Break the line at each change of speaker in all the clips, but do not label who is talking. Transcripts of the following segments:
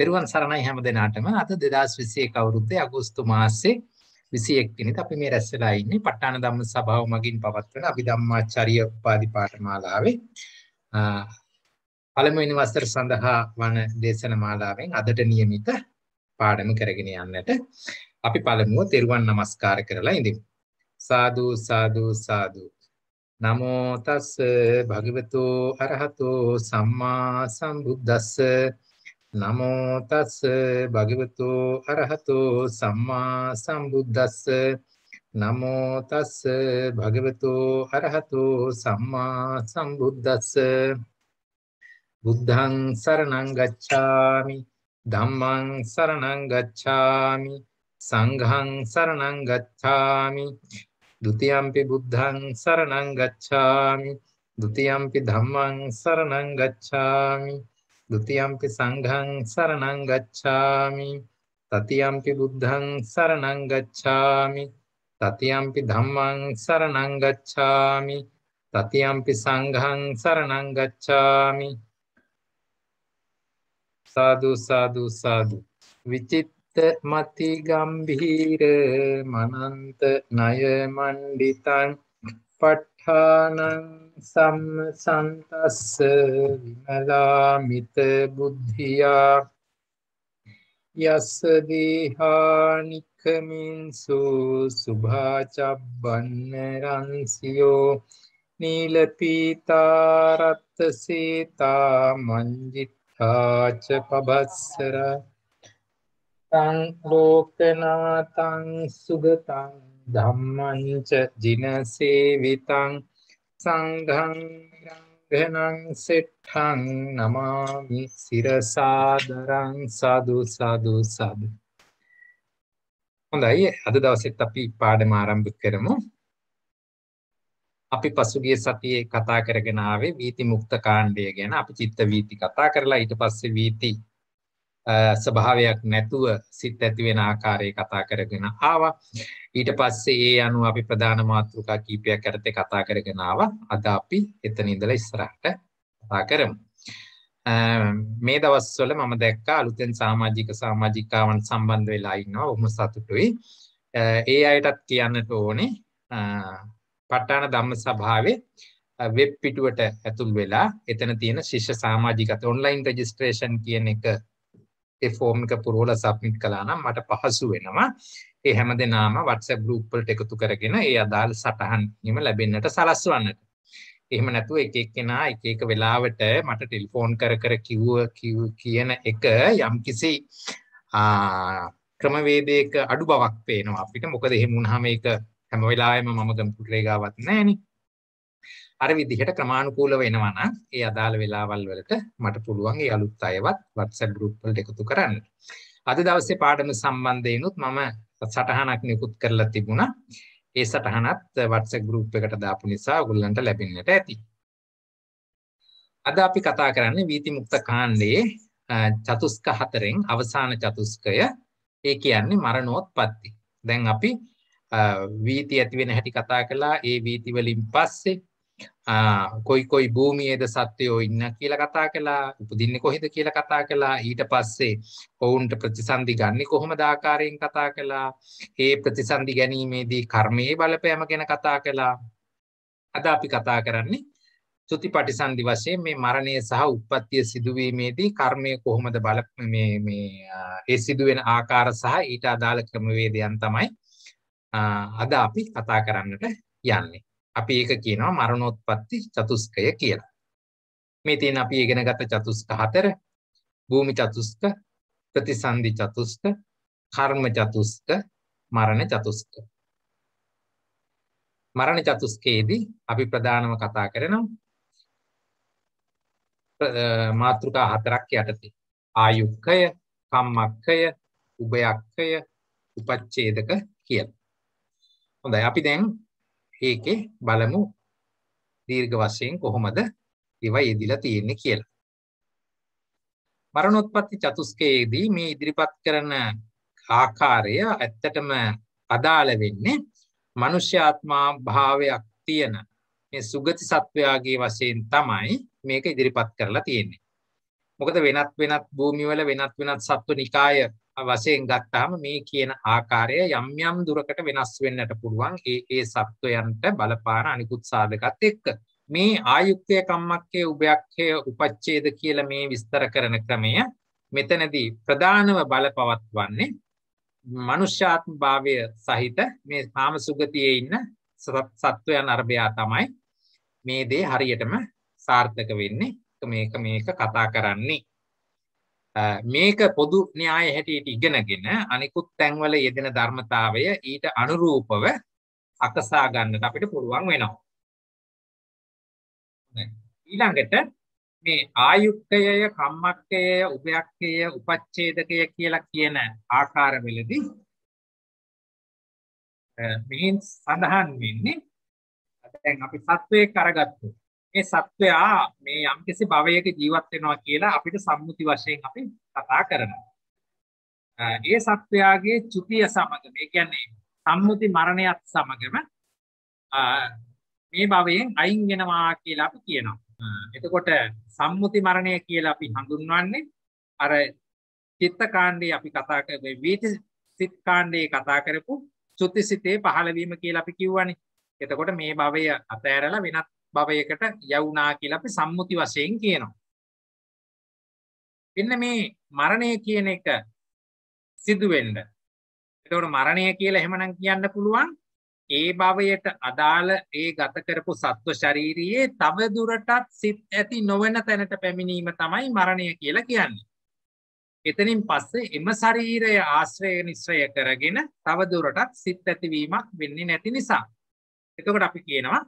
පෙරුවන් සරණයි හැම දෙනාටම අද 2021 අවුරුද්දේ අගෝස්තු මාසයේ 21 වෙනිදා අපි මේ රැස් වෙලා ඉන්නේ ප ဋ ාණ ධම්ම සභාව මගින් පවත්වන අභිධම්මාචාර්ය උපාධි පාඨමාලාවේ පළමුවෙනි වසර සඳහා වන දේශන මාලාවෙන් අදට નિયમિત පාඩම කරගෙන යන්නට අපි පළමුව තෙරුවන් নমස්කාර කරලා ඉඳිමු සාදු සාදු සාදු නමෝ තස් භගවතු අරහතෝ සම්මා සම්බුද්දස්ස නමෝ තස්ස භගවතු අරහතෝ සම්මා සම්බුද්දස්ස නමෝ තස්ස භගවතු අරහතෝ සම්මා සම්බුද්දස්ස බුද්ධං සරණං ගච්ඡාමි ධම්මං සරණං ගච්ඡාමි සංඝං සරණං ගච්ඡාමි ဒ ුතියම්පි බුද්ධං සරණං ගච්ඡාමි ဒ ුතියම්පි ධම්මං සරණං ගච්ඡාමි දතියම්පි සංඝං සරණං ගච්ඡාමි තතියම්පි බුද්ධං සරණං ගච්ඡාමි තතියම්පි ධම්මං සරණං ගච්ඡාමි තතියම්පි සංඝං සරණං ගච්ඡාමි සාදු සාදු සාදු විචිත්ත මති ගම්භීර මනන්ත ණය මණ්ඩිතං පට්ඨ ඨානං සම්සන්තස්ස විමලාමිත බුද්ධියා යස්ස දේහානික්කමින්සු සුභාචබ්බන්න රන්සියෝ නීලපීතාරත්ත සීතා මංජිත්තාච පබස්සර තං ලෝකනාතං සුගතං ධම්මංච ජිනසේවිතං සංඝං නිරංඝනං සෙට්ඨං නමාමි සිරසාදරං සාදු සාදු සාදු හොඳයි අද දවසෙත් අපි පාඩම ආරම්භ කරමු අපි පසුගිය සතියේ කතා කරගෙන ආවේ වීති මුක්ත කාණ්ඩය ගැන අපි චිත්ත වීති කතා කරලා ඊට පස්සේ වීති ස්වභාවයක් නැතුව සිත් ඇති වෙන ආකාරය කතා කරගෙන ආවා. ඊට පස්සේ ඒ අනුව අපි ප්‍රධාන මාතෘකා කීපයක් යටතේ කතා කරගෙන ආවා. අද අපි එතන ඉඳලා ඉස්සරහට කතා කරමු. මේ දවස්වල මම දැක්කා අලුතෙන් සමාජික සමාජිකාවන් සම්බන්ධ වෙලා ඉන්නවා. ඔහොම සතුටුයි. ඒ අයටත් කියන්නට ඕනේ ප ဋ ාණ ධම්ම සභාවේ වෙබ් පිටුවට ඇතුල් වෙලා එතන තියෙන ශිෂ්‍ය සමාජිකත ඔන්ලයින් රෙජිස්ට්‍රේෂන් කියන එක ඒ ෆෝම් එක පුරවලා සබ්මිට් කළා නම් මට පහසු වෙනවා. ඒ හැම දෙනාම WhatsApp group වලට එකතු කරගෙන ඒ අදාළ සටහන් නිම ලැබෙන්නට සලස්වන්නට. එහෙම නැතුව එක එක්කෙනා එක එක වෙලාවට මට ටෙලිෆෝන් කර කර කිව්ව කියන එක යම්කිසි ක්‍රමවේදයක අඩු බවක් පේනවා අපිට. මොකද එහෙම වුණාම ඒක හැම වෙලාවෙම මම කම්පියුටරේ ගාවත් නැහනේ. අර විදිහට ක්‍රමානුකූලව එනවා නම් ඒ අදාළ වෙලාවල් වලට මට පුළුවන් ඒ අලුත් අයවත් WhatsApp group වලට එකතු කරන්න. අද දවසේ පාඩම සම්බන්ධයෙන්ුත් මම සටහනක් නිකුත් කරලා තිබුණා. ඒ සටහනත් WhatsApp group එකට දාපු නිසා ඔයගොල්ලන්ට ලැබෙන්නට ඇති. අද අපි කතා කරන්නේ වීති මුක්ත කාණ්ඩයේ චතුස්ක හතරෙන් අවසාන චතුස්කය ඒ කියන්නේ මරණෝත්පත්ති. දැන් අපි වීති ඇති වෙන හැටි කතා කළා. ඒ වීති වලින් පස්සේ කොයි කොයි භූමියේද සත්වයෝ ඉන්න කියලා කතා කළා උපදින්නේ කොහෙද කියලා කතා කළා ඊට පස්සේ ඔවුන්ට ප්‍රතිසන්දි ගන්න කොහොමද ආකාරයෙන් කතා කළා ඒ ප්‍රතිසන්දි ගැනීමේදී කර්මයේ බලපෑම ගැන කතා කළා අද අපි කතා කරන්නේ සුති පටිසන්දි වශයෙන් මේ මරණය සහ උප්පත්තිය සිදුවීමේදී කර්මය කොහොමද බල මේ මේ ඒ සිදුවෙන ආකාර සහ ඊට අදාළ ක්‍රමවේදයන් තමයි අද අපි කතා කරන්නට යන්නේ අපි ඒක කියනවා මරණෝත්පත්ති චතුස්කය කියලා. මේ තියෙන අපි ඉගෙන ගත්ත චතුස්ක හතර භූමි චතුස්ක, ප්‍රතිසන්දි චතුස්ක, කර්ම චතුස්ක, මරණ චතුස්ක. මරණ චතුස්කයේදී අපි ප්‍රධානව කතා කරනම් මාත්‍රිකා හතරක් යටතේ ආයුක්කය, කම්මක්කය, උභයක්කය, උපච්ඡේදක කියලා. හොඳයි අපි දැන් ඒකේ බලමු දීර්ඝ වශයෙන් කොහොමද ඒවා යෙදිලා තියෙන්නේ කියලා. මරණෝත්පත්ති චතුස්කයේදී මේ ඉදිරිපත් කරන ආකාරය ඇත්තටම අදාළ වෙන්නේ මනුෂ්‍යාත්මා භාවයක් තියෙන මේ සුගති සත්වයාගේ වශයෙන් තමයි මේක ඉදිරිපත් කරලා තියෙන්නේ. මොකද වෙනත් වෙනත් භූමිවල වෙනත් වෙනත් සත්ව නිකාය වශයෙන් ගත්තාම මේ කියන ආකාරය යම් යම් දුරකට වෙනස් වෙන්නට පුළුවන් ඒ ඒ සත්වයන්ට බලපාන අනිකුත් සාධකත් එක්ක මේ ආයුක්තය කම්මක්කේ උභයක්ඛය උපච්ඡේද කියලා මේ විස්තර කරන ක්‍රමය මෙතනදී ප්‍රධානව බලපවත්වන්නේ මනුෂ්‍යාත්ම භාවය සහිත මේ කාම සුගතියේ ඉන්න සත්වයන් අරබයා තමයි මේ දේ හරියටම සාර්ථක වෙන්නේ මේක මේක කතා කරන්නේ මේක පොදු න්‍යාය හැටියට ඉගෙනගෙන අනිකුත් තැන්වල යෙදෙන ධර්මතාවය ඊට අනුරූපව
අකසා ගන්නට අපිට පුළුවන් වෙනවා. ඊළඟට මේ ආයුක්තය, කම්මක්කය, උභයක්කය, උපච්ඡේදකය කියලා කියන ආකාරවලදී මෙහින් සඳහන් වෙන්නේ දැන් අපි සත්වයේ කරගත්තොත් මේ
සත්වයා මේ යම්කිසි භවයක ජීවත් වෙනවා කියලා අපිට සම්මුති වශයෙන් අපි කතා කරනවා. ඒ සත්වයාගේ චුතිය සමග මේ කියන්නේ සම්මුති මරණයත් සමගම මේ භවයෙන් අයින් වෙනවා කියලා අපි කියනවා. එතකොට සම්මුති මරණය කියලා අපි හඳුන්වන්නේ අර චිත්ත කාණ්ඩේ අපි කතා කරේ වීති සිත් කාණ්ඩේ කතා කරපු චුතිසිතේ පහළවීම කියලා අපි කිව්වනේ. එතකොට මේ භවය අතෑරලා වෙනත් භවයකට යවුනා
කියලා අපි සම්මුති වශයෙන් කියනවා. මෙන්න මේ මරණය කියන එක සිදු වෙන්න. එතකොට මරණය කියලා එහෙමනම් කියන්න පුළුවන්
ඒ භවයට අදාළ ඒ ගත කරපු සත්ව ශාරීරියේ තව දුරටත් සිත් ඇති නොවන තැනට පැමිණීම තමයි මරණය කියලා කියන්නේ. එතනින් පස්සේ එම ශරීරය ආශ්‍රය නිශ්‍රය කරගෙන තව දුරටත් සිත් ඇතිවීමක් වෙන්නේ නැති නිසා. එතකොට අපි කියනවා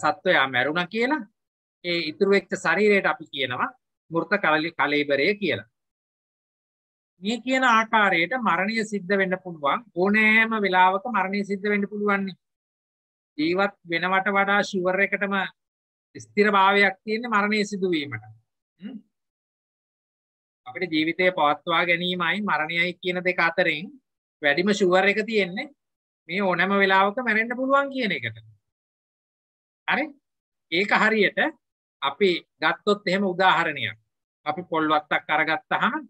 සත්වයා මැරුණ කියලා ඒ ඉතුරුවෙච්ච ශරීරයට අපි කියනවා මෘත කලීබරය කියලා. මේ කියන ආකාරයට මරණය සිද්ධ වෙන්න පුළුවන් ඕනෑම වෙලාවක මරණය
සිද්ධ වෙන්න පුළුවන්නේ. ජීවත් වෙනවට වඩා ශිවර් එකටම ස්ථිරභාවයක් තියෙන මරණය සිදුවීමට. අපිට ජීවිතය
පවත්වා ගැනීමයි මරණයයි කියන දෙක අතරින් වැඩිම ශුවර් එක තියෙන්නේ මේ ඕනෑම වෙලාවක මැරෙන්න පුළුවන් කියන එකට. හරි ඒක හරියට අපි ගත්තොත් එහෙම උදාහරණයක් අපි පොල් වත්තක් අරගත්තහම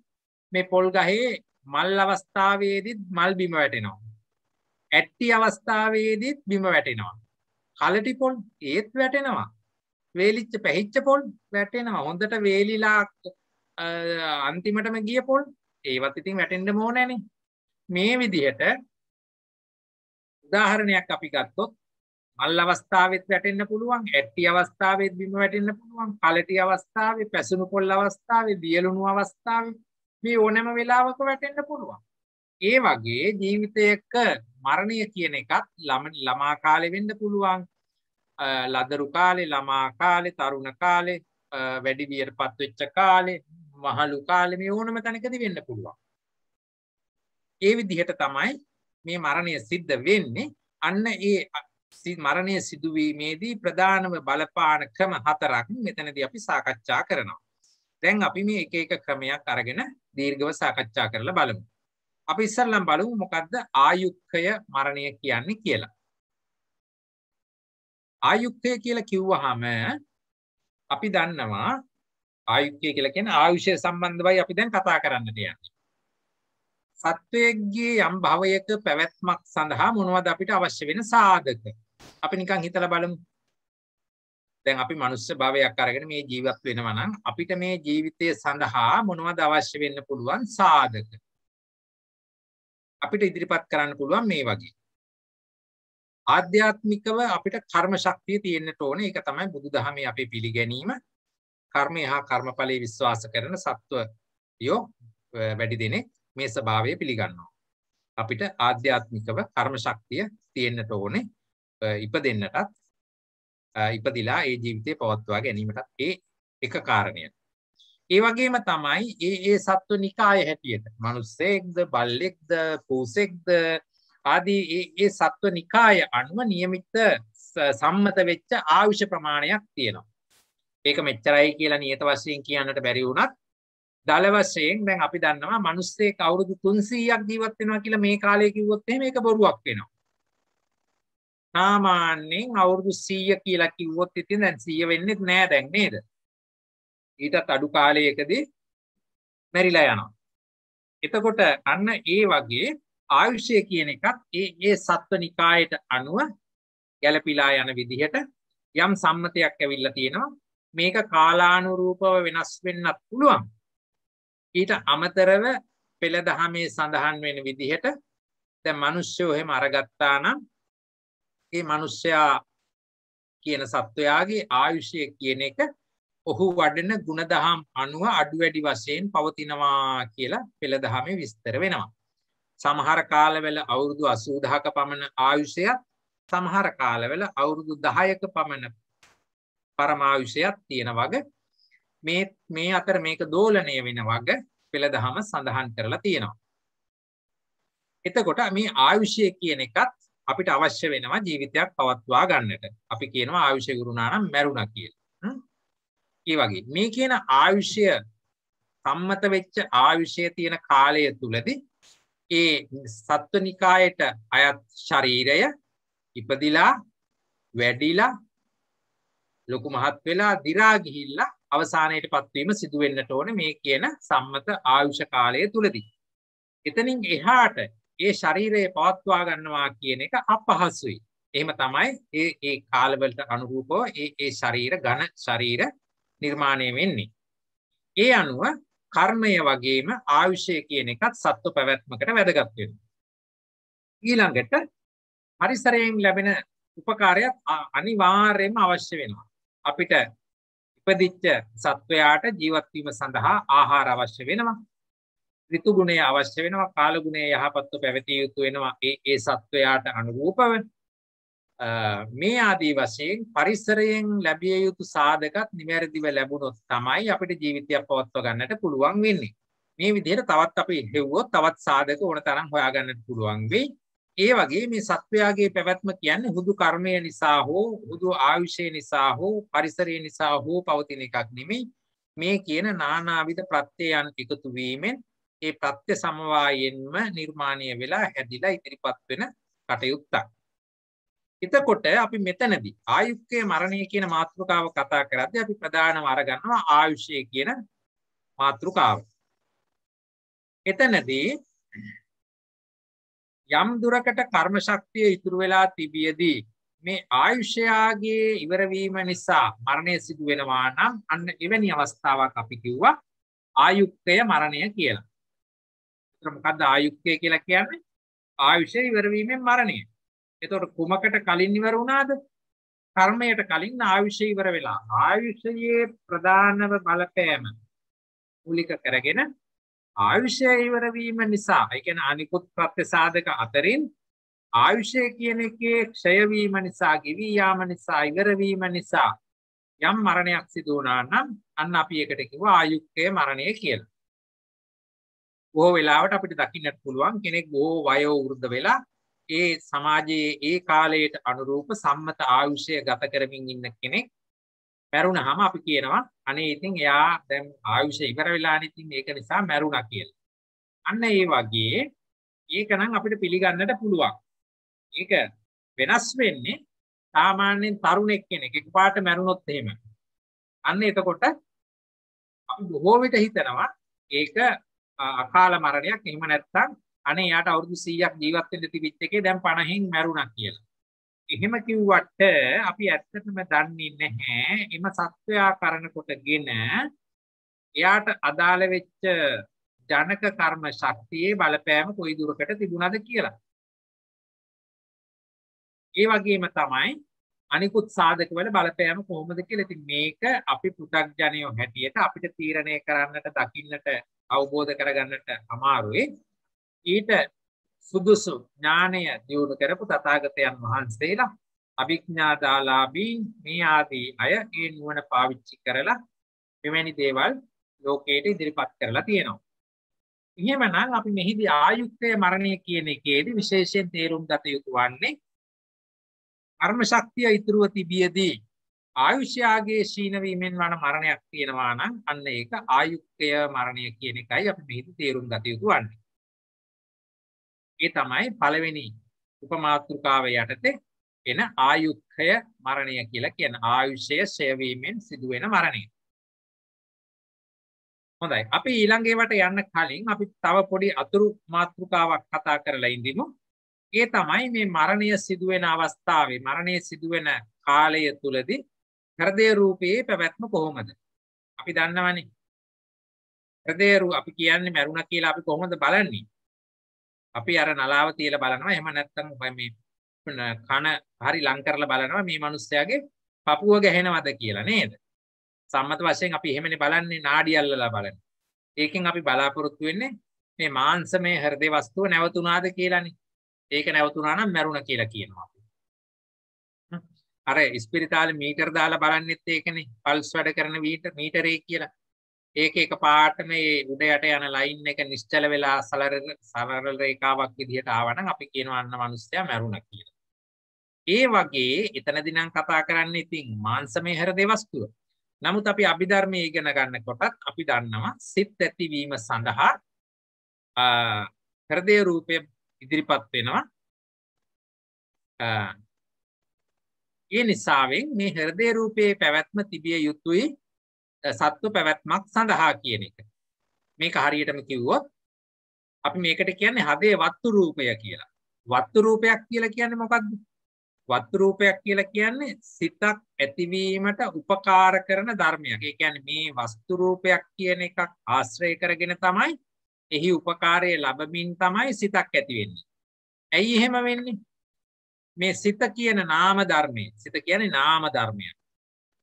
මේ පොල් ගහේ මල් අවස්ථාවේදීත් මල් බිම වැටෙනවා ඇට්ටි අවස්ථාවේදීත් බිම වැටෙනවා කලටි පොල් ඒත් වැටෙනවා වේලිච්ච පැහිච්ච පොල් වැටෙනවා හොඳට වේලිලා අන්තිමටම ගිය පොල් ඒවත් ඉතින් වැටෙන්න ඕනෑනේ මේ විදිහට උදාහරණයක් අපි ගත්තොත් මල් අවස්ථාවෙත් වැටෙන්න පුළුවන් ඇට්ටි අවස්ථාවෙත් බිම වැටෙන්න පුළුවන් කලටි අවස්ථාවේ පැසුණු කොල් අවස්ථාවේ දියලුණු අවස්ථාවේ මේ ඕනෑම වෙලාවක වැටෙන්න පුළුවන් ඒ වගේ ජීවිතයක මරණය කියන එකත් ළමා කාලේ වෙන්න පුළුවන් ලදරු කාලේ ළමා කාලේ තරුණ කාලේ වැඩි වියරපත් වෙච්ච කාලේ මහලු කාලේ මේ ඕනම තැනකදී වෙන්න පුළුවන් ඒ විදිහට තමයි මේ මරණය සිද්ධ වෙන්නේ අන්න ඒ මරණය සිදුවීමේදී ප්‍රධානම බලපාන ක්‍රම හතරක් මෙතනදී අපි සාකච්ඡා කරනවා. දැන් අපි මේ එක එක ක්‍රමයක් අරගෙන දීර්ඝව සාකච්ඡා කරලා බලමු. අපි ඉස්සල්ලාම බලමු මොකද්ද ආයුක්කය මරණය කියන්නේ කියලා. ආයුක්කය කියලා කිව්වහම අපි දන්නවා ආයුක්කය කියලා කියන්නේ ආයුෂය සම්බන්ධවයි අපි දැන් කතා කරන්නට යන්නේ. සත්වයක්ගේ යම් භවයක පැවැත්මක් සඳහා මොනවද අපිට අවශ්‍ය වෙන සාධක අපි නිකං හිතල බලමු දැන් අපි මනුස්්‍ය භවයක් අරගෙන මේ ජීවත් වෙනවනම් අපිට මේ ජීවිතය සඳහා මොනවද අවශ්‍ය වෙන්න පුළුවන් සාධක අපිට ඉදිරිපත් කරන්න පුළුවන් මේ වගේ ආධ්‍යාත්මිකව අපිට කර්ම ශක්තිය තියෙන්න්න ඕන එක තමයි බුදු දහමේ අපි පිළිගැනීම කර්මය හා කර්මඵලයේ විශ්වාස කරන සත්ව යෝ වැඩි දෙනෙක් මේ ස්වභාවය පිළිගන්නවා. අපිට ආධ්‍යාත්මිකව කර්ම ශක්තිය තියෙන්නට ඕනේ ඉපදෙන්නටත් ඉපදිලා ඒ ජීවිතය පවත්වා ගැනීමටත් ඒ එක කාරණය. ඒ වගේම තමයි ඒ ඒ සත්ව නිකාය හැටියට මනුස්සෙක්ද බල්ලෙක්ද පූසෙක්ද ආදී ඒ ඒ සත්ව නිකාය අනුව නියමිත සම්මත වෙච්ච ආයුෂ ප්‍රමාණයක් තියෙනවා. ඒක මෙච්චරයි කියලා නියත වශයෙන් කියන්නට බැරි වුණත් දල වශයෙන් දැන් අපි දන්නවා මිනිස්සේ කවුරුදු 300ක් ජීවත් වෙනවා කියලා මේ කාලේ කිව්වොත් එහෙම ඒක බොරුවක් වෙනවා. සාමාන්‍යයෙන් අවුරුදු 100 කියලා කිව්වොත් ඉතින් දැන් 100 වෙන්නේත් නෑ දැන් නේද? ඊටත් අඩු කාලයකදී මැරිලා යනවා. එතකොට අන්න ඒ වගේ ආයුෂය කියන එකත් ඒ ඒ සත්ව නිකායට අනුව ගැලපිලා යන විදිහට යම් සම්මතයක් ඇවිල්ලා තියෙනවා. මේක කාලානුරූපව වෙනස් වෙන්නත් පුළුවන්. ඊට අමතරව පෙළ දහමේ සඳහන් වෙන විදිහට දැ මනුෂ්‍යයෝ හෙම අරගත්තා නම් ඒ මනුෂ්‍යයා කියන සත්වයාගේ ආයුෂය කියන එක ඔහු වඩන ගුණදහම් අනුව අඩුවැඩි වශයෙන් පවතිනවා කියලා පෙළ දහමේ විස්තර වෙනවා. සමහර කාලවල අවුරුදු අසූදාක පමණ ආයුෂයත් සමහර කාලවල අවුරුදු දහයක පමණ පරමායුෂයක් තියෙන වගේ මේ මේ අතර මේක දෝලණය වෙන වග පෙළ දහම සඳහන් කරලා තියෙනවා. එතකොට මේ ආයුෂය කියන එකත් අපිට අවශ්‍ය වෙනවා ජීවිතයක් පවත්වා ගන්නට. අපි කියනවා ආයුෂය ගුරුනා නම් මැරුණා කියලා. ඒ වගේ මේ කියන ආයුෂය සම්මත වෙච්ච ආයුෂය තියෙන කාලය තුලදී ඒ සත්ව නිකායට අයත් ශරීරය ඉපදිලා වැඩිලා ලොකු මහත් වෙලා දිරා ගිහිල්ලා අවසානයට පත්වීම සිදුවෙන්නට ඕන මේ කියන සම්මත ආයුෂ කාලය තුළදී. එතනින් එහාට ඒ ශරීරයේ පවත්වා ගන්නවා කියන එක අපහසුයි. එහෙම තමයි ඒ ඒ කාලවලට අනුරූපව ඒ ඒ ශරීර ඝන ශරීර නිර්මාණය වෙන්නේ. ඒ අනුව කර්මය වගේම ආයුෂය
කියන එකත් සත්ව පැවැත්මකට වැදගත් වෙනවා.
ඊළඟට පරිසරයෙන් ලැබෙන උපකාරයක් අනිවාර්යයෙන්ම අවශ්‍ය වෙනවා. අපිට ඉපදිච්ච සත්වයාට ජීවත්වීම සඳහා ආහාර අවශ්‍ය වෙනවා ඍතු ගුණය අවශ්‍ය වෙනවා කාල ගුණය යහපත්ව පැවතිය යුතු වෙනවා ඒ ඒ සත්වයාට අනුරූපව මේ ආදී වශයෙන් පරිසරයෙන් ලැබිය යුතු සාධකත් නිවැරදිව ලැබුණොත් තමයි අපිට ජීවිතයක් පවත්ව ගන්නට පුළුවන් වෙන්නේ මේ විදිහට තවත් අපි හෙව්වොත් තවත් සාධක ඕන තරම් හොයාගන්නට පුළුවන් වෙයි ඒ වගේ මේ සත්වයාගේ පැවැත්ම කියන්නේ හුදු කර්මය නිසා හෝ හුදු ආයුෂය නිසා හෝ පරිසරය නිසා හෝ පවතින එකක් නෙමෙයි මේ කියන නානාවිධ ප්‍රත්‍යයන් එකතු වීමෙන් ඒ ප්‍රත්‍ය සමவாயයෙන්ම නිර්මාණය වෙලා හැදිලා ඉදිරිපත් වෙන කටයුත්තක්. එතකොට අපි මෙතනදී ආයුක්කයේ මරණය කියන මාතෘකාව කතා කරද්දී අපි ප්‍රධානව අරගන්නවා ආයුෂය කියන මාතෘකාව. එතනදී යම් දුරකට කර්ම ශක්තිය ඉතුරු වෙලා තිබියදී මේ ආයුෂයාගේ ඉවරවීම නිසා මරණය සිදු වෙනවා නම් අන්න එවැනි අවස්ථාවක් අපි කිව්වා ආයුක්තය මරණය කියලා. මොකද්ද ආයුක්තය කියලා කියන්නේ? ආයුෂය ඉවරවීමෙන් මරණය. එතකොට කුමකට කලින් ඉවර වුණාද? කර්මයට කලින් ආයුෂය ඉවර වෙලා ආයුෂයේ ප්‍රධානව බලපෑම මූලික කරගෙන ආයුෂය ඉවර වීම නිසා ඒ කියන්නේ අනිකුත් ප්‍රත්‍ය සාධක අතරින් ආයුෂය කියන එකේ ක්ෂය වීම නිසා ගිවි යාම නිසා ඉවර වීම නිසා යම් මරණයක් සිදු වුණා නම් අන්න අපි ඒකට කිව්වා ආයුක්කේ මරණය කියලා. බොහෝ වෙලාවට අපිට දකින්නට පුළුවන් කෙනෙක් බොහෝ වයෝ වෘද්ධ වෙලා ඒ සමාජයේ ඒ කාලයට අනුරූප සම්මත ආයුෂය ගත කරමින් ඉන්න කෙනෙක් මැරුණාම අපි කියනවා අනේ ඉතින් එයා දැන් ආයුෂය ඉවර වෙලානේ ඉතින් ඒක නිසා මැරුණා කියලා. අන්න ඒ වගේ ඒකනම් අපිට පිළිගන්නට පුළුවන්. ඒක වෙනස් වෙන්නේ සාමාන්‍යයෙන් තරුණෙක් කෙනෙක් එකපාරට මැරුණොත් එහෙම. අන්න එතකොට අපි බොහෝ විට හිතනවා ඒක අකාල මරණයක් එහෙම නැත්නම් අනේ යාට අවුරුදු 100ක් ජීවත් වෙන්න තිබිච්ච එකේ දැන් 50න් මැරුණා කියලා. එහෙම කිව්වට අපි ඇත්තටම දන්නේ නැහැ එම සත්වයා කරන කොටගෙන එයාට අදාළ වෙච්ච ජනක කර්ම ශක්තියේ බලපෑම කොයි දුරකට තිබුණාද කියලා. ඒ වගේම තමයි අනිකුත් සාධකවල බලපෑම කොහොමද කියලා. ඉතින් මේක අපි පු탁ජනියෝ හැටියට අපිට තීරණය කරන්නට, දකින්නට, අවබෝධ කරගන්නට අමාරුයි. ඊට සුදුසු ඥානය දියුණු කරපු තතාගතයන් වහන්සේලා අභිඥාදාලාබී මේ ආදී අය ඒ නුවන පාවිච්චි කරලා මෙවැනි දේවල් ලෝකයට ඉදිරිපත් කරලා තියෙනවා. එහෙමනම් අපි මෙහිදී ආයුක්තය මරණය කියන එකේදී විශේෂයෙන් තේරුම් ගත යුතු වන්නේ කර්ම ශක්තිය ඉතුරුව තිබියදී ආයුෂ්‍යයාගේ ශීනවීමෙන් වන මරණයක් තියෙනවා නම් අන්න ඒක ආයුක්තය මරණය කියන එකයි අපි මෙහිදී තේරුම් ගත යුතු වන්නේ. ඒ තමයි පළවෙනි උපමාතෘකාව
යටතේ එන ආයුක්ඛය මරණය කියලා කියන ආයුෂය සේවීමෙන් සිදුවෙන මරණය. හොඳයි. අපි ඊළඟ
ඒවට යන්න කලින් අපි තව පොඩි අතුරු මාතෘකාවක් කතා කරලා ඉඳිමු. ඒ තමයි මේ මරණය සිදුවෙන අවස්ථාවේ මරණය සිදුවෙන කාලය තුලදී හෘදය රූපයේ පැවැත්ම කොහොමද? අපි දන්නවනේ. හෘදය රූප අපි කියන්නේ මරුණා කියලා අපි කොහොමද බලන්නේ? අපි අර නලාව තියලා බලනවා එහෙම නැත්නම් මේ කන හරි ලං කරලා බලනවා මේ මිනිස්යාගේ පපුව ගැහෙනවද කියලා නේද සම්මත වශයෙන් අපි එහෙමනේ බලන්නේ නාඩි අල්ලලා බලන ඒකෙන් අපි බලාපොරොත්තු වෙන්නේ මේ මාංශමය හෘද වස්තුව නැවතුණාද කියලානේ ඒක නැවතුණා නම් මැරුණ කියලා කියනවා අපි අර ස්පිරිතාලේ මීටර දාලා බලන්නෙත් ඒකනේ පල්ස් වැඩ කරන මීටරේ කියලා ඒක එක පාටම ඒ උඩ යට යන ලයින් එක නිශ්චල වෙලා සලරල සරල රේඛාවක් විදිහට ආවනම් අපි කියනවා අන්න මිනිස්සයා මැරුණා කියලා. ඒ වගේ එතනදී නම් කතා කරන්නේ ඉතින් මාංශමේහර දේවස්තුව. නමුත් අපි අභිධර්මයේ ඉගෙන ගන්නකොටත් අපි දන්නවා සිත් ඇතිවීම සඳහා හෘදය රූපය ඉදිරිපත් වෙනවා. ඒ නිසාවෙන් මේ හෘදය රූපයේ පැවැත්ම තිබිය යුතුයි සත්ව පැවැත්මක් සඳහා කියන එක. මේක හරියටම කිව්වොත් අපි මේකට කියන්නේ හදේ වත්තු රූපය කියලා. වත්තු රූපයක් කියලා කියන්නේ මොකක්ද? වත්තු රූපයක් කියලා කියන්නේ සිතක් ඇතිවීමට උපකාර කරන ධර්මයක්. ඒ කියන්නේ මේ වස්තු රූපයක් කියන එකක් ආශ්‍රය කරගෙන තමයි එහි උපකාරය ලැබමින් තමයි සිතක් ඇති වෙන්නේ. ඇයි එහෙම වෙන්නේ? මේ සිත කියන නාම ධර්මයේ සිත කියන්නේ නාම ධර්මයක්.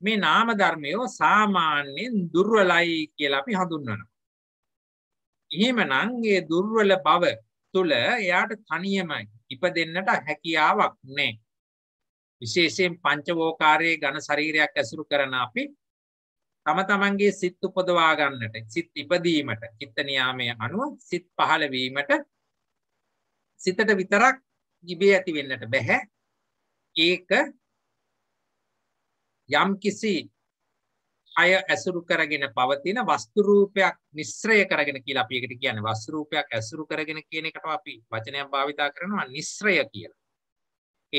මේ නාම ධර්මයෝ සාමාන්‍යයෙන් දුර්වලයි කියලා අපි හඳුන්වනවා. එහෙමනම් ඒ දුර්වල බව තුල එයාට තනියම ඉපදෙන්නට හැකියාවක් නැහැ. විශේෂයෙන් පංචවෝකාරයේ ඝන ශරීරයක් ඇසුරු කරන අපි තම තමන්ගේ සිත් උපදවා ගන්නට, සිත් ඉපදීමට, චිත්ත නියාමයේ අනුව සිත් පහළ වීමට සිතට විතරක් ඉබේ ඇති වෙන්නට බෑ. ඒක යම් කිසි අය ඇසුරු කරගෙන පවතින වස්තුරූපයක් නිශ්‍රය කරගෙන කියලා අපි එකට කියන්නේ වස්තුරූපයක් ඇසුරු කරගෙන කියන එකට අපි වචනයක් භාවිතා කරනවා නිශ්‍රය කියලා.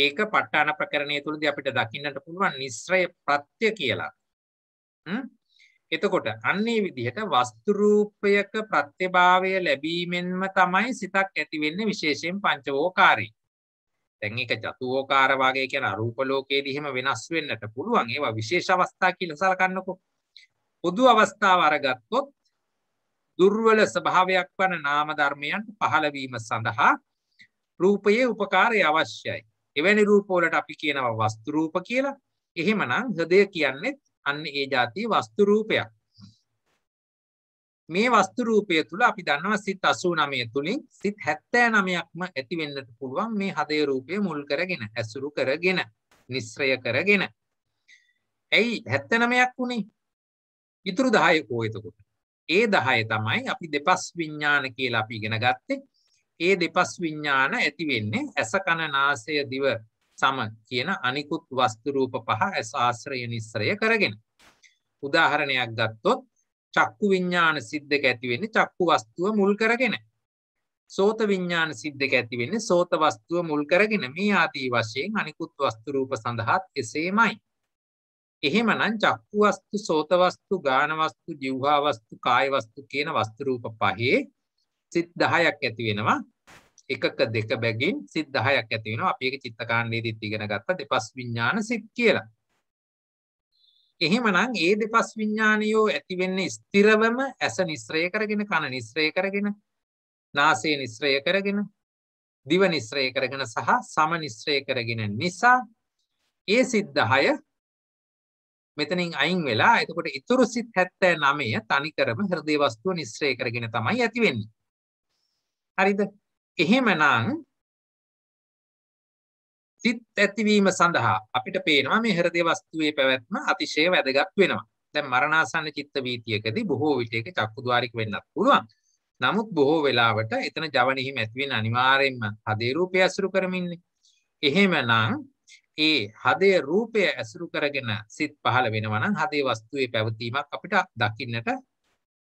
ඒක ප ဋ ාණ ප්‍රකරණය තුළදී අපිට දකින්නට පුළුවන් නිශ්‍රය ප්‍රත්‍ය කියලා. එතකොට අන්නේ විදිහට වස්තුරූපයක ප්‍රත්‍යභාවය ලැබීමෙන්ම තමයි සිතක් ඇති වෙන්නේ විශේෂයෙන් පංචවෝකාරී. දැන් ඒක චතුෝකාර වාගේ කියන අරූප ලෝකයේදී එහෙම වෙනස් වෙන්නට පුළුවන් ඒවා විශේෂ අවස්ථා කියලා සලකන්නකෝ පොදු අවස්ථාව අරගත්තොත් දුර්වල ස්වභාවයක් වන නාම ධර්මයන් පහළ වීම සඳහා රූපයේ උපකාරය අවශ්‍යයි එවැනි රූපවලට අපි කියනවා වස්තු රූප කියලා එහෙමනම් හදය කියන්නේ අන්න ඒ જાතිය වස්තු රූපයක් මේ වස්තු රූපය තුළ අපි දන්නවා සිත් 89 තුලින් සිත් 79ක්ම ඇති වෙන්නට පුළුවන් මේ හදේ රූපය මුල් කරගෙන ඇසුරු කරගෙන නිස්සය කරගෙන ඇයි 79ක් උනේ ඉතුරු 10 කෝ එතකොට ඒ 10 තමයි අපි දෙපස් විඥාන කියලා අපි ඉගෙන ගත්තේ ඒ දෙපස් විඥාන ඇති වෙන්නේ ඇස කන නාසය දිව සම කියන අනිකුත් වස්තු රූප පහ ඇස ආශ්‍රය නිස්සය කරගෙන උදාහරණයක් ගත්තොත් චක්කු විඤ්ඥාන සිද්ධක ඇතිවෙන්නේ චක්කු වස්තුව මුල් කරගෙන. සෝත විඤ්ඥාන සිද්ධක ඇතිවෙන්නේ සෝත වස්තුව මුල් කරගෙන මේ ආදී වශයෙන් අනිකුත් වස්තුරූප සඳහාත් එසේමයි. එහෙමනම් චක්කු වස්තු සෝතවස්තු ගානවස්තු ජිව්හාවස්තු කායවස්තු කියන වස්තුරූප පහේ සිත් දහයක් ඇති වෙනවා එකක දෙක බැගින් සිත් දහයක් ඇති වෙනවා අපි ඒක චිත්තකාණ්ඩයේදීත් ඉගෙන ගත්තා දෙපස් විඥාන සිත් කියලා. එහෙමනම් ඒ දෙපස් විඥානියෝ ඇති වෙන්නේ ස්ථිරවම ඇස නිස්සරය කරගෙන කන නිස්සරය කරගෙන නාසය නිස්සරය කරගෙන දිව නිස්සරය කරගෙන සහ සම නිස්සරය කරගෙන නිසා ඒ සිද්ධහය මෙතනින් අයින් වෙලා එතකොට
ඉතුරු සිත් 79 තනිකරම හෘදේ වස්තුව නිස්සරය කරගෙන තමයි ඇති වෙන්නේ. හරිද? එහෙමනම් සිත් ඇතිවීම සඳහා අපිට පේනවා මේ හෘදේ වස්තුවේ පැවැත්ම අතිශය වැදගත් වෙනවා.
දැන් මරණාසන්න චිත්ත වීතියකදී බොහෝ විට ඒක චක්කු ద్వාරික වෙන්නත් පුළුවන්. නමුත් බොහෝ වෙලාවට එතන ජවනිහිම ඇති වෙන අනිවාර්යයෙන්ම හදේ රූපය අසුරු කරමින්නේ. එහෙමනම් ඒ හදේ රූපය අසුරු කරගෙන සිත් පහළ වෙනවා නම් හදේ වස්තුවේ පැවතීමක් අපිට දකින්නට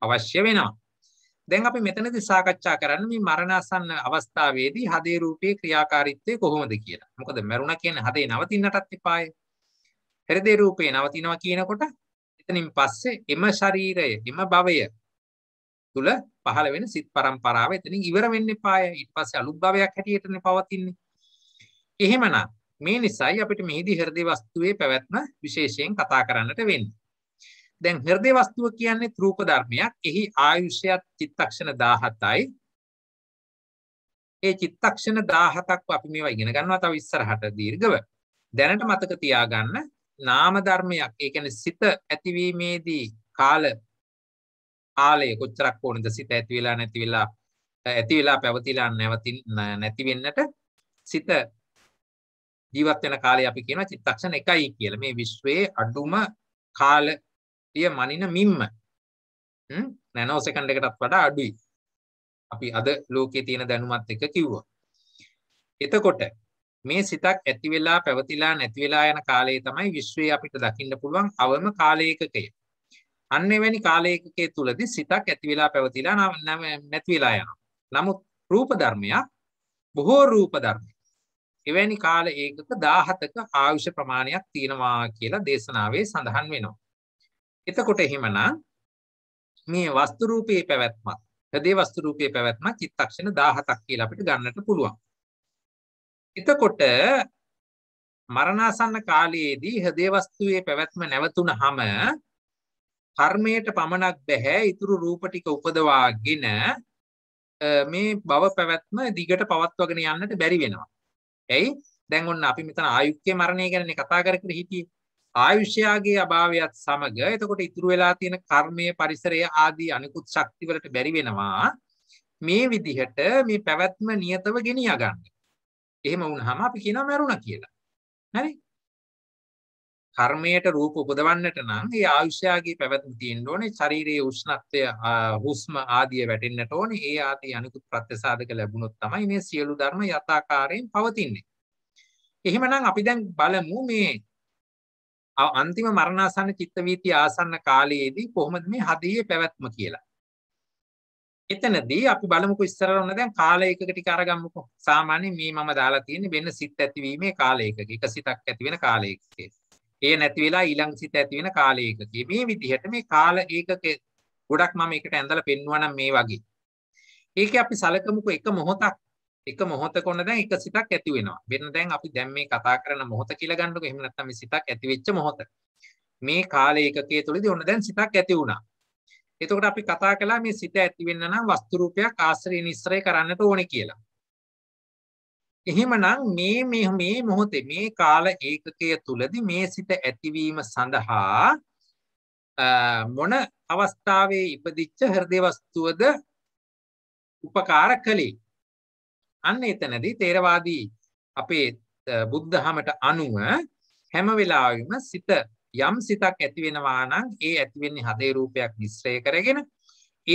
අවශ්‍ය වෙනවා. දැන් අපි මෙතනදී සාකච්ඡා කරන්න මේ මරණාසන්න අවස්ථාවේදී හදේ රූපයේ ක්‍රියාකාරීත්වය කොහොමද කියලා. මොකද මරුණ කියන්නේ හදේ නවතින්නටත් එපාය. හෘදේ රූපේ නවතිනවා කියනකොට එතනින් පස්සේ එම ශරීරය, එම භවය තුල පහළ වෙන සිත් පරම්පරාව එතනින් ඉවර වෙන්න එපාය. ඊට පස්සේ අලුත් භවයක් හැටියටනේ පවතින්නේ. එහෙමනම් මේ නිසයි අපිට මෙහිදී හෘදේ වස්තුවේ පැවැත්ම විශේෂයෙන් කතා කරන්නට වෙන්නේ. දැන් හෘදේ වස්තුව කියන්නේ රූප ධර්මයක්. එහි ආයුෂයත් චිත්තක්ෂණ 17යි. ඒ චිත්තක්ෂණ 17ක් අපි මේවා ඉගෙන ගන්නවා තව ඉස්සරහට දීර්ඝව. දැනට මතක තියාගන්න නාම ධර්මයක්. ඒ කියන්නේ සිත ඇතිවීමේදී කාල කාලය කොච්චරක් ඕනද සිත ඇති වෙලා නැති වෙලා ඇති වෙලා පැවතිලා නැවතින් නැති වෙන්නට සිත ජීවත් වෙන කාලය අපි කියනවා චිත්තක්ෂණ එකයි කියලා. මේ විශ්වයේ අඩුම කාල ිය මනින මිම්ම නැනෝ සෙකන්ඩ් එකටත් වඩා අඩුයි. අපි අද ලෝකයේ තියෙන දැනුමත් එක කිව්වා. එතකොට මේ සිතක් ඇති වෙලා පැවතිලා නැති වෙලා යන කාලයේ තමයි විශ්වයේ අපිට දකින්න පුළුවන් අවම කාලයකකය. අන්න එවැනි කාලයකකයේ තුලදී සිතක් ඇති වෙලා පැවතිලා නැති වෙලා යනවා. නමුත් රූප ධර්මයක් බොහෝ රූප ධර්ම. එවැනි කාල ඒකක 17ක ආයුෂ ප්‍රමාණයක් තියෙනවා කියලා දේශනාවේ සඳහන් වෙනවා. එතකොට එහෙමනම් මේ වස්තු රූපයේ පැවැත්මක් හදේ වස්තු රූපයේ පැවැත්මක් චිත්තක්ෂණ 17ක් කියලා අපිට ගන්නට පුළුවන්. එතකොට මරණාසන්න කාලයේදී හදේ වස්තුවේ පැවැත්ම නැවතුනහම කර්මයට පමණක් බෑ ඉතුරු රූප ටික උපදවාගෙන මේ භව පැවැත්ම දිගට පවත්වාගෙන යන්නට බැරි වෙනවා. ඇයි? දැන් ඔන්න අපි මෙතන ආයුක්‍ය මරණය ගැනනේ කතා කර කර හිටියේ. ආයුෂයාගේ අභාවයත් සමග එතකොට ඉතුරු වෙලා තියෙන කර්මය පරිසරය ආදී අනිකුත් ශක්තිවලට බැරි වෙනවා මේ විදිහට මේ පැවැත්ම නියතව ගෙනියා ගන්න. එහෙම වුණාම අපි කියනවා මරුණ කියලා. හරි? කර්මයට රූප උපදවන්නට නම් ඒ ආයුෂයාගේ පැවැත්ම තියෙන්න ඕනේ ශාරීරියේ උෂ්ණත්වය හුස්ම ආදිය වැටෙන්නට ඕනේ ඒ ආදී අනිකුත් ප්‍රත්‍යසාධක ලැබුණොත් තමයි මේ සියලු ධර්ම යථාකාරයෙන් පවතින්නේ. එහෙමනම් අපි දැන් බලමු මේ අන්තිම මරණාසන්න චිත්තවීති ආසන්න කාලයේදී කොහොමද මේ හදයේ පැවැත්ම කියලා. එතනදී අපි බලමුකෝ ඉස්සරහ ඔන්න දැන් කාලයකක ටික අරගමුකෝ. සාමාන්‍යයෙන් මේ මම දාලා තියෙන්නේ වෙන සිත් ඇතිවීමේ කාලයකක. එක සිතක් ඇති වෙන කාලයකක. ඒ නැති වෙලා ඊළඟ සිත ඇති වෙන කාලයකක. මේ විදිහට මේ කාල ඒකක ගොඩක් මම එකට ඇඳලා පෙන්වනවා නම් මේ වගේ. ඒක අපි සලකමුකෝ එක මොහොතක් එක මොහොතක ඔන්න දැන් එක සිතක් ඇති වෙනවා. මෙන්න දැන් අපි දැන් මේ කතා කරන මොහොත කියලා ගන්නකො එහෙම නැත්නම් මේ සිතක් ඇති වෙච්ච මොහොත. මේ කාලය ඒකකයේ තුලදී ඔන්න දැන් සිතක් ඇති වුණා. එතකොට අපි කතා කළා මේ සිත ඇති වෙන්න නම් වස්තු රූපයක් ආශ්‍රය නිස්සරය කරන්නට ඕනේ කියලා. එහෙමනම් මේ මේ මේ මොහොතේ මේ කාල ඒකකය තුලදී මේ සිත ඇතිවීම සඳහා මොන අවස්ථාවේ ඉපදිච්ච හෘද වස්තුවද උපකාර කළේ අන්න එතනදී තේරවාදී අපේ බුද්ධහමට අනුව හැම වෙලාවෙම සිත යම් සිතක් ඇති වෙනවා නම් ඒ ඇති වෙන්නේ හදේ රූපයක් මිශ්‍රය කරගෙන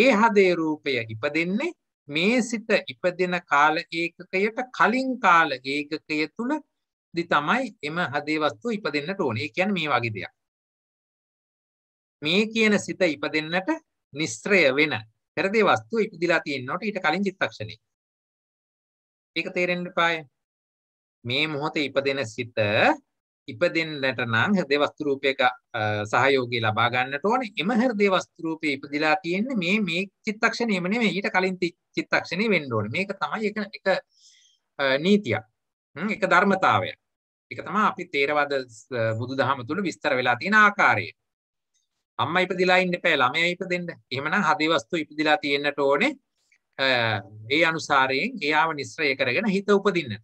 ඒ හදේ රූපය ඉපදෙන්නේ මේ සිත ඉපදෙන කාල ඒකකයට කලින් කාල ඒකකය තුල දි තමයි එම හදේ වස්තුව ඉපදෙන්නට ඕනේ. ඒ කියන්නේ මේ වගේ දෙයක්. මේ කියන සිත ඉපදෙන්නට නිස්ත්‍රය වෙන හෘදේ වස්තුව ඉපදිලා තියෙනකොට ඊට කලින් චිත්තක්ෂණේ ඒක තේරෙන්න පාය. මේ මොහොතේ ඉපදෙන සිත ඉපදෙන්නට නම් හෘදේ වස්තු රූපයක සහයෝගය ලබා ගන්නට ඕනේ. එම හෘදේ වස්තු රූපේ ඉපදිලා තියෙන්නේ මේ මේ චිත්තක්ෂණයම නෙමෙයි ඊට කලින් චිත්තක්ෂණේ වෙන්න ඕනේ. මේක තමයි එක එක නීතියක්. එක ධර්මතාවයක්. ඒක තමයි අපි තේරවාද බුදුදහම තුල විස්තර වෙලා තියෙන ආකාරය. අම්මා ඉපදිලා ඉන්න එපා ළමයා ඉපදෙන්න. එහෙමනම් හදේ වස්තු ඉපදිලා තියෙන්නට ඕනේ. ඒ අනුසාරයෙන් ඒාව නිස්්‍රය කරගෙන හිත උපදින්නට.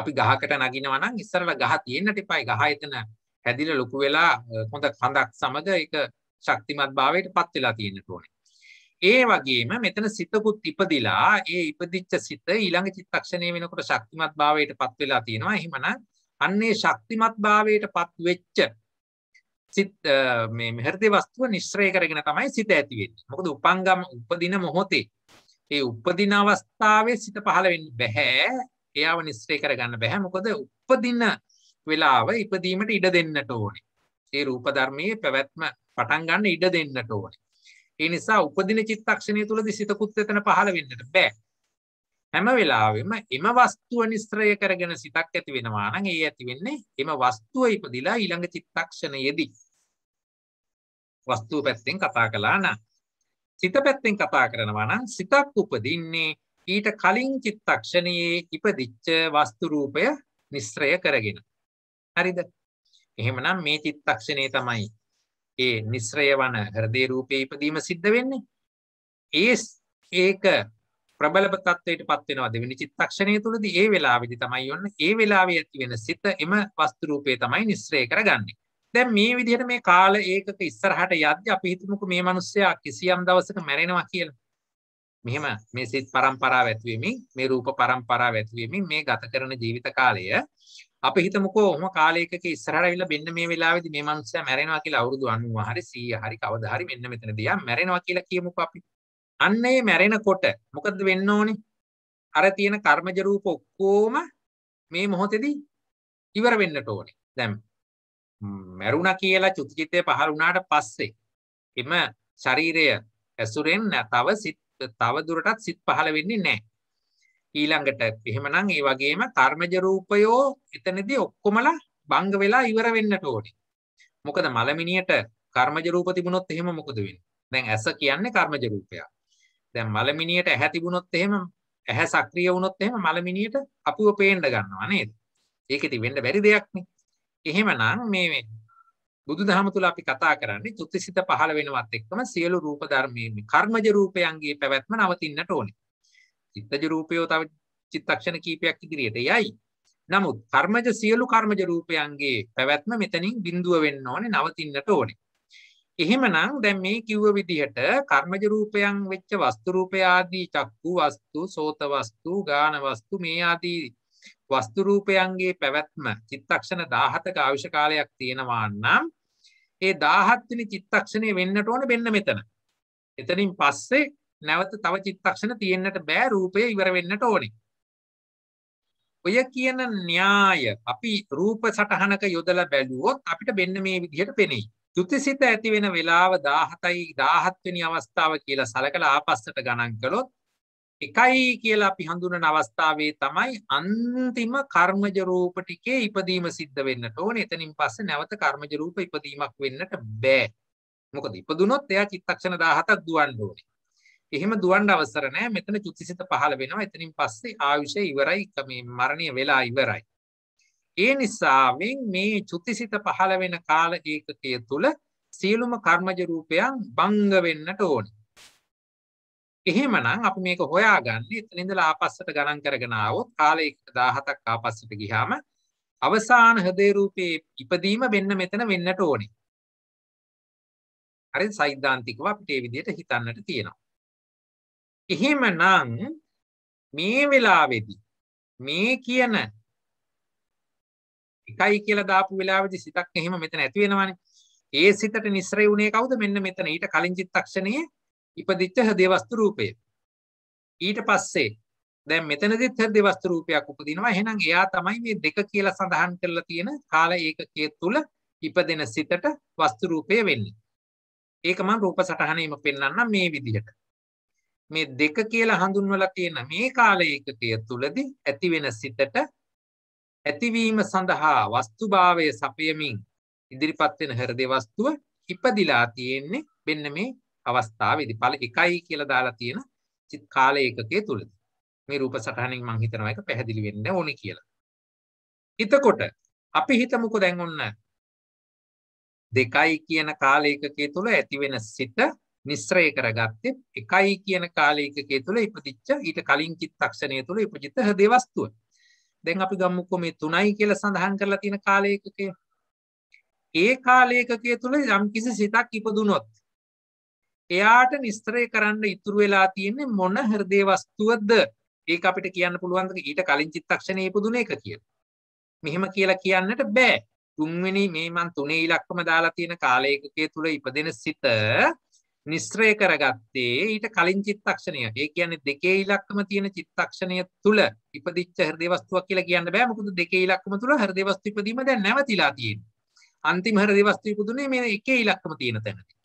අපි ගහකට නගිනවා නම් ඉස්සරලා ගහ තියෙන්නට එපයි. ගහ එතන හැදිලා ලොකු වෙලා හොඳ කඳක් සමග ඒක ශක්තිමත් භාවයට පත් වෙලා තියෙන්න ඕනේ. ඒ වගේම මෙතන සිතකුත් ඉපදිලා ඒ ඉපදිච්ච සිත ඊළඟ චිත්තක්ෂණය වෙනකොට ශක්තිමත් භාවයට පත් වෙලා තියෙනවා. එහෙමනම් අන්නේ ශක්තිමත් භාවයට පත් වෙච්ච සිත් මේ මෙහෙරදි වස්තුව නිශ්‍රය කරගෙන තමයි සිත ඇති වෙන්නේ. මොකද උපංගම උපදින මොහොතේ ඒ උපදින අවස්ථාවේ සිත පහළ වෙන්න බෑ. එයාව නිශ්චය කරගන්න බෑ. මොකද උපදින වෙලාව ඉපදීමට ඉඩ දෙන්නට ඕනේ. ඒ රූප ධර්මයේ පැවැත්ම පටන් ගන්න ඉඩ දෙන්නට ඕනේ. ඒ නිසා උපදින චිත්තක්ෂණය තුලදී සිතකුත් එතන පහළ වෙන්නට බෑ. හැම වෙලාවෙම එම වස්තුව නිස්ත්‍රය කරගෙන සිතක් ඇති වෙනවා නම් ඒ ඇති වෙන්නේ එම වස්තුව ඉපදිලා ඊළඟ චිත්තක්ෂණයේදී වස්තුව පැත්තෙන් කතා කළා නම් සිත පැත්තෙන් කතා කරනවා නම් සිතක් උපදින්නේ ඊට කලින් චිත්තක්ෂණයේ ඉපදිච්ච වස්තු රූපය නිස්ත්‍රය කරගෙන හරිද එහෙමනම් මේ චිත්තක්ෂණේ තමයි ඒ නිස්ත්‍රය වන හෘදේ රූපේ ඉපදීම සිද්ධ වෙන්නේ ඒ ඒක ප්‍රබලව තත්ත්වයට පත් වෙනවා දෙවෙනි චිත්තක්ෂණය තුලදී ඒ වෙලාවේදී තමයි ඔන්න ඒ වෙලාවේ ඇති වෙන සිත එම වස්තු රූපේ තමයි නිස්සරේ කරගන්නේ. දැන් මේ විදිහට මේ කාල ඒකක ඉස්සරහට යද්දී අපි හිතමුකෝ මේ මිනිස්සයා කිසියම් දවසක මැරෙනවා කියලා. මෙහෙම මේ සිත් පරම්පරාව ඇති වෙමින් මේ රූප පරම්පරාව ඇති වෙමින් මේ ගත කරන ජීවිත කාලය අපි හිතමුකෝ ඔහොම කාලයකක ඉස්සරහට ඇවිල්ලා මෙන්න මේ වෙලාවේදී මේ මිනිස්සයා මැරෙනවා කියලා අවුරුදු 90 හරි 100 හරි කවදා හරි මෙන්න මෙතනදී ආ මැරෙනවා කියලා කියමුකෝ අපි. අන්න ඒ මැරෙනකොට මොකද වෙන්න ඕනේ? අර තියෙන කර්මජ රූප ඔක්කොම මේ මොහොතේදී ඉවර වෙන්නට ඕනේ. දැන් මැරුණා කියලා චුතිචිතේ පහළ වුණාට පස්සේ එම ශරීරය ඇසුරෙන් තව සිත් තව දුරටත් සිත් පහළ වෙන්නේ නැහැ. ඊළඟට එහෙමනම් ඒ වගේම කර්මජ රූපයෝ එතනදී ඔක්කොමලා බංග වෙලා ඉවර වෙන්නට ඕනේ. මොකද මලමිනියට කර්මජ රූප තිබුණොත් එහෙම මොකද වෙන්නේ? දැන් ඇස කියන්නේ කර්මජ රූපයක්. දැන් මලමිනියට ඇහැ තිබුණොත් එහෙම ඇහැ සක්‍රිය වුණොත් එහෙම මලමිනියට අපුව පේන්න ගන්නවා නේද? ඒක ඉතින් වෙන්න බැරි දෙයක් නේ. එහෙමනම් මේ බුදුදහම තුල අපි කතා කරන්නේ චුතිසිත පහළ වෙනවත් එක්කම සියලු රූප ධර්මයේ කර්මජ රූපයන්ගේ පැවැත්ම නවතින්නට ඕනේ. චිත්තජ රූපයෝ තව චිත්තක්ෂණ කීපයක් ඉදිරියට යයි. නමුත් කර්මජ සියලු කර්මජ රූපයන්ගේ පැවැත්ම මෙතනින් බිඳුව වෙන්න ඕනේ නවතින්නට ඕනේ. එහෙමනම් දැන් මේ කිව්ව විදිහට කර්මජ රූපයන් වෙච්ච වස්තු රූපය ආදී චක්කු වස්තු සෝත වස්තු ගාන වස්තු මේ ආදී වස්තු රූපයන්ගේ පැවැත්ම චිත්තක්ෂණ 17ක අවශ්‍ය කාලයක් තියෙනවා නම් ඒ 17 වෙනි චිත්තක්ෂණේ වෙන්නට ඕනේ මෙන්න මෙතන. එතනින් පස්සේ නැවත තව චිත්තක්ෂණ තියෙන්නට බෑ රූපය ඉවර වෙන්නට ඕනේ. ඔය කියන න්‍යාය අපි රූප සටහනක යොදලා බැලුවොත් අපිට මෙන්න මේ විදිහට පෙනෙයි. චුතිසිත ඇති වෙන වෙලාව 17යි 17 වෙනි අවස්ථාව කියලා සලකලා ආපස්සට ගණන් කළොත් එකයි කියලා අපි හඳුනන අවස්ථාවේ තමයි අන්තිම කර්මජ රූප ටිකේ ඉපදීම සිද්ධ වෙන්නට ඕනේ. එතනින් පස්සේ නැවත කර්මජ රූප ඉපදීමක් වෙන්නට බෑ. මොකද ඉපදුනොත් එයා චිත්තක්ෂණ 17ක් දුවන්න ඕනේ. එහෙම දුවන්න අවසර නැහැ. මෙතන චුතිසිත පහළ වෙනවා. එතනින් පස්සේ ආයුෂය ඉවරයි. මේ මරණය වෙලා ඉවරයි. ඒ නිසාවෙන් මේ චුතිසිත පහළ වෙන කාල ඒකකය තුළ සියලුම කර්මජ රූපයන් බංග වෙන්නට ඕනි. එහෙමනම් අප මේක හොයාගන්න එතනින්දලා ආපස්සට ගණන් කරගෙන આવොත් කාලය 17ක් ආපස්සට ගියාම අවසාන හදේ රූපේ ඉපදීම වෙන්න මෙතන වෙන්නට ඕනි.
හරි සයිද්ධාන්තිකව අපිට ඒ විදිහට හිතන්නට තියෙනවා. එහෙමනම් මේ වෙලාවේදී මේ කියන
එකයි කියලා දාපු වෙලාවේදී සිතක් එහෙම මෙතන ඇති වෙනවානේ. ඒ සිතට නිස්සරය වුණේ කවුද? මෙන්න මෙතන ඊට කලින් චිත්තක්ෂණයේ ඉපදිච්ච හදේ වස්තු රූපය. ඊට පස්සේ දැන් මෙතනදිත් හදේ වස්තු රූපයක් උපදිනවා. එහෙනම් එයා තමයි මේ දෙක කියලා සඳහන් කරලා තියෙන කාල ඒකකයේ තුල ඉපදෙන සිතට වස්තු රූපය වෙන්නේ. ඒක මම රූප සටහනෙම පෙන්වන්නම් මේ විදිහට. මේ දෙක කියලා හඳුන්වලා තියෙන මේ කාල ඒකකය තුලදී ඇති වෙන සිතට ඇතිවීම සඳහා වස්තුභාවය සපයමින් ඉදිරිපත් වෙන හෘද වස්තුව ඉපදිලා තියෙන්නේ මෙන්න මේ අවස්ථාවේදී ඵල 1යි කියලා දාලා තියෙන චිත් කාල ඒකකයේ තුලදී මේ රූප සටහනින් මම හිතනවා ඒක පැහැදිලි වෙන්න ඕනේ කියලා. එතකොට අපි හිතමුකෝ දැන් ඔන්න දෙකයි කියන කාල ඒකකයේ තුල ඇති වෙන සිත මිශ්‍රය කරගත්තේ එකයි කියන කාල ඒකකයේ තුල ඉපදිච්ච ඊට කලින් චිත්තක්ෂණය තුල ඉපදිච්ච හෘද වස්තුව. දැන් අපි ගම්මුක්කො මේ තුනයි කියල සඳහන් කරලා තියෙන කාලයකකය ඒ කාලයකකය තුළ යම් කිසි සිතක් ඉපදුනොත් එයාට නිස්ත්‍රය කරන්න ඉතුරු වෙලා තියෙන්නේ මොන හෘදේ වස්තුවද ඒ අපිට කියන්න පුළුවන්ද ඊට කලින් චිත්තක්ෂණය ඉපදුන එක කිය මෙහෙම කියලා කියන්නට බෑ තුන්වෙනි මේ මන් තුනේ ඉලක්කම දාලා තියෙන කාලයකකය තුළ ඉපදෙන සිත නිස්ත්‍රය කරගත්තේ ඊට කලින් චිත්තක්ෂණයක. ඒ කියන්නේ දෙකේ ඉලක්කම තියෙන චිත්තක්ෂණය තුල ඉපදිච්ච හෘදේ වස්තුවක් කියලා කියන්න බෑ. මොකද දෙකේ ඉලක්කම තුල හෘදේ වස්තු ඉපදීම දැන් නැවතිලා තියෙනවා. අන්තිම හෘදේ වස්තු ඉපදුනේ මේ එකේ ඉලක්කම තියෙන තැනදී.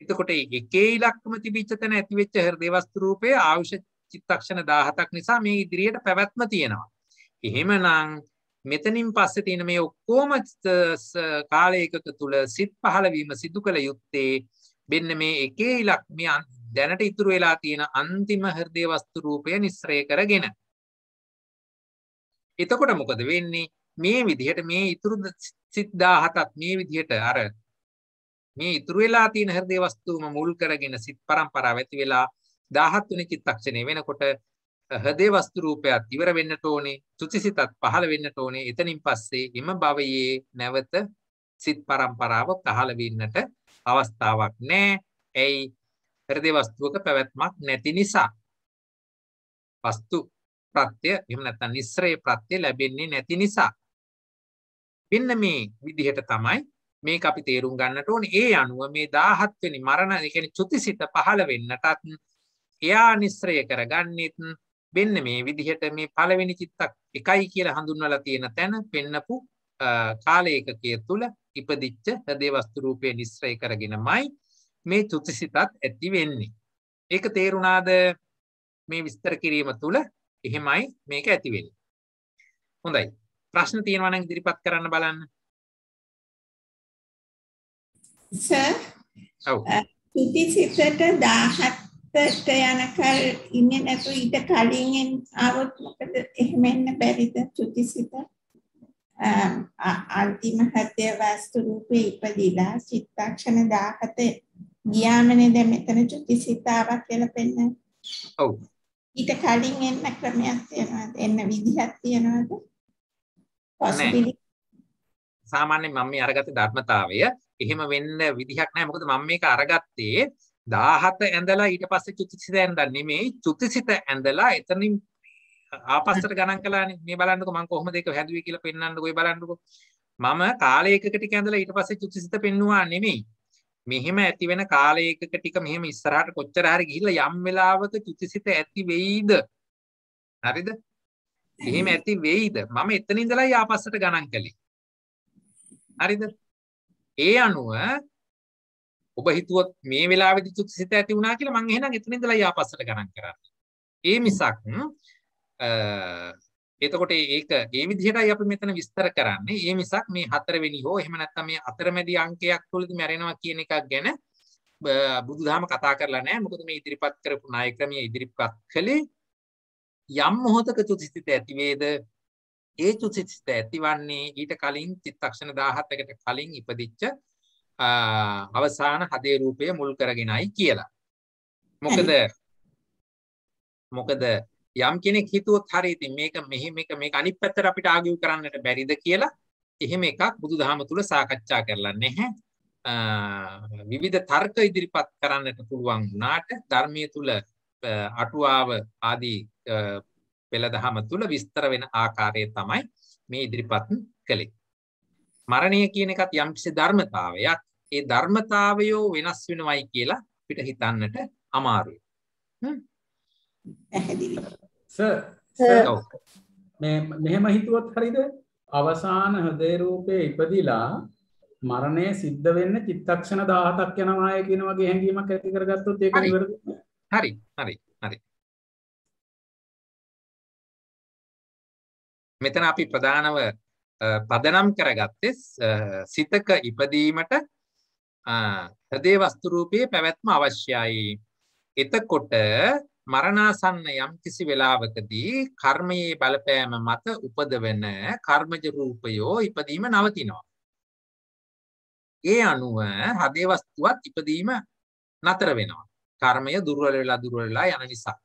එතකොට එකේ ඉලක්කම තිබිච්ච තැන ඇතිවෙච්ච හෘදේ වස්තු රූපයේ අවශ්‍ය චිත්තක්ෂණ 17ක් නිසා මේ ඉදිරියට පැවැත්ම තියෙනවා. එහෙමනම් මෙතනින් පස්සේ තියෙන මේ ඔක්කොම කාලයකක තුල සිත් පහළ වීම සිදු කළ යුත්තේ මෙන්න මේ එකේ ඉලක්මයන් දැනට ඉතුරු වෙලා තියෙන අන්තිම හෘදය වස්තු රූපය නිස්සරය කරගෙන. එතකොට මොකද වෙන්නේ මේ විදිහට මේ ඉතුරු සිද්ධාහතත් මේ විදිහට අර මේ ඉතුරු වෙලා තියෙන හෘදේ වස්තුවම මුල් කරගෙන සිත් පරම්පරාව ඇති වෙලා 17 වෙනි චිත්තක්ෂණය වෙනකොට හදේ වස්තු රූපයත් ඉවර වෙන්නට ඕනේ තුතිසිතත් පහළ වෙන්නට ඕනේ එතනින් පස්සේ එම භවයේ නැවත සිත් પરම්පරාව පහළ වෙන්නට අවස්ථාවක් නැහැ. ඇයි? පෙරදේ වස්තුවක පැවැත්මක් නැති නිසා. වස්තු ප්‍රත්‍ය එහෙම නැත්නම් නිස්සරේ ප්‍රත්‍ය ලැබෙන්නේ නැති නිසා. මෙන්න මේ විදිහට තමයි මේක අපි තේරුම් ගන්නට ඕනේ. ඒ අනුව මේ 17 වෙනි මරණ, ඒ කියන්නේ චුතිසිත පහළ වෙන්නටත් එයා නිස්සරය කරගන්නෙත් මෙන්න මේ විදිහට මේ පළවෙනි චිත්තක් එකයි කියලා හඳුන්වලා තියෙන තැන පෙන්නපු කාලයකකය තුළ ඉපදිච්ච හදේ වස්තු රූපය නිස්සය කරගෙනමයි මේ චුතිසිතත් ඇති වෙන්නේ. ඒක තේරුණාද මේ
විස්තර කිරීම තුළ එහෙමයි මේක ඇතිවෙන්න. හොඳයි ප්‍රශ්න තියෙනවන ඉදිරිපත් කරන්න බලන්න.
චුතිසිතට දාහත්තට යනකල් ඉන්න නැතු ඊට කලින්ෙන් අවත් මොකද එහෙමෙන්න බැරිද චුතිසිතට අන්තිම හතය වස්තු රූපේ ඉපදිලා චිත්තක්ෂණ 17 ගියාමනේ දැන් මෙතන චුතිසිතාවක් කියලා පෙන්නන. ඔව්. ඊට කලින් එන්න ක්‍රමයක් තියෙනවද? එන්න විදිහක් තියෙනවද?
සාමාන්‍යයෙන් මම මේ අරගත්තේ ධර්මතාවය. එහෙම වෙන්න විදිහක් නැහැ. මොකද මම මේක අරගත්තේ 17 ඇඳලා ඊට පස්සේ චුතිසිත ඇඳලා නෙමෙයි චුතිසිත ඇඳලා එතනින් ආපස්සට ගණන් කළානේ මේ බලන්නකෝ මම කොහොමද ඒක හැදුවේ කියලා පෙන්වන්නකෝ ඒ බලන්නකෝ මම කාලයකක ටික ඇඳලා ඊට පස්සේ චුතිසිත පෙන්නුවා නෙමෙයි මෙහෙම ඇති වෙන කාලයකක ටික මෙහෙම ඉස්සරහට කොච්චර හරි ගිහිල්ලා යම් වෙලාවක චුතිසිත ඇති වෙයිද හරිද එහෙම
ඇති වෙයිද මම එතන ඉඳලා ආපස්සට ගණන් කළේ හරිද ඒ අනුව
ඔබ හිතුවොත් මේ වෙලාවේදී චුතිසිත ඇති වුණා කියලා මම එහෙනම් එතන ඉඳලා ආපස්සට ගණන් කරන්නේ ඒ මිසක් එතකොට ඒක ඒ විදිහටයි අපි මෙතන විස්තර කරන්නේ. ඒ මිසක් මේ හතරවෙනි හෝ එහෙම නැත්නම් මේ අතරමැදි අංකයක් තුලදී මැරෙනවා කියන එකක් ගැන බුදුදහම කතා කරලා නැහැ. මොකද මේ ඉදිරිපත් කරපු නායක්‍රමයේ ඉදිරිපත් කළේ යම් මොහොතක චුතිසිත ඇති වේද ඒ චුතිසිත ඇතිවන්නේ ඊට කලින් චිත්තක්ෂණ 17කට කලින් ඉපදිච්ච අවසාන හදේ රූපය මුල් කරගෙනයි කියලා. මොකද මොකද යම් කෙනෙක් හිතුවොත් හරි ඉතින් මේක මෙහෙම එක මේක අනිත් පැත්තට අපිට ආගිව් කරන්නට බැරිද කියලා එහෙම එකක් බුදුදහම තුල සාකච්ඡා කරලා නැහැ. විවිධ තර්ක ඉදිරිපත් කරන්නට පුළුවන් වුණාට ධර්මයේ තුල අටුවාව ආදී පෙළදහම තුල විස්තර වෙන ආකාරය තමයි මේ ඉදිරිපත් කළේ. මරණය කියන එකත් යම්කිසි ධර්මතාවයක්. ඒ ධර්මතාවයෝ වෙනස් වෙනවයි කියලා අපිට හිතන්නට අමාරුයි. පැහැදිලි.
Oh. මෙහෙම හිතුවත් හරිද අවසාන හදේරූපය ඉපදිලා මරණය සිද්ධ වෙන්න චිත්තක්ෂණ දාහතක්
යනවාය කියන වගේ හැඟීමක් ඇති කරගත්තොත් ඒක නිවැරදි හරි හරි හරි මෙතන අපි ප්‍රධානව පදනම් කරගත්තේ සිතක ඉපදීමට
හදේ වස්තු රූපයේ පැවැත්ම අවශ්‍යයි එතකොට මරණාසන්න යම් කිසි වෙලාවකදී කර්මයේ බලපෑම මත උපදවන කර්මජ රූපයෝ ඉපදීම නවතිනවා. ඒ අනුව හදේ වස්තුවත් ඉපදීම නතර වෙනවා. කර්මය දුර්වල වෙලා දුර්වල වෙලා යන නිසා.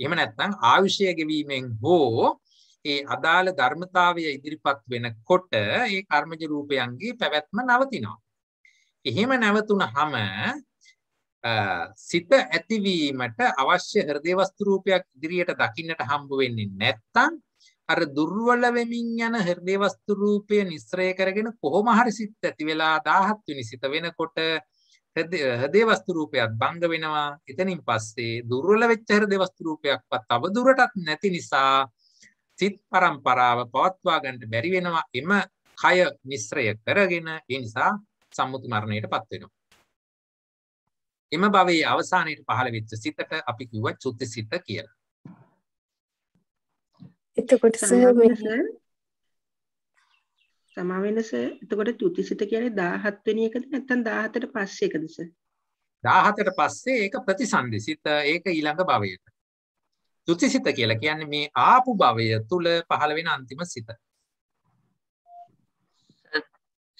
එහෙම නැත්නම් ආවිෂය ගෙවීමෙන් හෝ ඒ අදාළ ධර්මතාවය ඉදිරිපත් වෙනකොට ඒ කර්මජ රූපයන්ගේ පැවැත්ම නවතිනවා. එහෙම නැවතුනහම සිත ඇතිවීමට අවශ්‍ය හෘදේ වස්තු රූපයක් ඉදිරියට දකින්නට හම්බ වෙන්නේ නැත්නම් අර දුර්වල වෙමින් යන හෘදේ වස්තු රූපය නිස්සරය කරගෙන කොහොම හරි සිත් ඇති වෙලා 17 වෙනි සිත වෙනකොට හෘදේ වස්තු රූපයක් බංග වෙනවා එතනින් පස්සේ දුර්වල වෙච්ච හෘදේ වස්තු රූපයක්වත් තව දුරටත් නැති නිසා සිත් પરම්පරාව පවත්වා ගන්න බැරි වෙනවා එම කය නිස්සරය කරගෙන ඒ නිසා සම්මුති මරණයටපත් වෙනවා එම භවයේ අවසානයේ පහළ වෙච්ච සිතට අපි කිව්ව චුති සිත කියලා.
එතකොට
තමා වෙනස එතකොට චුති සිත කියන්නේ 17 වෙනි එකද නැත්නම් 17ට පස්සේ එකද
සර්? 17ට පස්සේ ඒක ප්‍රතිසන්දි සිත ඒක ඊළඟ භවයට. චුති සිත කියලා කියන්නේ මේ ආපු භවය තුල පහළ වෙන අන්තිම සිත.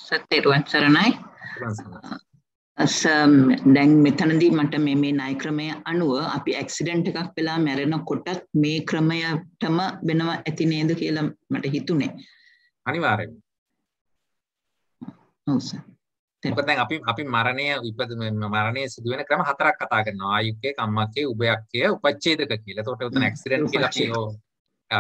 සත්‍යරුවන්
සරණයි.
දැන් මෙතනදී මට මේ මේ ණය ක්‍රමය අනුව අපි ඇක්සිඩන්ට් එකක් වෙලා මැරෙනකොටත් මේ ක්‍රමයටම වෙනවා ඇති නේද කියලා මට හිතුනේ.
අනිවාර්යෙන්. ඔව් සර්. මොකද දැන් අපි අපි මරණය ඉපද මරණය සිදු වෙන ක්‍රම හතරක් කතා කරනවා. ආයුක්කේ, කම්මක්කේ, උභයක්කේ, උපච්ඡේදක කියලා. එතකොට උතන ඇක්සිඩන්ට් කියලා අපි ඔය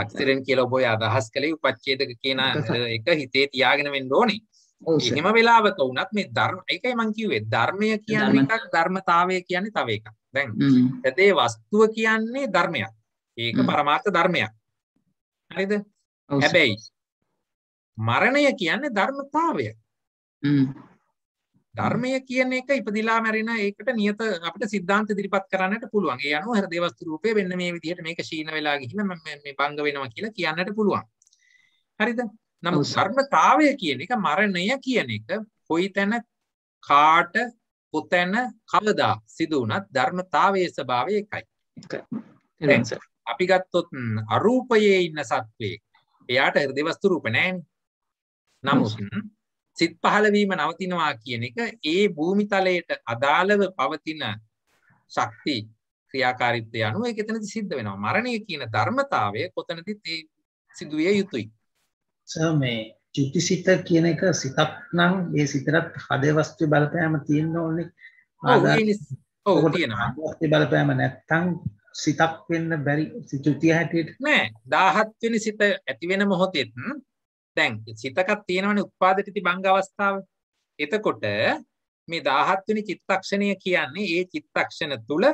ඇක්සිඩන්ට් කියලා ඔබ අදහස් කළේ උපච්ඡේදක කියන එක හිතේ තියාගෙන වෙන්න ඕනේ. එහෙම වෙලාවක වුණත් මේ ධර්ම ඒකයි මං කිව්වේ ධර්මය කියන්නේ එකක් ධර්මතාවය කියන්නේ තව එකක්. දැන් ඇදේ වස්තුව කියන්නේ ධර්මයක්. ඒක පරමාර්ථ ධර්මයක්. හරිද? හැබැයි මරණය කියන්නේ ධර්මතාවය. ධර්මය කියන එක ඉපදිලා මැරෙන ඒකට නියත අපිට සිද්ධාන්ත ඉදිරිපත් කරන්නට පුළුවන්. ඒ අනුව හර දේවස්තු රූපේ මෙන්න මේ විදිහට මේක ශීන වෙලා ගිහින් මම මේ භංග වෙනවා කියලා කියන්නට පුළුවන්. හරිද? නමුත් ධර්මතාවය කියන එක මරණය කියන එක කොයි තැන කාට කොතැන කවදා සිදු වුණත් ධර්මතාවයේ ස්වභාවය එකයි. අපි ගත්තොත් අරූපයේ ඉන්න සත්වයේ එයාට හෘද වස්තු රූප නැහැ. නමුත් සිත් පහළවීම නවතිනවා කියන එක ඒ භූමිතලයට අදාළව පවතින ශක්ති ක්‍රියාකාරීත්වය අනුව ඒක එතනදි සිද්ධ වෙනවා. මරණය කියන ධර්මතාවය කොතනදිත් ඒ සිදුවිය යුතුයි. මේ
චුතිසිත කියන එක සිතක් නම් ඒ සිතටත් හදේ වස්තුවේ බලපෑම තියෙන්න ඕනේ.
ඔව් තියෙනවා.
ඒ බලපෑම නැත්තම් සිතක් වෙන්න බැරි චුතිය හැටියට
නෑ 17 වෙනි සිත ඇති වෙන මොහොතෙත් දැන් සිතකක් තියෙනවනේ උත්පාදිතී භංග අවස්ථාව. එතකොට මේ 17 වෙනි චිත්තක්ෂණය කියන්නේ ඒ චිත්තක්ෂණ තුල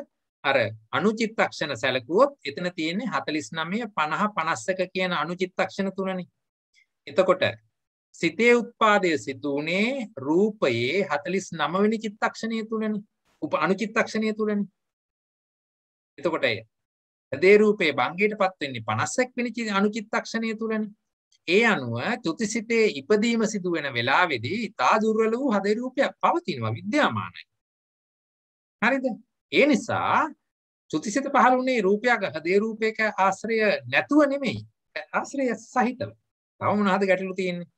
අර අනුචිත්තක්ෂණ සැලකුවොත් එතන තියෙන්නේ 49 50 51 කියන අනුචිත්තක්ෂණ තුනනේ. එතකොට සිතේ උත්පාදය සිදුවනේ රූපයේ හතලිස් නමවෙනි චිත්තක්ෂණය තුළනි උප අනුචිත්තක්ෂණය තුළනි එතකොට එය ඇදේ රූපේ බංගේට පත්වෙන්නේ පනස්සක් වෙනි අනුචිත්තක්ෂණය තුළනි ඒ අනුව චුතිසිතේ ඉපදීම සිදුවෙන වෙලාවෙදී ඉතා දුර්වල වූ හදේ රූපයක් පවතිනවා විද්‍යාමානයි හරිද ඒ නිසා චුතිසිත පහළුනේ රූපයක් හදේ රූපයක ආශ්‍රය නැතුව නෙමෙයි ආශ්‍රය සහිතව තව මොනවාද ගැටලු තියෙන්නේ?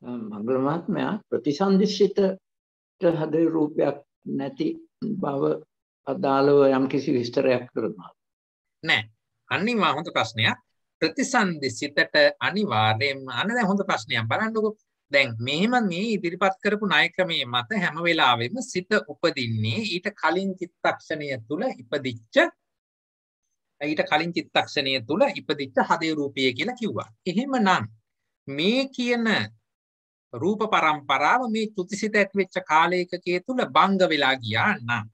මඟල මාත්මයා ප්‍රතිසන්දිස්සිත හද රූපයක් නැති බව අදාළව යම්කිසි විස්තරයක් කරනවා.
නෑ.
අනිවා හොඳ ප්‍රශ්නයක්. ප්‍රතිසන්දිසිතට අනිවාර්යයෙන්ම අන්න දැන් හොඳ ප්‍රශ්නයක් බලන්නකෝ. දැන් මෙහෙම මේ ඉදිරිපත් කරපු ණය ක්‍රමයේ මත හැම වෙලාවෙම සිත උපදින්නේ ඊට කලින් චිත්තක්ෂණය තුල ඉපදිච්ච ඊට කලින් චිත්තක්ෂණය තුල ඉපදිච්ච හදේ රූපය කියලා කිව්වා. එහෙමනම් මේ කියන රූප පරම්පරාව මේ තුතිසිත ඇතිවෙච්ච කාලයකකේ තුළ බංග වෙලා ගියා නම්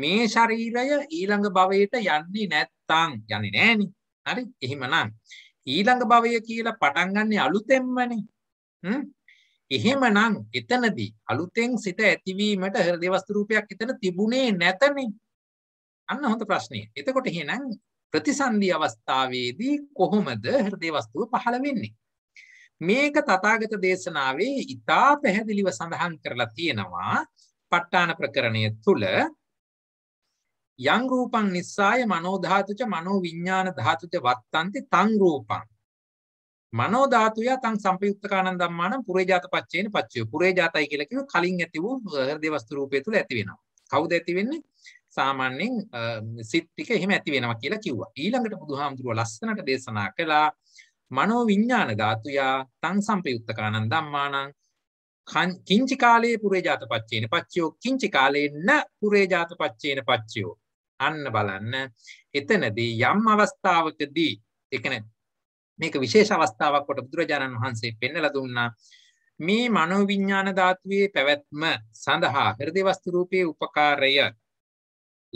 මේ ශරීරය ඊළඟ භවයට යන්නේ නැත්තං යන්නේ නෑනි හරි එහෙමනම් ඊළඟ භවය කියලා පටන්ගන්නේ අලුතෙම්මනේ එහෙමනම් එතනදී අලුතෙන් සිත ඇතිවීමට හරදවස්තුරූපයක් එතන තිබුණේ නැතනේ අන්න හොඳ ප්‍රශ්නය එතකොට එහෙනම් ප්‍රතිසන්ධී අවස්ථාවේදී කොහොමද හෘදේ වස්තුව පහළ වෙන්නේ මේක තථාගත දේශනාවේ ඉතා පැහැදිලිව සඳහන් කරලා තියෙනවා ප ဋ ාණ ප්‍රකරණය තුල යං රූපං නිස්සාය මනෝ ධාතුච මනෝ විඥාන ධාතුච වත්තන්ති තං රූපං මනෝ ධාතුය තං සංපයුක්තකානං ධම්මානං පුරේජාත පච්චේන පච්චය පුරේජාතයි කියලා කිව්ව කලින් ඇති වූ හෘදේ වස්තු රූපය තුල ඇති වෙනවා කවුද ඇති වෙන්නේ සාමාන්‍යයෙන් සිත් ටික එහෙම ඇති වෙනවා කියලා කිව්වා ඊළඟට බුදුහාමුදුරුව ලස්සනට දේශනා කළා මනෝ විඤ්ඥාන ධාතුයා තන් සම්පයුත්තකානන් දම්මානං කිංචි කාලයේ පුරේජාත පච්චේන පච්චයෝ කිංචි කාලයෙන්න පුරේජාත පච්චේන පච්චයෝ අන්න බලන්න එතනදී යම් අවස්ථාවකදී එකන මේක විශේෂ අවස්ථාවක් කොට බුදුරජාණන් වහන්සේ පෙන්නල දුන්නා මේ මනෝවිඤ්ඥාන ධාත්වයේ පැවැත්ම සඳහා හෘදවස්තුරූපයේ උපකාරය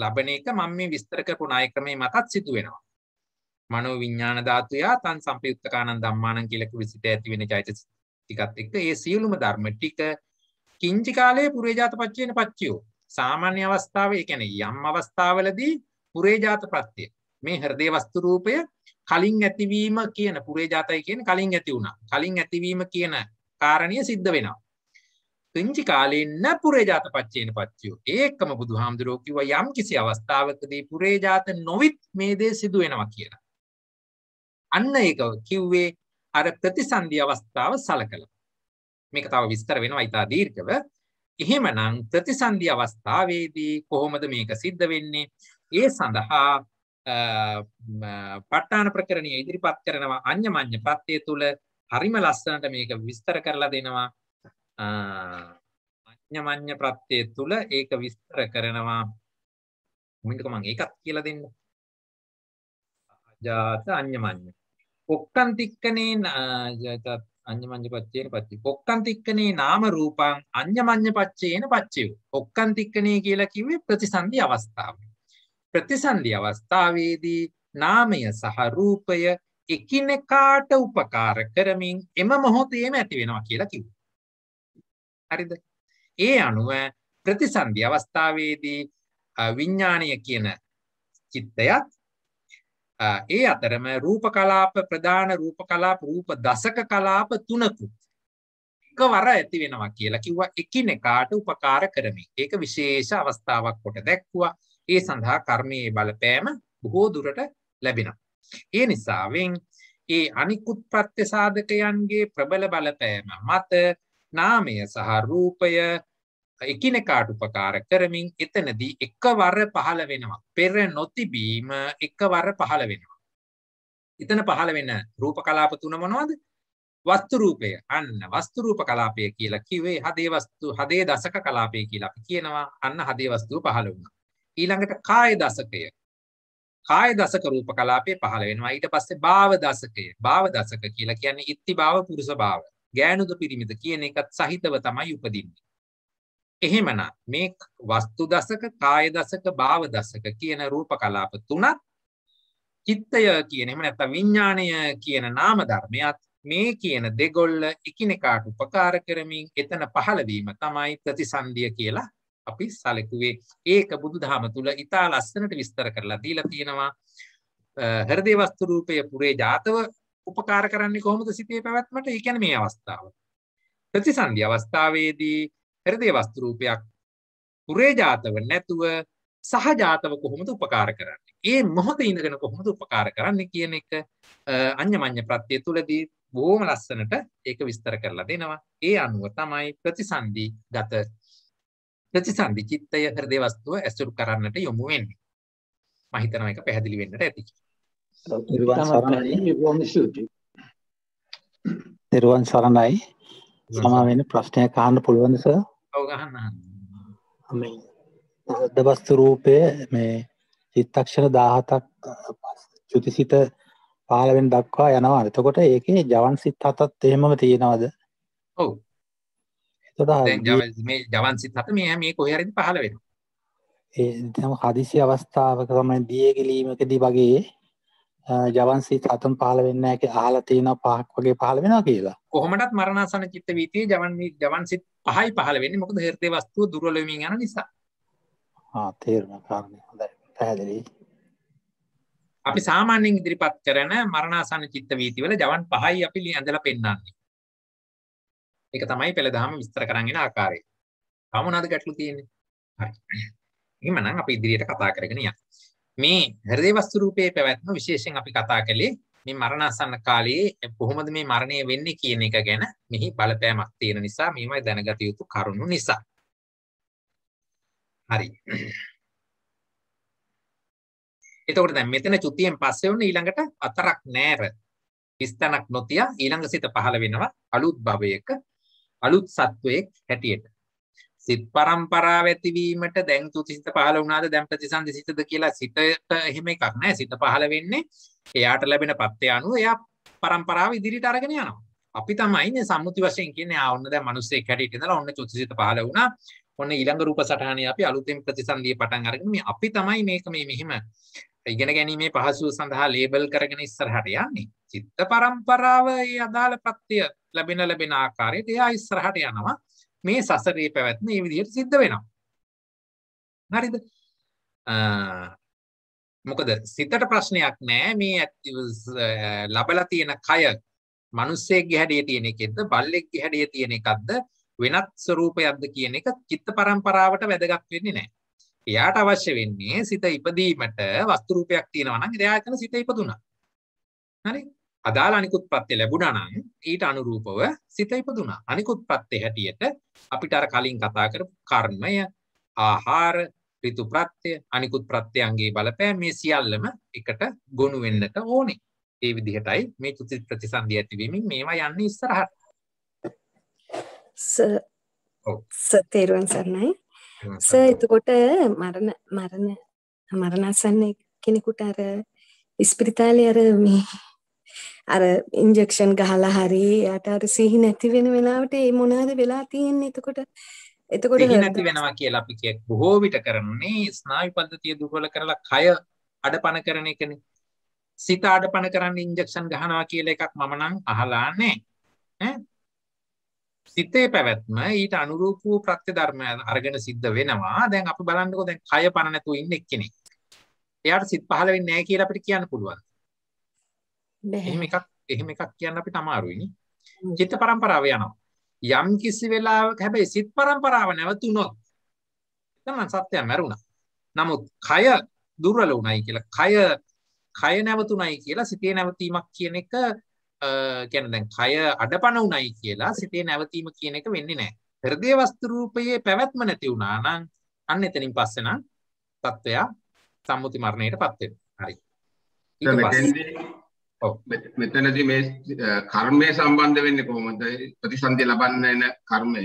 ලබන එක මං මේ විස්තර කරපු නායක්‍රමේ මතත් සිදුවෙනවා මනෝ විඤ්ඤාණ ධාතුයා තන් සම්පයුත්තකානන් ධම්මානං කියලා කුවිසිට ඇති වෙන චෛතසිකත් එක්ක ඒ සියලුම ධර්ම ටික කිංචි කාලයේ පුරේජාත පච්චේන පච්චයෝ සාමාන්‍ය අවස්ථාවේ කියන්නේ යම් අවස්ථාවලදී පුරේජාත ප්‍රත්‍ය මේ හෘදේ වස්තු රූපය කලින් ඇතිවීම කියන පුරේජාතයි කියන කලින් ඇති වුණා. කලින් ඇතිවීම කියන කාරණිය සිද්ධ වෙනවා. කිංචි කාලෙන් න පුරේජාත පච්චේන පච්චයෝ ඒකම බුදුහාමුදුරුවෝ කිව්වා යම් කිසි අවස්ථාවකදී පුරේජාත නොවිත් මේ දේ සිදු වෙනවා කියලා. අන්න ඒක කිව්වේ අර ප්‍රතිසන්ධි අවස්ථාව සලකලා. මේක තව විස්තර වෙනවා ඊට දීර්ඝව. එහෙමනම් ප්‍රතිසන්ධි අවස්ථාවේදී කොහොමද මේක සිද්ධ වෙන්නේ? ඒ සඳහා ප ဋ ාණ ප්‍රකරණය ඉදිරිපත් කරනවා අඤ්ඤමඤ්ඤ පත්‍ය තුල හරිම ලස්සනට මේක විස්තර කරලා දෙනවා. අඤ්ඤමඤ්ඤ ප්‍රත්‍ය තුල ඒක විස්තර කරනවා.
මොකද මම ඒකත්
කියලා දෙන්න. ජාත අඤ්ඤමඤ්ඤ පොක්කන් තික්කනේ අන්‍යමං්ජ පච්චයන පච්චි පොක්කන් තික්කනේ නාම රූපං අන්‍යමං්්‍ය පච්චයන පච්චයව ඔක්කන් තික්කනේ කියලා කිවේ ප්‍රතිසන්ධි අවස්ථාව. ප්‍රතිසන්ධි අවස්ථාවේදී නාමය සහ රූපය එකිනෙකාට උපකාර කරමින් එම මොහොතේම ඇති වෙනවා කියලා කිව්. හරිද ඒ අනුව ප්‍රතිසන්ධි අවස්ථාවේදී විඤ්ඥානය කියන චිත්තයත් ඒ අතරම රූප කලාප ප්‍රධාන රූප කලාප රූප දසක කලාප තුනකුත් එක වර ඇති වෙනවා කියලා කිව්වා එකින් එකාට උපකාර කරමි ඒක විශේෂ අවස්ථාවක් කොට දැක්වා ඒ සඳහා කර්මයේ බලපෑම බොහෝ දුරට ලැබෙන. ඒ නිසාවෙන් ඒ අනිකුත් ප්‍රත්‍ය සාධකයන්ගේ ප්‍රබල බලපෑම මත නාමය සහ රූපය එකිනෙකාට උපකාර කරමින් එතනදී එකවර පහළ වෙනවා. පෙර නොතිබීම එකවර පහළ වෙනවා. එතන පහළ වෙන රූප කලාප තුන මොනවද? වස්තු රූපය. අන්න වස්තු රූප කලාපය කියලා කිව්වේ හදේ වස්තු හදේ දශක කලාපය කියලා අපි කියනවා. අන්න හදේ වස්තුව පහළ වුණා. ඊළඟට කාය දශකය. කාය දශක රූප කලාපය පහළ වෙනවා. ඊට පස්සේ භාව දශකය. භාව දශක කියලා කියන්නේ ඉත්ති භාව පුරුෂ භාව. ගෑනුද පිරිමිද කියන එකත් සහිතව තමයි උපදින්නේ. එහෙමනම් මේ වස්තු දසක කාය දසක භාව දසක කියන රූප කලාප තුනත් චිත්තය කියන එහෙම නැත්නම් විඥාණය කියන නාම ධර්මයක් මේ කියන දෙගොල්ල එකිනෙකාට උපකාර කරමින් එතන පහළ වීම තමයි ප්‍රතිසන්දිය කියලා අපි සැලකුවේ. ඒක බුදුදහම තුල ඉතා ලස්සනට විස්තර කරලා දීලා තියෙනවා. හෘදේ වස්තු රූපය පුරේ ජාතව උපකාර කරන්නේ කොහොමද සිතේ පැවැත්මට? ඒ කියන්නේ මේ අවස්ථාව. ප්‍රතිසන්දි අවස්ථාවේදී හෘදේ වස්තු රූපයක් පුරේජාතව නැතුව සහජාතව කොහොමද උපකාර කරන්නේ? ඒ මොහොත ඉඳගෙන කොහොමද උපකාර කරන්නේ කියන එක අඤ්ඤමඤ්ඤ ප්‍රත්‍ය තුලදී බොහොම ලස්සනට ඒක විස්තර කරලා දෙනවා. ඒ අනුව තමයි ප්‍රතිසන්දි ගත ප්‍රතිසන්දි චිත්තය හෘදේ වස්තුව ඇසුරු කරන්නට යොමු වෙන්නේ. මම හිතනවා ඒක පැහැදිලි වෙන්නට ඇති
කියලා. සරණයි. සමා වෙන ප්‍රශ්නයක් අහන්න පුළුවන්ද සර්?
ඔව් ගහන්න අහන්න
මේ දවස්තු රූපය මේ චිත්තක්ෂණ 17ක් චුතිසිත 15 වෙනි දක්වා යනවා. එතකොට ඒකේ ජවන් සිත් හතත් එහෙමම තියෙනවද? ඔව්. එතකොට
මේ ජවන් සිත් හත මේ මේ කොහේ හරිද 15 වෙනවා.
ඒ හදිසි අවස්ථාවක තමයි දිය ගැලීමකදී වගේ ජවන් සිත් හතම පහළ වෙන්න ඇක අහලා තියෙනවා පහක් වගේ පහළ වෙනවා කියලා.
කොහොමදත් මරණාසන චිත්ත වීතියේ ජවන් ජවන් සිත් පහයි පහල වෙන්න මොකද හෘදේ වස්තුව දුර්වලමින් යන නිසා
තේරුණ කාරණය හොඳයි පැහැදිලි
අපි සාමාන්‍යයෙන් ඉදිරිපත් කරන මරණාසන්න චිත්ත වීතිවල ජවන් පහයි අපි ඇඳලා පෙන්වන්නේ ඒක තමයි පෙළදහම විස්තර කරගෙන ආකාරය තව මොනවද ගැටලු තියෙන්නේ හරි එහෙනම් අපි ඉදිරියට කතා කරගෙන යමු මේ හෘදේ වස්තු රූපයේ පැවැත්ම විශේෂයෙන් අපි කතා කළේ මේ මරණාසන්න කාලයේ කොහොමද මේ මරණය වෙන්නේ කියන එක ගැන මෙහි බලපෑමක් තියෙන නිසා මේවයි දැනගත යුතු කරුණු නිසා. හරි. එතකොට දැන් මෙතන චුතියෙන් පස්සේ වුණ ඊළඟට අතරක් නෑර. ස්තනක් නොතිය ඊළඟ සිත පහළ වෙනවා අලුත් භවයක අලුත් සත්වයක් හැටියට. සිත් පරම්පරාව ඇතිවීමට දැන් තුතිසිත පහල වුණාද දැන් ප්‍රතිසන්ධි සිතද කියලා සිතට එහෙම එකක් නෑ සිත පහල වෙන්නේ එයාට ලැබෙන පත්තය අනුව එයා පරම්පරාව ඉදිරිට අරගෙන යනවා අපි තමයි සම්මුති වශයෙන් කියන්නේ ආ ඔන්න දැන් මිනිස්සේ කැඩීට ඉඳලා ඔන්න තුතිසිත පහල වුණා ඔන්න ඊළඟ රූප සටහනේ අපි අලුතෙන් ප්‍රතිසන්ධිය පටන් අරගෙන මේ අපි තමයි මේක මේ මෙහිම ඉගෙන ගැනීමේ පහසුව සඳහා ලේබල් කරගෙන ඉස්සරහට යන්නේ චිත්ත පරම්පරාව ඒ අදාළ පත්‍ය ලැබෙන ලැබෙන ආකාරයට එයා ඉස්සරහට යනවා මේ සසරේ පැවැත්ම මේ විදිහට සිද්ධ වෙනවා. හරිද? මොකද සිතට ප්‍රශ්නයක් නෑ මේ ලබලා තියෙන කය මිනිස්සෙක්ගේ හැඩයේ තියෙන එකෙක්ද බල්ලෙක්ගේ හැඩයේ තියෙන එකක්ද වෙනත් ස්වરૂපයක්ද කියන එක චිත්ත පරම්පරාවට වැදගත් වෙන්නේ නෑ. එයාට අවශ්‍ය වෙන්නේ සිත ඉපදීමට වස්තු රූපයක් තියෙනවා නම් එයා එතන සිත ඉපදුනා. හරි? අදාළ අනිකුත් ප්‍රත්‍ය ලැබුණා නම් ඊට අනුරූපව සිත ඉපදුනා. අනිකුත් ප්‍රත්‍ය හැටියට අපිට අර කලින් කතා කරපු කර්මය, ආහාර, ඍතු ප්‍රත්‍ය, අනිකුත් ප්‍රත්‍යයන්ගේ බලපෑම මේ සියල්ලම එකට ගොනු වෙන්නට ඕනේ. ඒ විදිහටයි මේ චුති ප්‍රතිසන්දිය ඇතිවීමෙන් මේවා යන්නේ ඉස්සරහට.
ස සතේරුවන් සර්ණයි. ස එතකොට මරණ මරණ මරණසන්න කෙනෙකුට අර ඉස්පිරිතාලේ අර මේ අර ඉන්ජෙක්ෂන් ගහලා හරි යට අර සිහි නැති වෙන වෙලාවට ඒ මොනවාද වෙලා තියෙන්නේ එතකොට එතකොට නැති
වෙනවා කියලා අපි කිය බොහෝ විට කරන්නේ ස්නායු පද්ධතිය දුර්වල කරලා කය අඩපණ කරන එකනේ සිත අඩපණ කරන්න ඉන්ජෙක්ෂන් ගහනවා කියලා එකක් මම නම් අහලා නැහැ ඈ සිතේ පැවැත්ම ඊට අනුරූප වූ ප්‍රත්‍ය ධර්ම අරගෙන සිද්ධ වෙනවා. දැන් අපි බලන්නකෝ දැන් කය පණ නැතුව ඉන්න එක්කෙනෙක්. එයාට සිත් පහළ වෙන්නේ නැහැ කියලා අපිට කියන්න පුළුවන්. එහෙම එකක් එහෙම එකක් කියන්න අපිට අමාරුයිනේ. චිත්ත පරම්පරාව යනවා. යම් කිසි වෙලාවක හැබැයි සිත් පරම්පරාව නැවතුනොත් තමයි සත්‍යය මැරුණා. නමුත් කය දුර්වල වුණයි කියලා කය කය නැවතුණයි කියලා සිතේ නැවතීමක් කියන එක කියන්නේ දැන් කය අඩපණ උණයි කියලා සිතේ නැවතීම කියන එක වෙන්නේ නැහැ. හෘදේ වස්තු රූපයේ පැවැත්ම නැති වුණා නම් අන්න එතනින් පස්සේ නම් తත්වයා සම්මුති මරණයටපත් වෙනවා. හරි.
ඊට පස්සේ
මෙතනදී මේ කර්මය සම්බන්ධ වෙන්නේ කොහොමද ප්‍රතිසන්දිය ලබන්න කර්මය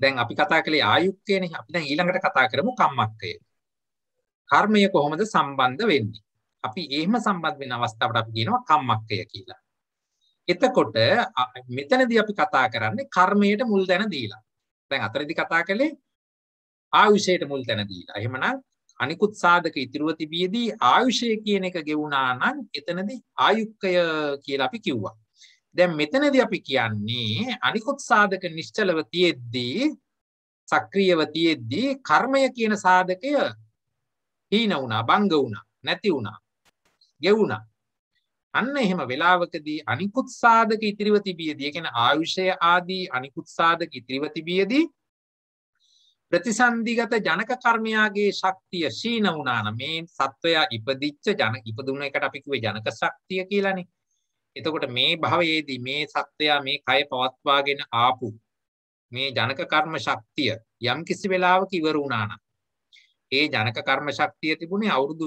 දැන් අපි කතා කළේ ආයුක්තයනේ අපි දැන් ඊළඟට කතා කරමු කම්මක්කය කර්මය කොහොමද සම්බන්ධ වෙන්නේ අපි එහෙම සම්බන්ධ වෙන අවස්ථාවට අපි කියනවා කම්මක්කය කියලා එතකොට මෙතනදී අපි කතා කරන්නේ කර්මයට මුල් තැන දීලා දැන් අතරදී කතා කළේ ආයුෂයට මුල් තැන දීලා එහෙමනම් අනිකුත් සාධක ඉතිරුව තිබියදී ආයුෂය කියන එක ගෙවුණා නම් එතනදි ආයුක්කය කියලා අපි කිව්වා. දැන් මෙතනදී අපි කියන්නේ අනිකුත් සාධක නිශ්චලව තියෙද්දී සක්‍රියව තියෙද්දී කර්මය කියන සාධකය හීන වුණා, බංග වුණා, නැති වුණා, ගෙවුණා. අන්න එහෙම වෙලාවකදී අනිකුත් සාධක ඉතිරිව තිබියදී, ඒ කියන්නේ ආයුෂය ආදී අනිකුත් සාධක ඉතිරිව තිබියදී ප්‍රතිසන්දිගත ජනක කර්මයාගේ ශක්තිය ශීන වුණාන මේ සත්වයා ඉපදිච්ච ජන ඉපදුන එකට අපිකුවේ ජනක ශක්තිය කියලනේ එතකොට මේ භවයේදී මේ සත්වයා මේ කය පවත්වාගෙන ආපු මේ ජනක කර්ම ශක්තිය යම් කිසි වෙලාවක ඉවර වුණානම් ඒ ජනක කර්ම ශක්තිය තිබුණේ අවුරුදු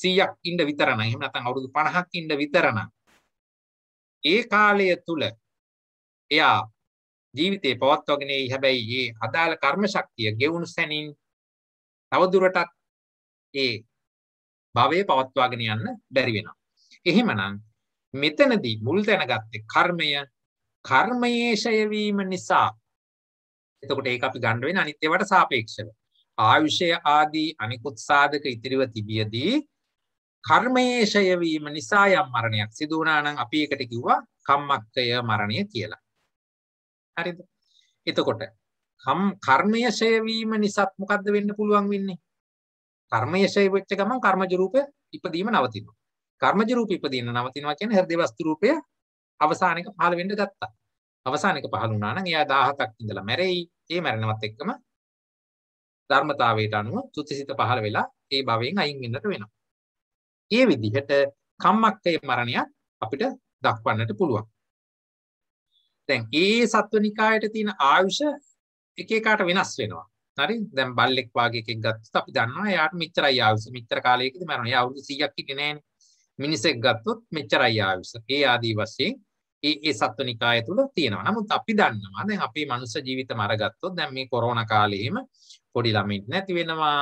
100ක් ඉන්න විතරනම් එහෙම නැත්නම් අවුරුදු 50ක් ඉන්න විතරනම් ඒ කාලය තුල එයා ජීවිතේ පවත්වාගෙන යයි හැබැයි ඒ අදාළ කර්ම ශක්තිය ගෙවුණු සැනින් තවදුරටත් ඒ භවයේ පවත්වාගෙන යන්න බැරි වෙනවා. එහෙමනම් මෙතනදී මුල් දැනගත්තේ කර්මය කර්මයේෂය වීම නිසා එතකොට ඒක අපි ගන්න වෙන අනිත් ඒවාට සාපේක්ෂව ආයුෂය ආදී අනිකුත් සාධක ඉතිරිව තිබියදී කර්මයේෂය වීම නිසා යම් මරණයක් සිදු වුණා නම් අපි ඒකට කිව්වා කම්මක්කය මරණය කියලා. හරිද එතකොට කම් කර්මය ෂයවීම නිසාත් මොකක්ද වෙන්න පුළුවන් වෙන්නේ කර්මය ෂය වෙච්ච ගමන් කර්මජ රූප ඉපදීම නවතිනවා කර්මජ රූප ඉපදීම නවතිනවා කියන්නේ හෘද වස්තු රූපය අවසානික පහළ වෙන්න ගත්තා අවසානික පහළ වුණා නම් එයා 17ක් ඉඳලා මැරෙයි ඒ මැරෙනවත් එක්කම ධර්මතාවයට අනුව චුතිසිත පහළ වෙලා ඒ භවයෙන් අයින් වෙන්නට වෙනවා ඒ විදිහට කම්මක්කේ මරණය අපිට දක්වන්නට පුළුවන් දැන් ඒ සත්ව නිකායට තියෙන ආයුෂ එක එකාට වෙනස් වෙනවා. හරි? දැන් බල්ලෙක් වාගේ එකෙක් ගත්තොත් අපි දන්නවා එයාට මෙච්චරයි ආයුෂ. මෙච්චර කාලයකදී මරණ. එයා අවුරුදු 100ක් ඉන්නේ නැහනේ. මිනිසෙක් ගත්තොත් මෙච්චරයි ආයුෂ. ඒ ආදී වශයෙන් ඒ ඒ සත්ව නිකාය තුල තියෙනවා. නමුත් අපි දන්නවා දැන් අපේ මනුෂ්‍ය ජීවිතම අරගත්තොත් දැන් මේ කොරෝනා කාලේම පොඩි ළමින් නැති වෙනවා.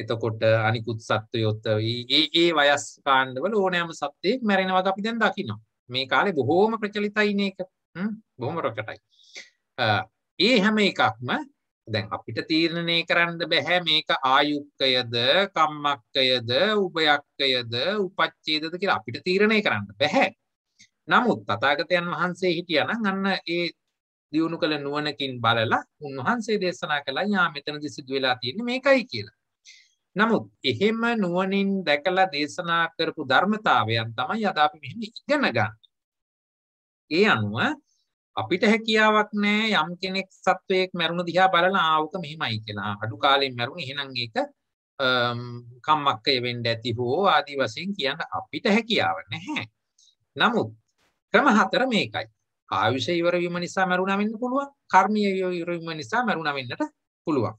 එතකොට අනිකුත් සත්වයොත් ඒ ඒ වයස් කාණ්ඩවල ඕනෑම සත්වයක් මැරෙනවා අපි දැන් දකිනවා. මේ කාලේ බොහෝම ප්‍රචලිතයි මේක. බොහොම රොකටයි. ඒ හැම එකක්ම දැන් අපිට තීරණය කරන්න බැහැ මේක ආයුක්කයද කම්මක්කයද උපයක්කයද උපච්චේදද කියලා අපිට තීරණය කරන්න බැහැ. නමුත් තථාගතයන් වහන්සේ හිටියනම් අන්න ඒ දියුණු කළ නුවණකින් බලලා උන්වහන්සේ දේශනා කළා යා මෙතනදි සිදු වෙලා තියෙන්නේ මේකයි කියලා. නමුත් එහෙම නුවණින් දැකලා දේශනා කරපු ධර්මතාවයන් තමයි අද අපි මෙහෙම ඉගෙන ගන්න. ඒ අනුව අපිට හැකියාවක් නෑ යම් කෙනෙක් සත්වයෙක් මැරුණ දිහා බලලා ආවක මෙහෙමයි කියලා අඩු කාලෙන් මැරුණ එහෙනම් ඒක කම්මක්කය වෙන්ඩ ඇති හෝ ආදී වසයෙන් කියන්න අපිට හැකියාව නැහැ නමුත් ක්‍රම හතර මේකයි ආයුෂ ඉවර වීම නිසා මැරුණා වෙන්න පුළුවන් කර්මීය ඉවර වීම නිසා මැරුණා වෙන්නට පුළුවන්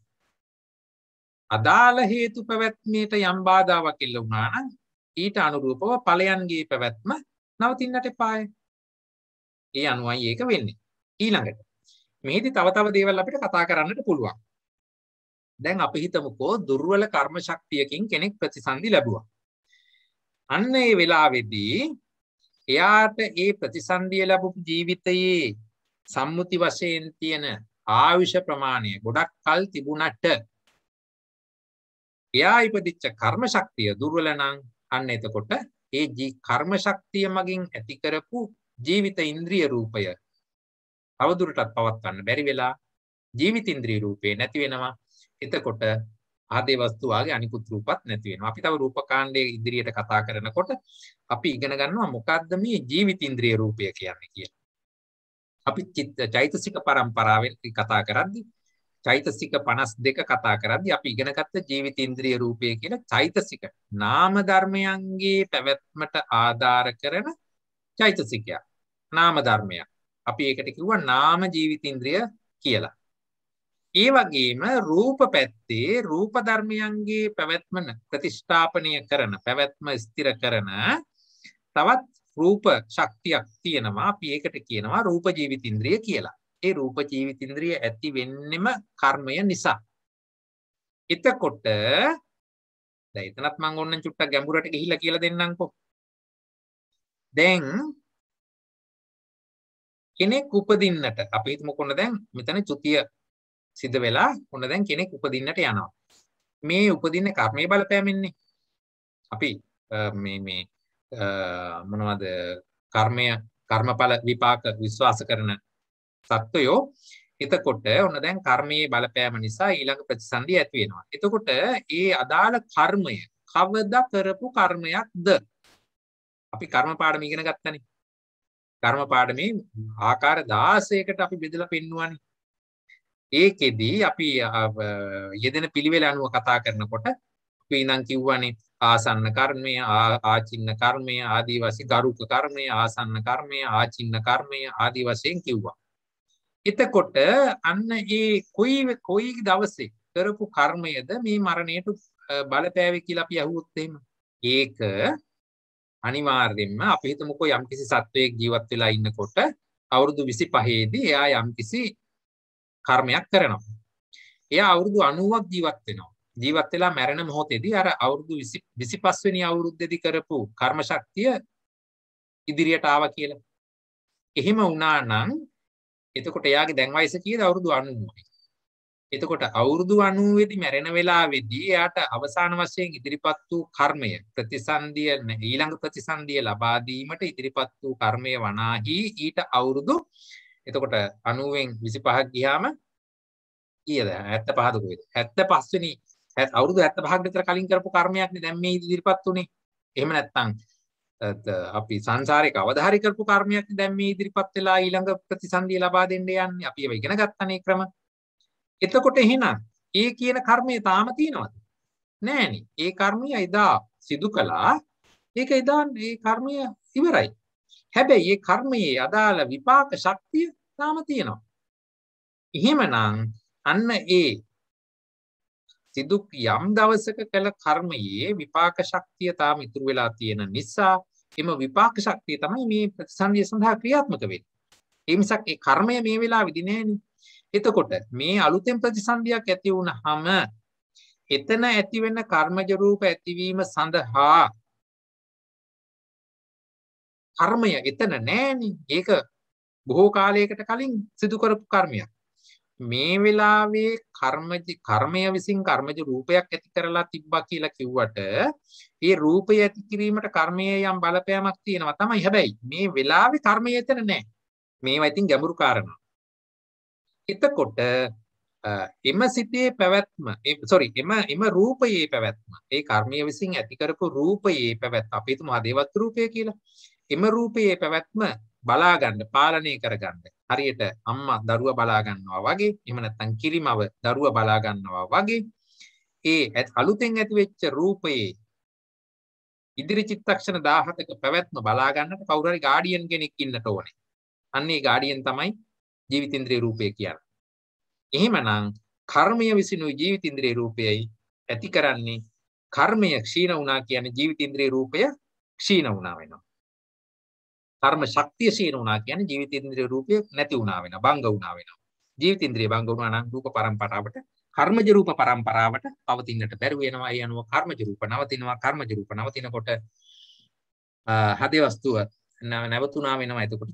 අදාළ හේතු පැවැත්මේට යම් බාධාවක් ඉල්ල වුණා නම් ඊට අනුරූපව ඵලයන්ගේ පැවැත්ම නවතින්නට එපායි ඒ අනුවයි ඒක වෙන්නේ. ඊළඟට මෙහිදී තව තව දේවල් අපිට කතා කරන්නට පුළුවන්. දැන් අපි හිතමුකෝ දුර්වල කර්ම ශක්තියකින් කෙනෙක් ප්‍රතිසන්දි ලැබුවා. අන්න ඒ වෙලාවේදී එයාට ඒ ප්‍රතිසන්දිය ලැබපු ජීවිතයේ සම්මුති වශයෙන් තියෙන ආයුෂ ප්‍රමාණය ගොඩක් කල් තිබුණට එයා ඉපදිච්ච කර්ම ශක්තිය දුර්වල නම් අන්න එතකොට ඒ ජී කර්ම ශක්තිය මගින් ඇති කරපු ජීවිත ඉන්ද්‍රිය රූපය අවදුරටත් පවත්වන්න බැරි වෙලා ජීවිත ඉන්ද්‍රිය රූපේ නැති වෙනවා. එතකොට ආදී වස්තු වාගේ අනිකුත් රූපත් නැති වෙනවා. අපි තව රූපකාණ්ඩයේ ඉදිරියට කතා කරනකොට අපි ඉගෙන ගන්නවා මොකද්ද මේ ජීවිත ඉන්ද්‍රිය රූපය කියන්නේ කියලා. අපි චිත්ත චෛතසික පරම්පරාවෙන් කතා කරද්දී චෛතසික 52 කතා කරද්දී අපි ඉගෙනගත්ත ජීවිත ඉන්ද්‍රිය රූපය කියලා චෛතසික නාම ධර්මයන්ගේ පැවැත්මට ආධාර කරන චෛතසිකයක් නාම ධර්මයක් අපි ඒකට කිව්වා නාම ජීවිතේන්ද්‍රය කියලා ඒ වගේම රූප පැත්තේ රූප ධර්මයන්ගේ පැවැත්ම ප්‍රතිෂ්ඨාපනය කරන පැවැත්ම ස්ථිර කරන තවත් රූප ශක්තියක් තියෙනවා අපි ඒකට කියනවා රූප ජීවිතේන්ද්‍රය කියලා ඒ රූප ජීවිතේන්ද්‍රය ඇති වෙන්නෙම කර්මය නිසා
එතකොට දැන් එතනත් මම ඕන්නම් චුට්ටක් ගැඹුරට ගිහිල්ලා කියලා දෙන්නම්කෝ දැන් කෙනෙක් උපදින්නට අපි හිතමු කොන්න දැන් මෙතන චුතිය සිද්ධ වෙලා කොන්න දැන් කෙනෙක් උපදින්නට යනවා.
මේ උපදින්න කර්මයේ බලපෑමෙන්නේ. අපි මේ මේ මොනවද කර්මය කර්මඵල විපාක විශ්වාස කරන සත්වයෝ එතකොට ඔන්න දැන් කර්මයේ බලපෑම නිසා ඊළඟ ප්‍රතිසන්දිය ඇති වෙනවා. එතකොට ඒ අදාළ කර්මය කවදා කරපු කර්මයක්ද අපි කර්ම පාඩම ඉගෙන ගත්තනේ. කර්ම පාඩමේ ආකාර 16කට අපි බෙදලා පෙන්වන්නේ. ඒකෙදි අපි යෙදෙන පිළිවෙල අනුව කතා කරනකොට අපි නම් කිව්වනේ ආසන්න කර්මය ආචින්න කර්මය ආදී වශයෙන් ගරුක කර්මය ආසන්න කර්මය ආචින්න කර්මය ආදී වශයෙන් කිව්වා. එතකොට අන්න ඒ කොයි කොයි දවසේ කරපු කර්මයද මේ මරණයට බලපෑවේ කියලා අපි අහුවොත් එහෙම. ඒක අනිවාර්යෙන්ම අපි හිතමුකෝ යම්කිසි සත්වයෙක් ජීවත් වෙලා ඉන්නකොට අවුරුදු 25 දී එයා යම්කිසි කර්මයක් කරනවා. එයා අවුරුදු 90ක් ජීවත් වෙනවා. ජීවත් වෙලා මැරෙන මොහොතේදී අර අවුරුදු 25 වෙනි අවුරුද්දේදී කරපු කර්ම ශක්තිය ඉදිරියට ආවා කියලා. එහෙම වුණා නම් එතකොට එයාගේ දැන් වයස කීයද? අවුරුදු 90යි. එතකොට අවුරුදු 90 මැරෙන වෙලාවේදී එයාට අවසාන වශයෙන් ඉදිරිපත් වූ කර්මය ප්‍රතිසන්දිය ඊළඟ ප්‍රතිසන්දිය ලබා දීමට ඉදිරිපත් වූ කර්මය වනාහි ඊට අවුරුදු එතකොට 90න් 25ක් ගියාම කීයද 75ද කොහෙද 75 වෙනි අවුරුදු 75ක් විතර කලින් කරපු කර්මයක්නේ දැන් මේ ඉදිරිපත් උනේ එහෙම නැත්නම් අපි සංසාරයක අවධාරි කරපු කර්මයක්නේ දැන් මේ ඉදිරිපත් වෙලා ඊළඟ ප්‍රතිසන්දිය ලබා දෙන්න යන්නේ අපි ඒව ඉගෙන ගන්නනේ ක්‍රම එතකොට එහෙනම් ඒ කියන කර්මය තාම තියෙනවද? නෑනේ. ඒ කර්මය එදා සිදු කළා. ඒක එදා ඒ කර්මය ඉවරයි. හැබැයි ඒ කර්මයේ අදාළ විපාක ශක්තිය තාම තියෙනවා. එහෙමනම් අන්න ඒ සිදු යම් දවසක කළ කර්මයේ විපාක ශක්තිය තාම ඉතුරු වෙලා තියෙන නිසා එම විපාක ශක්තිය තමයි මේ ප්‍රතිසන්දිය සඳහා ක්‍රියාත්මක වෙන්නේ. ඒ මිසක් ඒ කර්මය මේ වෙලාවේදී නෑනේ. එතකොට මේ අලුතෙන් ප්‍රතිසන්දියක් ඇති වුණාම එතන ඇති වෙන කර්මජ රූප ඇතිවීම සඳහා කර්මය එතන නෑනේ. ඒක බොහෝ කාලයකට කලින් සිදු කරපු කර්මයක්. මේ වෙලාවේ කර්මජ කර්මය විසින් කර්මජ රූපයක් ඇති කරලා තිබ්බා කියලා කිව්වට ඒ රූපය ඇති කිරීමට කර්මයේ යම් බලපෑමක් තියෙනවා තමයි. හැබැයි මේ වෙලාවේ කර්මය එතන නෑ. මේවා ඉතින් ගැඹුරු කාරණා. එතකොට එම සිතේ පැවැත්ම සොරි එම එම රූපයේ පැවැත්ම ඒ කර්මය විසින් ඇතිකරපු රූපයේ පැවැත් අපිතුම අදේවත් රූපය කියලා එම රූපයේ පැවැත්ම බලාගන්න පාලනය කරගන්න හරියට අම්මා දරුව බලාගන්නවා වගේ එම නැත්තන් කිරිමව දරුව බලාගන්නවා වගේ ඒ අලුතෙන් ඇතිවෙච්ච රූපයේ ඉදිරි චිත්තක්ෂණ 17ක පැවැත්ම බලාගන්නට කවුරු හරි ගාඩියන් කෙනෙක් ඉන්නට ඕනේ අන්නේ ගාඩියන් තමයි ජීවිතේන්ද්‍රයේ රූපය කියන්නේ. එහෙමනම් කර්මය විසිනු ජීවිතේන්ද්‍රයේ රූපයයි ඇති කරන්නේ කර්මය ක්ෂීණ වුණා කියන්නේ ජීවිතේන්ද්‍රයේ රූපය ක්ෂීණ වුණා වෙනවා. කර්ම ශක්තිය ක්ෂීණ වුණා කියන්නේ ජීවිතේන්ද්‍රයේ රූපය නැති වුණා වෙනවා, භංග වුණා වෙනවා. ජීවිතේන්ද්‍රය භංග වුණා නම් රූප පරම්පරාවට කර්මජ රූප පරම්පරාවට පවතින්නට බැරි වෙනවා. ඒ අනුව කර්මජ රූප නවතිනවා. කර්මජ රූප නවතිනකොට හදේ වස්තුව නැවතුණා වෙනවා. එතකොට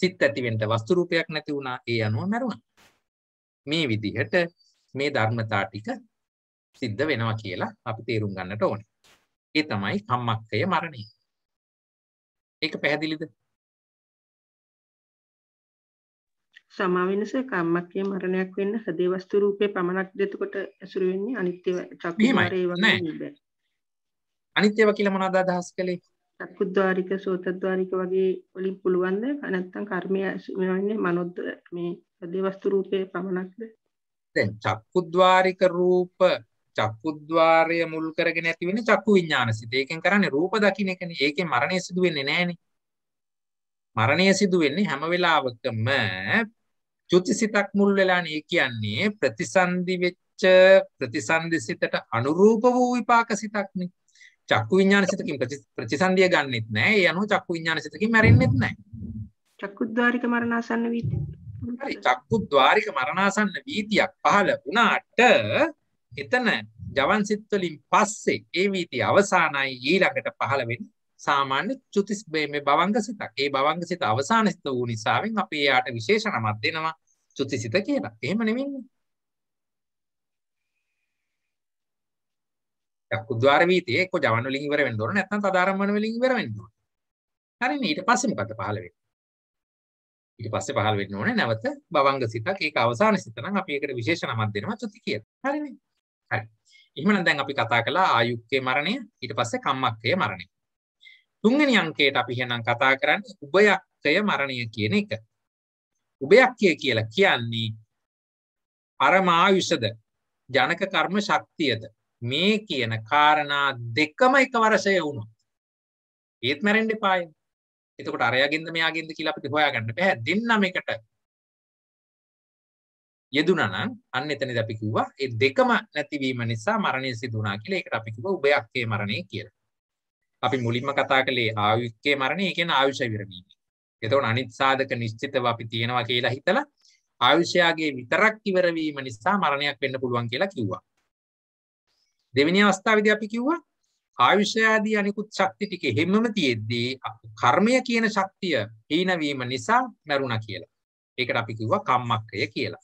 සිත් ඇතිවෙන්න වස්තු රූපයක් නැති වුණා ඒ අනුව මැරුණා. මේ විදිහට මේ ධර්මතා ටික
සිද්ධ වෙනවා කියලා අපි තේරුම් ගන්නට ඕනේ. ඒ තමයි කම්මක්කය මරණය. ඒක පැහැදිලිද?
සමාවෙනස කම්මක්කේ මරණයක් වෙන්න හදේ වස්තු රූපේ පමණක්ද එතකොට ඇසුරු වෙන්නේ අනිත්‍ය චක්‍රය වගේ නෑ.
අනිත්‍යව කියලා මොනවද අදහස් කළේ?
චක්කුද්්වාරික සෝතද්වාරික වගේ වලින් පුළුවන්ද නැත්තම් කර්මය වෙනන්නේ මනෝද්ද මේ දේවස්තු රූපේ පමණක්ද
දැන් චක්කුද්්වාරික රූප චක්කුද්්වාරය මුල් කරගෙන ඇති වෙන චක්කු විඥාන සිත. ඒකෙන් කරන්නේ රූප දකින්න එකනේ. ඒකේ මරණය සිදු වෙන්නේ නැහනේ. මරණය සිදු වෙන්නේ හැම වෙලාවකම චුතිසිතක් මුල් වෙලානේ. ඒ කියන්නේ ප්‍රතිසන්දි වෙච්ච ප්‍රතිසන්දි සිතට අනුරූප වූ විපාක සිතක්නේ. චක්කු විඥාන සිතකින් ප්‍රතිසන්දිය ගන්නෙත් නෑ. ඒ අනුව චක්කු විඥාන සිතකින් මැරෙන්නෙත් නෑ.
චක්කුද්්වාරික මරණාසන්න වීතිය.
හරි
චක්කුද්්වාරික මරණාසන්න වීතියක් පහළ වුණාට එතන ජවන් සිත් වලින් පස්සේ ඒ වීතිය අවසానයි ඊළඟට පහළ වෙන්නේ සාමාන්‍ය චුතිස් මේ භවංග සිතක්. ඒ භවංග සිත අවසාන සිත වූ නිසාවෙන් අපි එයාට විශේෂ නමක් දෙනවා චුතිසිත කියලා. එහෙම නෙමෙයිනේ. කුද්වාර වීතියේ එක්ක ජවන් වලින් ඉවර වෙන්න ඕන නැත්නම් තදාරම්මන වලින් ඉවර වෙන්න ඕන. හරිනේ ඊට පස්සේ මොකද්ද පහළ වෙන්නේ? ඊට පස්සේ පහළ වෙන්න ඕනේ නැවත භවංග සිතක් ඒක අවසාන සිත නම් අපි ඒකට විශේෂ නමක් දෙනවා චුති කියලා. හරිනේ. හරි. එහෙමනම් දැන් අපි කතා කළා ආයුක්කේ මරණය ඊට පස්සේ කම්මක්කේ මරණය. තුන්වෙනි අංකයට අපි එහෙනම් කතා කරන්නේ උභයක්කය මරණය කියන එක. උභයක්කය කියලා කියන්නේ අරමායුෂද ජනක කර්ම ශක්තියද මේ කියන කාරණා දෙකම එකවරසය වුණොත් ඒත් මැරෙන්ඩ පායි එතකොට අරයගින්ද මෙයාගින්ද කියලා අපිට හොයාගන්න බැහැ දෙන්නම එකට යෙදුනනම් අන්න එතනදී අපි කිව්වා ඒ දෙකම නැතිවීම නිසා මරණය සිදු වුණා කියලා ඒකට අපි කිව්වා උභයක්කේ මරණය කියලා. අපි මුලින්ම කතා කළේ ආයුක්කේ මරණය ඒ කියන්නේ ආයුෂ විරණීම. එතකොට අනිත් සාධක නිශ්චිතව අපි තියනවා කියලා හිතලා ආයුෂයාගේ විතරක් ඉවර වීම නිසා මරණයක් වෙන්න පුළුවන් කියලා කිව්වා. දෙවෙනි අවස්ථාවේදී අපි කිව්වා ආයුෂය ආදී අනිකුත් ශක්ති ටික හැමම තියෙද්දී කර්මය කියන ශක්තිය හීන වීම නිසා මරුණා කියලා. ඒකට අපි කිව්වා කම්මක්කය කියලා.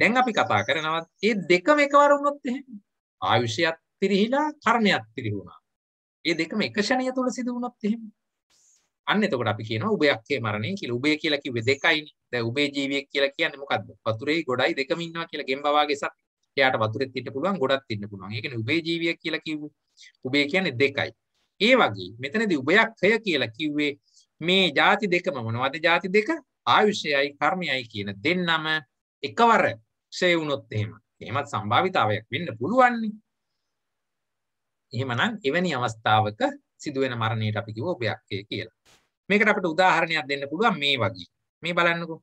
දැන් අපි කතා කරනවා මේ දෙකම එකවර වුණොත් එහෙම ආයුෂයත් පිරිහිලා කර්මයක් පිරිහුණා. මේ දෙකම එක ෂණය තුල සිදු වුණොත් එහෙම. අන්න එතකොට අපි කියනවා උභයක්කේ මරණය කියලා. උභය කියලා කිව්වේ දෙකයිනේ. දැන් උභය ජීවියෙක් කියලා කියන්නේ මොකද්ද? වතුරේ ගොඩයි දෙකම ඉන්නවා කියලා ගෙම්බවාගේ සත්ත්ව. එයාට වතුරෙත් ඉන්න පුළුවන් ගොඩක් ඉන්න පුළුවන්. ඒ කියන්නේ උභය ජීවිය කියලා කිව්වේ. උභය කියන්නේ දෙකයි. ඒ වගේ මෙතනදී උභයක්ඛය කියලා කිව්වේ මේ ಜಾති දෙකම මොනවද? ಜಾති දෙක ආයුෂයයි කර්මයයි කියන දෙන්නම එකවර ක්ෂය වුණොත් එහෙම. එහෙමත් සම්භාවිතාවයක් වෙන්න පුළුවන්නේ. එහෙමනම් එවැනි අවස්ථාවක සිදුවෙන මරණයට අපි කිව්ව උභයක්ඛය කියලා. මේකට අපිට උදාහරණයක් දෙන්න පුළුවන් මේ වගේ. මේ බලන්නකෝ.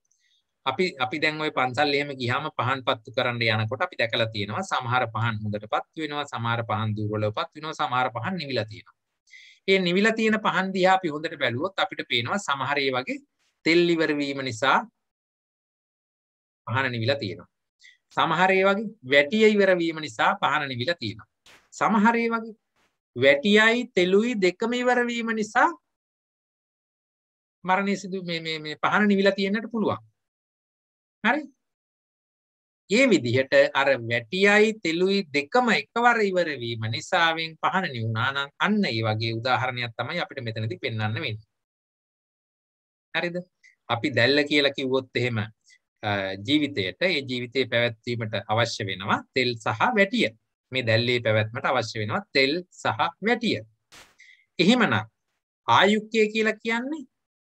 අපි අපි දැන් ওই පන්සල් එහෙම ගියාම පහන් පත්තු කරන්න යනකොට අපි දැකලා තියෙනවා සමහර පහන් හොඳටපත් වෙනවා සමහර පහන් දුර්වලවපත් වෙනවා සමහර පහන් නිවිලා තියෙනවා. මේ නිවිලා තියෙන පහන් දිහා අපි හොඳට බැලුවොත් අපිට පේනවා සමහර ඒ වගේ තෙල් ඉවර වීම නිසා පහන නිවිලා තියෙනවා. සමහර ඒ වගේ වැටිය ඉවර වීම නිසා පහන නිවිලා තියෙනවා. සමහර ඒ වගේ වැටියයි තෙලුයි දෙකම ඉවර වීම නිසා
මරණය සිදු මේ මේ මේ පහන නිවිලා තියෙන්නට පුළුවන්. හරි ඒ විදිහට අර වැටියයි තෙලුයි දෙකම
එකවර ඉවර වීම නිසාවෙන් පහන නිවුණා නම් අන්න ඒ වගේ උදාහරණයක් තමයි අපිට මෙතනදී පෙන්වන්න වෙන්නේ. හරිද? අපි දැල්ල කියලා කිව්වොත් එහෙම ජීවිතයට ඒ ජීවිතේ පැවැත්වීමට අවශ්‍ය වෙනවා තෙල් සහ වැටිය. මේ දැල්ලේ පැවැත්මට අවශ්‍ය වෙනවා තෙල් සහ වැටිය. එහෙමනම් ආයුක්කය කියලා කියන්නේ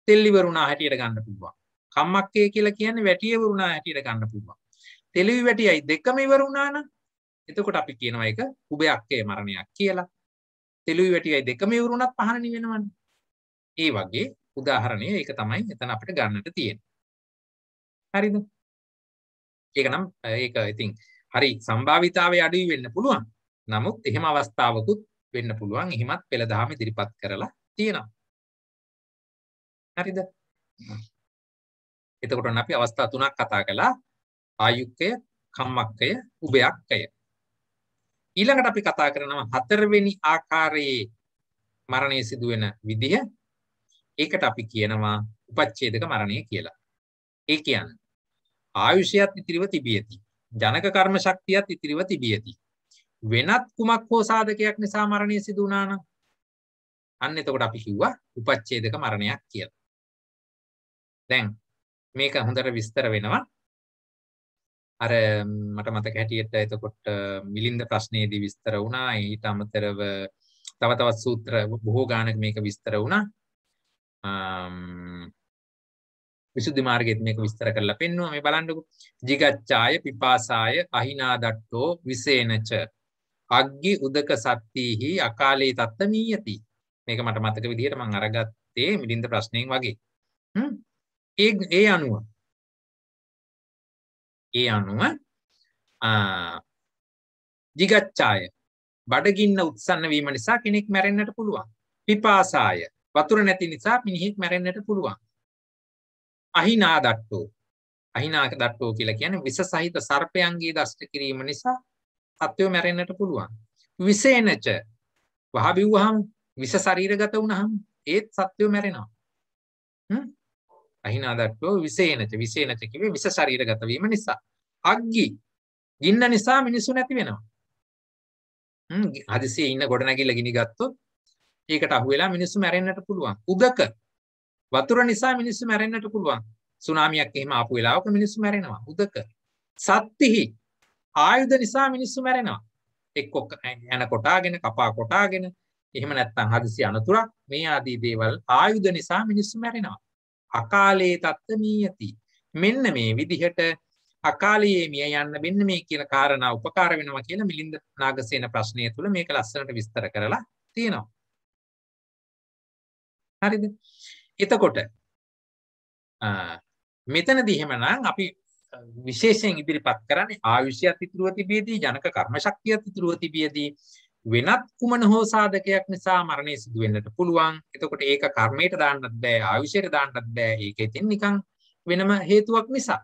තෙල් ඉවරුණා හැටියට ගන්න පුළුවන්. කම්මක්කය කියලා කියන්නේ වැටිය වුණා හැටියට ගන්න පුළුවන්. තෙලිවි වැටියයි දෙකම ඉවර වුණා නම් එතකොට අපි කියනවා ඒක කුබයක්කේ මරණයක් කියලා. තෙලිවි වැටියයි දෙකම ඉවර වුණත් පහන නිවෙනවනේ. ඒ වගේ උදාහරණය ඒක තමයි එතන අපිට ගන්නට තියෙන්නේ. හරිද? ඒක නම් ඒක ඉතින් හරි සම්භාවිතාවේ අඩුයි වෙන්න
පුළුවන්. නමුත් එහෙම අවස්ථාවකුත් වෙන්න පුළුවන්. එහෙමත් පෙළ දහම ඉදිරිපත් කරලා තියෙනවා. හරිද? එතකොටන අපි අවස්ථා තුනක් කතා කළා ආයුක්කය කම්මක්කය උභයක්කය
ඊළඟට අපි කතා කරනවා හතරවෙනි ආකාරයේ මරණය සිදුවෙන විදිහ ඒකට අපි කියනවා උපච්ඡේදක මරණය කියලා ඒ කියන්නේ ආයුෂයත් ඉතිරිව තිබියති ජනක කර්ම ශක්තියත් ඉතිරිව තිබියති වෙනත් කුමක් හෝ සාධකයක් නිසා මරණය සිදු වුණා නම් අන්න එතකොට අපි කිව්වා
උපච්ඡේදක මරණයක් කියලා. දැන් මේක හොඳට විස්තර වෙනවා අර මට මතක හැටියට එතකොට මිලින්ද
ප්‍රශ්නයේදී විස්තර වුණා ඊට අමතරව තව තවත් සූත්‍ර බොහෝ ගානක මේක විස්තර වුණා විසුද්ධි මාර්ගයේත් මේක විස්තර කරලා පෙන්වුවා මේ බලන්නකෝ jigacchāya pipāsāya ahināa datto visenaca අග්ගි උදක සත්තිහි අකාලේ තත්තමීයති මේක මට මතක විදිහට
මම අරගත්තේ මිලින්ද ප්‍රශ්නයෙන් වගේ හ්ම් ඒ ඒ අනුව ඒ අනුව ජිගච්ඡාය බඩගින්න උත්සන්න වීම නිසා කෙනෙක් මැරෙන්නට පුළුවන්. පිපාසාය
වතුර නැති නිසා මිනිහෙක් මැරෙන්නට පුළුවන්. අහිනා දට්ටෝ අහිනාක දට්ටෝ කියලා කියන්නේ විස සහිත සර්පයන්ගේ දෂ්ට කිරීම නිසා සත්වයෝ මැරෙන්නට පුළුවන්. විසේනච වහබිව්වහම විස ශරීරගත වුණහම ඒත් සත්වයෝ මැරෙනවා. අහිනාදට්ටෝ විසේනච විසේනච කිව්වේ විස ශරීරගත වීම නිසා. අග්ගි ගින්න නිසා මිනිසු නැති වෙනවා. හ්ම් හදිසියේ ඉන්න ගොඩනැගිල්ල ගිනි ගත්තොත් ඒකට අහු වෙලා මිනිස්සු මැරෙන්නට පුළුවන්. උදක වතුර නිසා මිනිස්සු මැරෙන්නට පුළුවන්. සුනාමියක් එහෙම ආපු වෙලාවක මිනිස්සු මැරෙනවා. උදක. සත්තිහි ආයුධ නිසා මිනිස්සු මැරෙනවා. එක්ක යන කොටාගෙන කපා කොටාගෙන එහෙම නැත්නම් හදිසි අනතුරක් මේ ආදී දේවල් ආයුධ නිසා මිනිස්සු මැරෙනවා. අකාලයේ තත්ත්මීයති මෙන්න මේ විදිහට අකාලයේ මිය යන්න මෙන්න මේ කියන කාරණා උපකාර වෙනවා කියලා මිලින්ද
නාගසේන ප්‍රශ්නය තුළ මේක ලස්සනට විස්තර කරලා තියෙනවා. හරිද? එතකොට මෙතනදී එහෙමනම්
අපි විශේෂයෙන් ඉදිරිපත් කරන්නේ ආයුෂයත් ඉතුරුව තිබියදී ජනක කර්ම ශක්තියත් ඉතුරුව තිබියදී වෙනත් කුමන හෝ සාධකයක් නිසා මරණය සිදු වෙන්නට පුළුවන්. එතකොට ඒක කර්මයට දාන්නත් බෑ, ආයුෂයට දාන්නත් බෑ. ඒක ඉතින් නිකන් වෙනම හේතුවක් නිසා.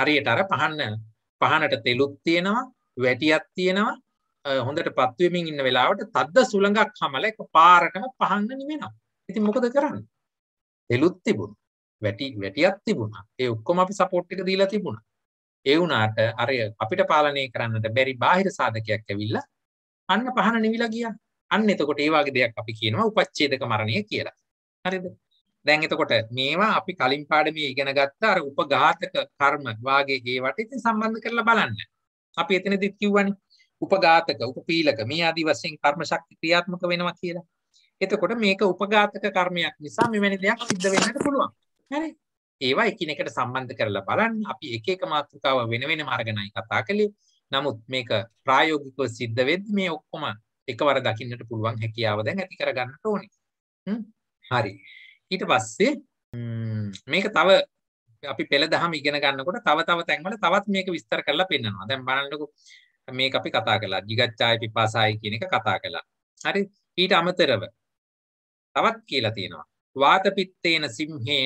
හරියට අර පහන්න පහනට තෙලුත් තියෙනවා, වැටියක් තියෙනවා. හොඳට පත් වෙමින් ඉන්න වෙලාවට තද්ද සුළඟක් හැමල එක පාරටම පහන්න නිමෙනවා. ඉතින් මොකද කරන්නේ? තෙලුත් තිබුණා. වැටි වැටියක් තිබුණා. ඒ ඔක්කොම අපි සපෝට් එක දීලා තිබුණා. ඒ වුණාට අර අපිට පාලනය කරන්නට බැරි බාහිර සාධකයක් ඇවිල්ලා අන්න පහන නිවිලා ගියා. අන්න එතකොට ඒ වගේ දෙයක් අපි කියනවා උපච්ඡේදක මරණය කියලා. හරිද? දැන් එතකොට මේවා අපි කලින් පාඩමේ ඉගෙන ගත්ත අර උපඝාතක කර්ම වාගේ ඒවට ඉතින් සම්බන්ධ කරලා බලන්න. අපි එතනදිත් කිව්වනේ උපඝාතක, උපපීලක මේ ආදි වශයෙන් කර්ම ශක්ති ක්‍රියාත්මක වෙනවා කියලා. එතකොට මේක උපඝාතක කර්මයක් නිසා මෙවැනි දෙයක් සිද්ධ වෙන්නත් පුළුවන්. හරි? ඒවා එකිනෙකට සම්බන්ධ කරලා බලන්න. අපි එක එක මාතෘකාව වෙන වෙනම අරගෙනයි කතා කළේ. නමුත් මේක ප්‍රායෝගිකව සිද්ධ වෙද්දි මේ ඔක්කොම එකවර දකින්නට පුළුවන් හැකියාව දැන් ඇති කරගන්න ඕනේ. හරි. ඊට පස්සේ මේක තව අපි පෙළ දහම ඉගෙන ගන්නකොට තව තව තැන්වල තවත් මේක විස්තර කරලා පෙන්නනවා. දැන් බලන්නකො මේක අපි කතා කළා. jigacchaya pipasaya කියන එක කතා කළා. හරි. ඊට අමතරව තවත් කියලා තියෙනවා. වාත පිත්තේන සිම්හේ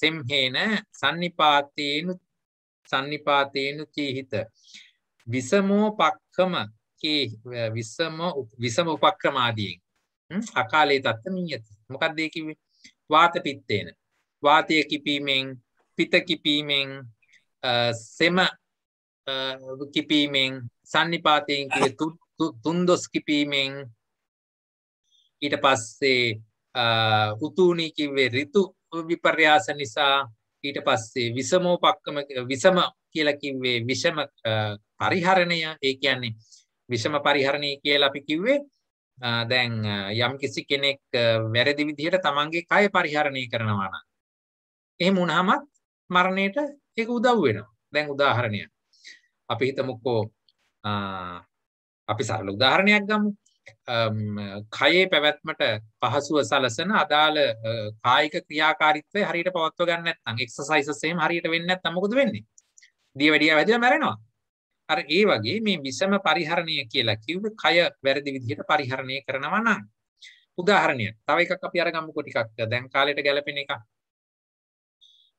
සෙම්හේන sannipātēnu sannipātēnu චීහිත විසමෝ පක්කම විසම විසම උපක්‍රමාදීෙන් අකාලේ තත්ත්මී ඇති මොකක්දය කිව වාත පිත්තේන වාතය කිපීමෙන් පිත කිපීමෙන් සෙම කිපීමෙන් සන්නිපාතයෙන් කිය තුන්දොස් කිපීමෙන් ඊට පස්සේ උතුූනී කිවේ රිතු විපර්යාස නිසා ඊට පස්සේ විසමෝ පක්කම විසම කියලකිවේ විෂම පරිහරණය ඒ කියන්නේ විෂම පරිහරණය කියලා අපි කිව්වේ දැන් යම් කිසි කෙනෙක් වැරදි විදිහට තමන්ගේ කය පරිහරණය කරනවා නම් එහෙම වුණාමත් මරණයට ඒක උදව් වෙනවා. දැන් උදාහරණයක්. අපි හිතමුකෝ අපි සරල උදාහරණයක් ගමු. කයේ පැවැත්මට පහසුව සලසන අදාළ කායික ක්‍රියාකාරීත්වය හරියට පවත්ව ගන්න නැත්නම් එක්සර්සයිසස් එහෙම හරියට වෙන්නේ නැත්නම් මොකද වෙන්නේ? දියවැඩියා වැදිලා මැරෙනවා. අර ඒ වගේ මේ විසම පරිහරණය කියලා කිව්වේ කය වැරදි විදිහට පරිහරණය කරනවා නම් උදාහරණයක් තව එකක් අපි අරගමුකෝ ටිකක් දැන් කාලයට ගැලපෙන එකක්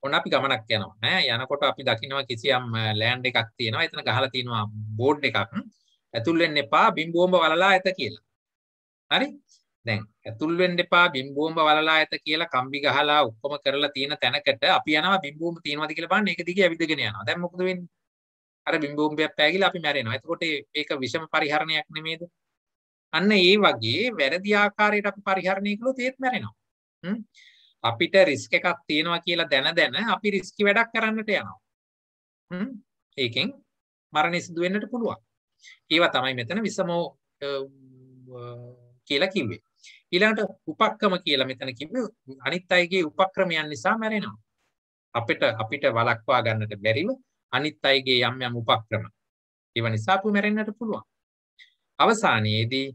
ඔන්න අපි ගමනක් යනවා ඈ යනකොට අපි දකිනවා කිසියම් ලෑන්ඩ් එකක් තියෙනවා එතන ගහලා තියෙනවා බෝඩ් එකක් ඇතුල් වෙන්න එපා බිම්බෝම්බ වලලා ඇත කියලා හරි දැන් ඇතුල් වෙන්න එපා බිම්බෝම්බ වලලා ඇත කියලා කම්බි ගහලා ඔක්කොම කරලා තියෙන තැනකට අපි යනවා බිම්බෝම්බ තියෙනවාද කියලා බලන්න ඒක දිගේ ඇවිදගෙන යනවා දැන් මොකද වෙන්නේ අර බිම්බූම්පයක් පෑගිලා අපි මැරෙනවා. එතකොට ඒක විෂම පරිහරණයක් නෙමේද? අන්න ඒ වගේ වැරදි ආකාරයට අපි පරිහරණය කළොත් ඒත් මැරෙනවා. අපිට රිස්ක් එකක් තියෙනවා කියලා දැන දැන අපි රිස්කි වැඩක් කරන්නට යනවා. ඒකෙන් මරණය සිදු වෙන්නට පුළුවන්. ඒවා තමයි මෙතන විසමෝ කියලා කිව්වේ. ඊළඟට උපක්‍රම කියලා මෙතන කිව්වේ අනිත් අයගේ උපක්‍රමයන් නිසා මැරෙනවා. අපිට අපිට වළක්වා ගන්නට බැරිව අනිත් අයගේ යම් යම් උපක්‍රම. ඒව නිසා අපි මැරෙන්නට පුළුවන්. අවසානයේදී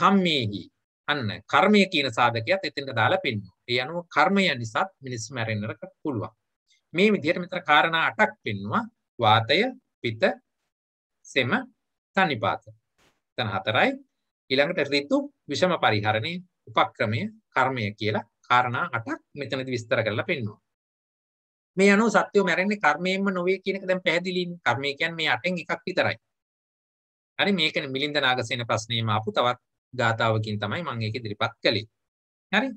කම්මේහි අන්න කර්මය කියන සාධකයක් එතෙන්ට දාලා පෙන්වනවා. ඒ අනුව කර්මය නිසා මිනිස් මැරෙන්නට පුළුවන්. මේ විදිහට මෙතන කාරණා 8ක් පෙන්වුවා. වාතය, පිත, සෙම, තනිපාත. එතන හතරයි. ඊළඟට ඍතු, විෂම පරිහරණය, උපක්‍රමය, කර්මය කියලා කාරණා 8ක් මෙතනදී විස්තර කරලා පෙන්වනවා. මේ අනුව සත්‍යෝ මැරෙන්නේ කර්මයෙන්ම නොවේ කියන එක දැන් පැහැදිලිනේ. කර්මය කියන්නේ මේ අටෙන් එකක් විතරයි. හරි මේකනේ මිලින්ද නාගසේන ප්‍රශ්නේම ආපු තවත් ගාතාවකින් තමයි මම ඒක ඉදිරිපත් කළේ. හරි.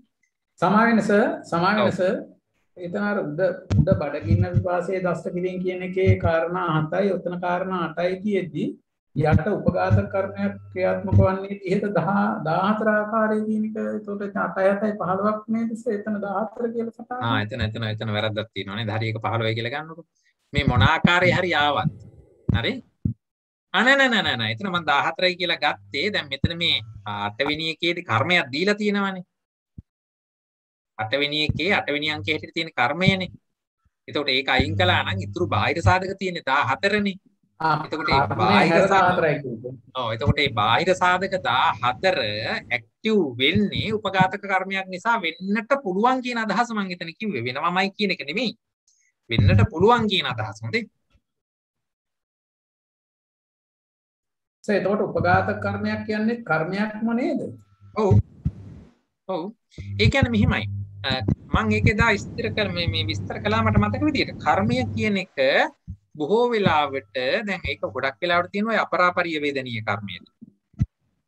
සමාවෙන්න සර් සමාවෙන්න සර්
එතන අර උඩ උඩ බඩගින්න විපාසයේ දෂ්ට කිලින් කියන එකේ කාරණා 7යි උතන කාරණා 8යි කියෙද්දී යට උපඝාතක කර්මයක් ක්‍රියාත්මක වන්නේ 30 10 14 ආකාරයේ කියන එක එතකොට 8 7යි 15ක් නේද එතන 14 කියලා සටහන් ආ එතන
එතන එතන වැරද්දක් තියෙනවා නේද හරි ඒක 15යි කියලා ගන්නකො මේ මොන ආකාරයේ හරි ආවත් හරි අනේ නෑ නෑ නෑ එතන මම 14යි කියලා ගත්තේ දැන් මෙතන මේ 8 වෙනි එකේදී කර්මයක් දීලා තියෙනවනේ 8 වෙනි එකේ 8 වෙනි අංකයේ හිටිය තියෙන කර්මයනේ එතකොට ඒක අයින් කළා නම් ඉතුරු බාහිර සාධක තියෙන්නේ 14නේ එතකොට එතකොට ඒ බාහිර සාධක 14 ඇක්ටිව් වෙන්නේ උපඝාතක කර්මයක්
නිසා වෙන්නට පුළුවන් කියන අදහස මම එතන කිව්වේ වෙනවමයි කියන එක නෙමෙයි වෙන්නට පුළුවන් කියන අදහස හොඳේ එතකොට උපඝාතක කර්මයක් කියන්නේ කර්මයක්ම නේද ඔව් ඔව්
ඒ කියන්නේ මෙහිමයි මම ඒක එදා විස්තර කර මේ විස්තර කළා මට මතක විදියට කර්මය කියන එක බොහෝ වෙලාවට දැන් ඒක ගොඩක් වෙලාවට තියෙනවා අපරාපරිය වේදනීය කර්මය.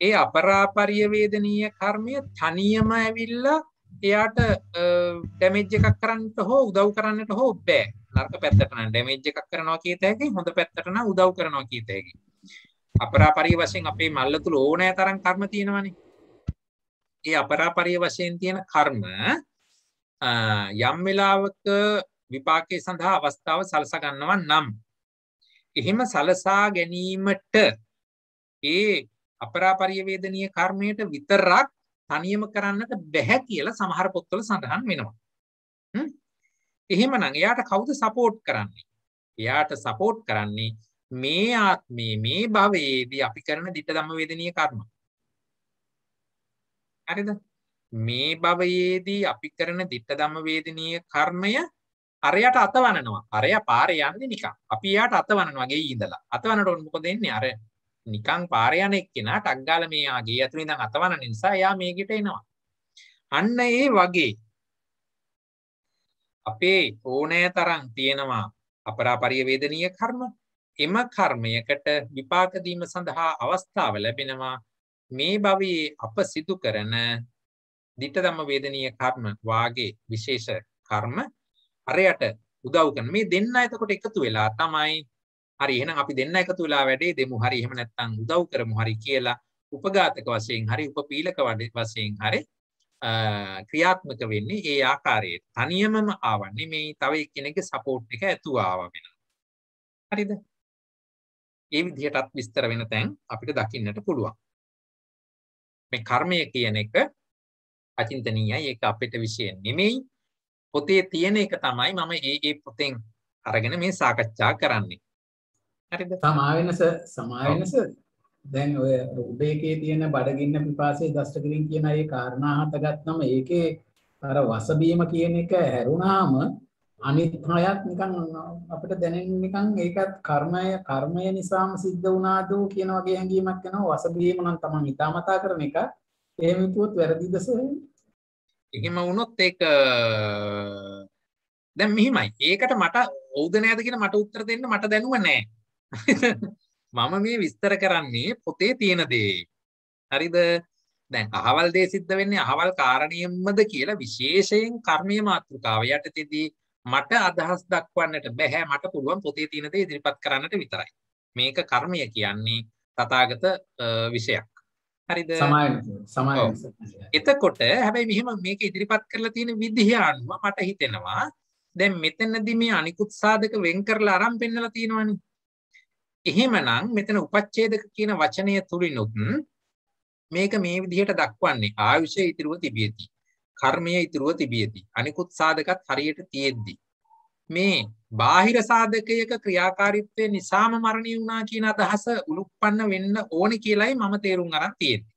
ඒ අපරාපරිය වේදනීය කර්මය තනියම ඇවිල්ලා එයාට ඩැමේජ් එකක් කරන්නට හෝ උදව් කරන්නට හෝ බෑ. නරක පැත්තට නම් ඩැමේජ් එකක් කරනවා කියත හැකි හොඳ පැත්තට නම් උදව් කරනවා කියත හැකි. අපරාපරිය වශයෙන් අපේ මල්ල තුල ඕනෑ තරම් කර්ම තියෙනවනේ. ඒ අපරාපරිය වශයෙන් තියෙන කර්ම යම් වෙලාවක විපාකය සඳහා අවස්ථාව සලස ගන්නවා නම් එහෙම සලසා ගැනීමට ඒ අපරාපරියවේදනීය කර්මයට විතරක් තනියම කරන්නට බැහැ කියලා සමහර පොත්වල සඳහන් වෙනවා. එහෙමනම් එයාට කවුද සපෝට් කරන්නේ? එයාට සපෝට් කරන්නේ මේ ආත්මයේ මේ භවයේදී අපි කරන ditta ධම්ම වේදනීය කර්ම. හරිද? මේ භවයේදී අපි කරන ditta ධම්ම වේදනීය කර්මය අරයට අතවනනවා අරය පාරේ යන්නේ නිකන් අපි එයාට අතවනනවා ගෙයි ඉඳලා අතවනට උන් මොකද වෙන්නේ අර නිකන් පාරේ යන එක්කෙනා ටක් ගාලා මේ ආ ගේ ඇතුලේ ඉඳන් අතවන නිසා එයා මේකට එනවා අන්න ඒ වගේ අපේ ඕනෑ තරම් තියෙනවා අපරාපරිය වේදනීය කර්ම එම කර්මයකට විපාක දීම සඳහා අවස්ථාව ලැබෙනවා මේ භවයේ අප සිදු කරන ditta ධම්ම වේදනීය කර්ම වාගේ විශේෂ කර්ම අරයට උදව් කරන මේ දෙන්න එතකොට එකතු වෙලා තමයි හරි එහෙනම් අපි දෙන්න එකතු වෙලා වැඩේ දෙමු හරි එහෙම නැත්නම් උදව් කරමු හරි කියලා උපඝාතක වශයෙන් හරි උපපීලක වශයෙන් හරි ක්‍රියාත්මක වෙන්නේ ඒ ආකාරයට තනියමම ආවන්නේ මේ තව එක්කෙනෙක්ගේ සපෝට් එක ඇතුව
ආවා වෙනවා. හරිද? ඒ විදිහටත් විස්තර වෙන තැන් අපිට දකින්නට පුළුවන්. මේ කර්මය කියන එක අචින්තනීයයි
ඒක අපිට විශේෂ නෙමෙයි පොතේ තියෙන එක තමයි මම ඒ ඒ පොතෙන් අරගෙන මේ සාකච්ඡා කරන්නේ.
හරිද? සමාවෙන්න සර් සමාවෙන්න සර්
දැන් ඔය උඩේකේ තියෙන බඩගින්න පිපාසයේ දෂ්ටගිරින් කියන ඒ කාරණා හත ගත්තම ඒකේ අර වසබීම කියන එක හැරුණාම අනිත් හයත් නිකන් අපිට දැනෙන්නේ නිකන් ඒකත් කර්මය කර්මය නිසාම සිද්ධ වුණාද කියන වගේ හැඟීමක් එනවා වසබීම නම් තමයි හිතාමතා කරන එක එහෙම හිතුවොත් වැරදිද සර්
එහෙම වුණොත් ඒක දැන් මෙහිමයි. ඒකට මට ඔව්ද නැද්ද කියලා මට උත්තර දෙන්න මට දැනුම නැහැ. මම මේ විස්තර කරන්නේ පොතේ තියෙන දේ. හරිද? දැන් අහවල් දේ සිද්ධ වෙන්නේ අහවල් කාරණියෙන්මද කියලා විශේෂයෙන් කර්මීය මාතෘකාව යටතේදී මට අදහස් දක්වන්නට බෑ. මට පුළුවන් පොතේ තියෙන දේ ඉදිරිපත් කරන්නට විතරයි. මේක කර්මය කියන්නේ තථාගත විශයක්. හරිද එතකොට හැබැයි මෙහෙම මේක ඉදිරිපත් කරලා තියෙන විදිහ අනුව මට හිතෙනවා දැන් මෙතනදී මේ අනිකුත් සාධක වෙන් කරලා අරන් පෙන්නලා තියෙනවනේ එහෙමනම් මෙතන උපච්ඡේදක කියන වචනය තුලිනුත් මේක මේ විදිහට දක්වන්නේ ආයුෂය ඉතිරුව තිබියදී කර්මය ඉතිරුව තිබියදී අනිකුත් සාධකත් හරියට තියෙද්දී මේ බාහිර සාධකයක ක්‍රියාකාරීත්වය නිසාම මරණය වුණා කියන අදහස උළුප්පන්න වෙන්න ඕන කියලයි මම තේරුම් අරන් තියෙන්නේ.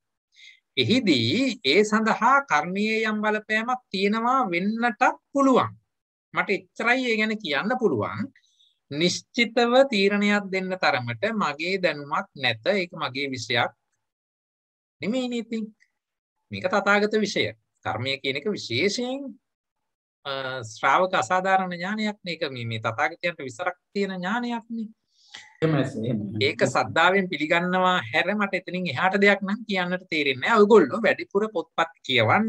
එහිදී ඒ සඳහා කර්මයේ යම් බලපෑමක් තියෙනවා වෙන්නට පුළුවන්. මට එච්චරයි ඒ ගැන කියන්න පුළුවන්. නිශ්චිතව තීරණයක් දෙන්න තරමට මගේ දැනුමක් නැත. ඒක මගේ විෂයක් නෙමෙයිනේ ඉතින්. මේක තථාගත විෂය. කර්මය කියන එක විශේෂයෙන් ශ්‍රාවක අසාධාරණ ඥානයක් නක මේ තතාගතයන්ට විසරක් තියෙන ඥානයක්න ඒක සද්ධාවෙන් පිළිගන්නවා හැර මට එතනින් එහට දෙයක් නම් කියන්නට තේරෙන්න ඔගොල්ලො වැඩිපුර පොත්පත් කියවන්න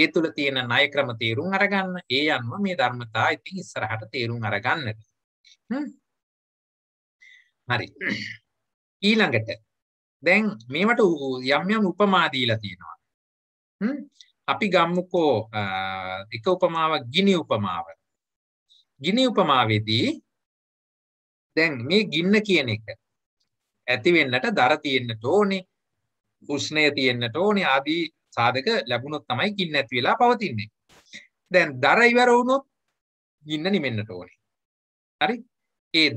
ඒ තුළ තියෙන නය ක්‍රම තේරුම් අරගන්න ඒ අන්ව මේ ධර්මතා ඉතින් ඉස්සරහට තේරුම් අරගන්නට
හරි ඊළඟට දැන් මේමට යම් යම් උපමාදීලා තියෙනවා අපි ගම්මුකෝ
එක උපමාවක් ගිනි උපමාව. ගිනි උපමාවේදී දැන් මේ ගින්න කියන එක ඇති වෙන්නට දර තියෙන්නට ඕනේ උෂ්ණය තියෙන්නට ඕනේ ආදී සාධක ලැබුණොත් තමයි ගින්න ඇති වෙලා පවතින්නේ. දැන් දර ඉවර වුණොත් ගින්න නිමෙන්නට ඕනේ. හරි? ඒ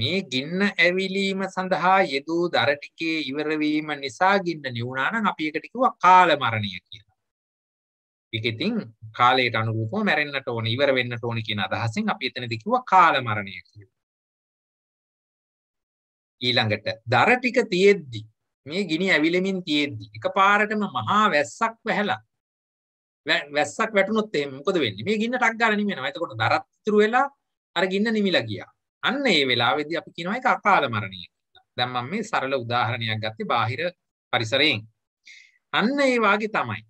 මේ ගින්න ඇවිලීම සඳහා යෙදූ දර ටිකේ ඉවර වීම නිසා ගින්න නිවුණා නම් අපි ඒකට කිව්වා කාල මරණය කියලා. ඒක ඉතින් කාලයට අනුරූපව මැරෙන්නට ඕනේ ඉවර වෙන්නට ඕනේ කියන අදහසින් අපි එතනදී කිව්වා කාල මරණය
කියලා. ඊළඟට දර ටික තියෙද්දි මේ ගිනි ඇවිලෙමින් තියෙද්දි එකපාරටම මහා වැස්සක් වැහැලා
වැස්සක් වැටුනොත් එහෙම මොකද වෙන්නේ? මේ ගින්න ටක් ගාලා නිමෙනවා. එතකොට දරත් ඉතුරු වෙලා අර ගින්න නිමිලා ගියා. අන්න ඒ වෙලාවේදී අපි කියනවා ඒක අකාල මරණය කියලා. දැන් මම මේ සරල උදාහරණයක් ගත්තේ බාහිර පරිසරයෙන්. අන්න ඒ වාගේ තමයි.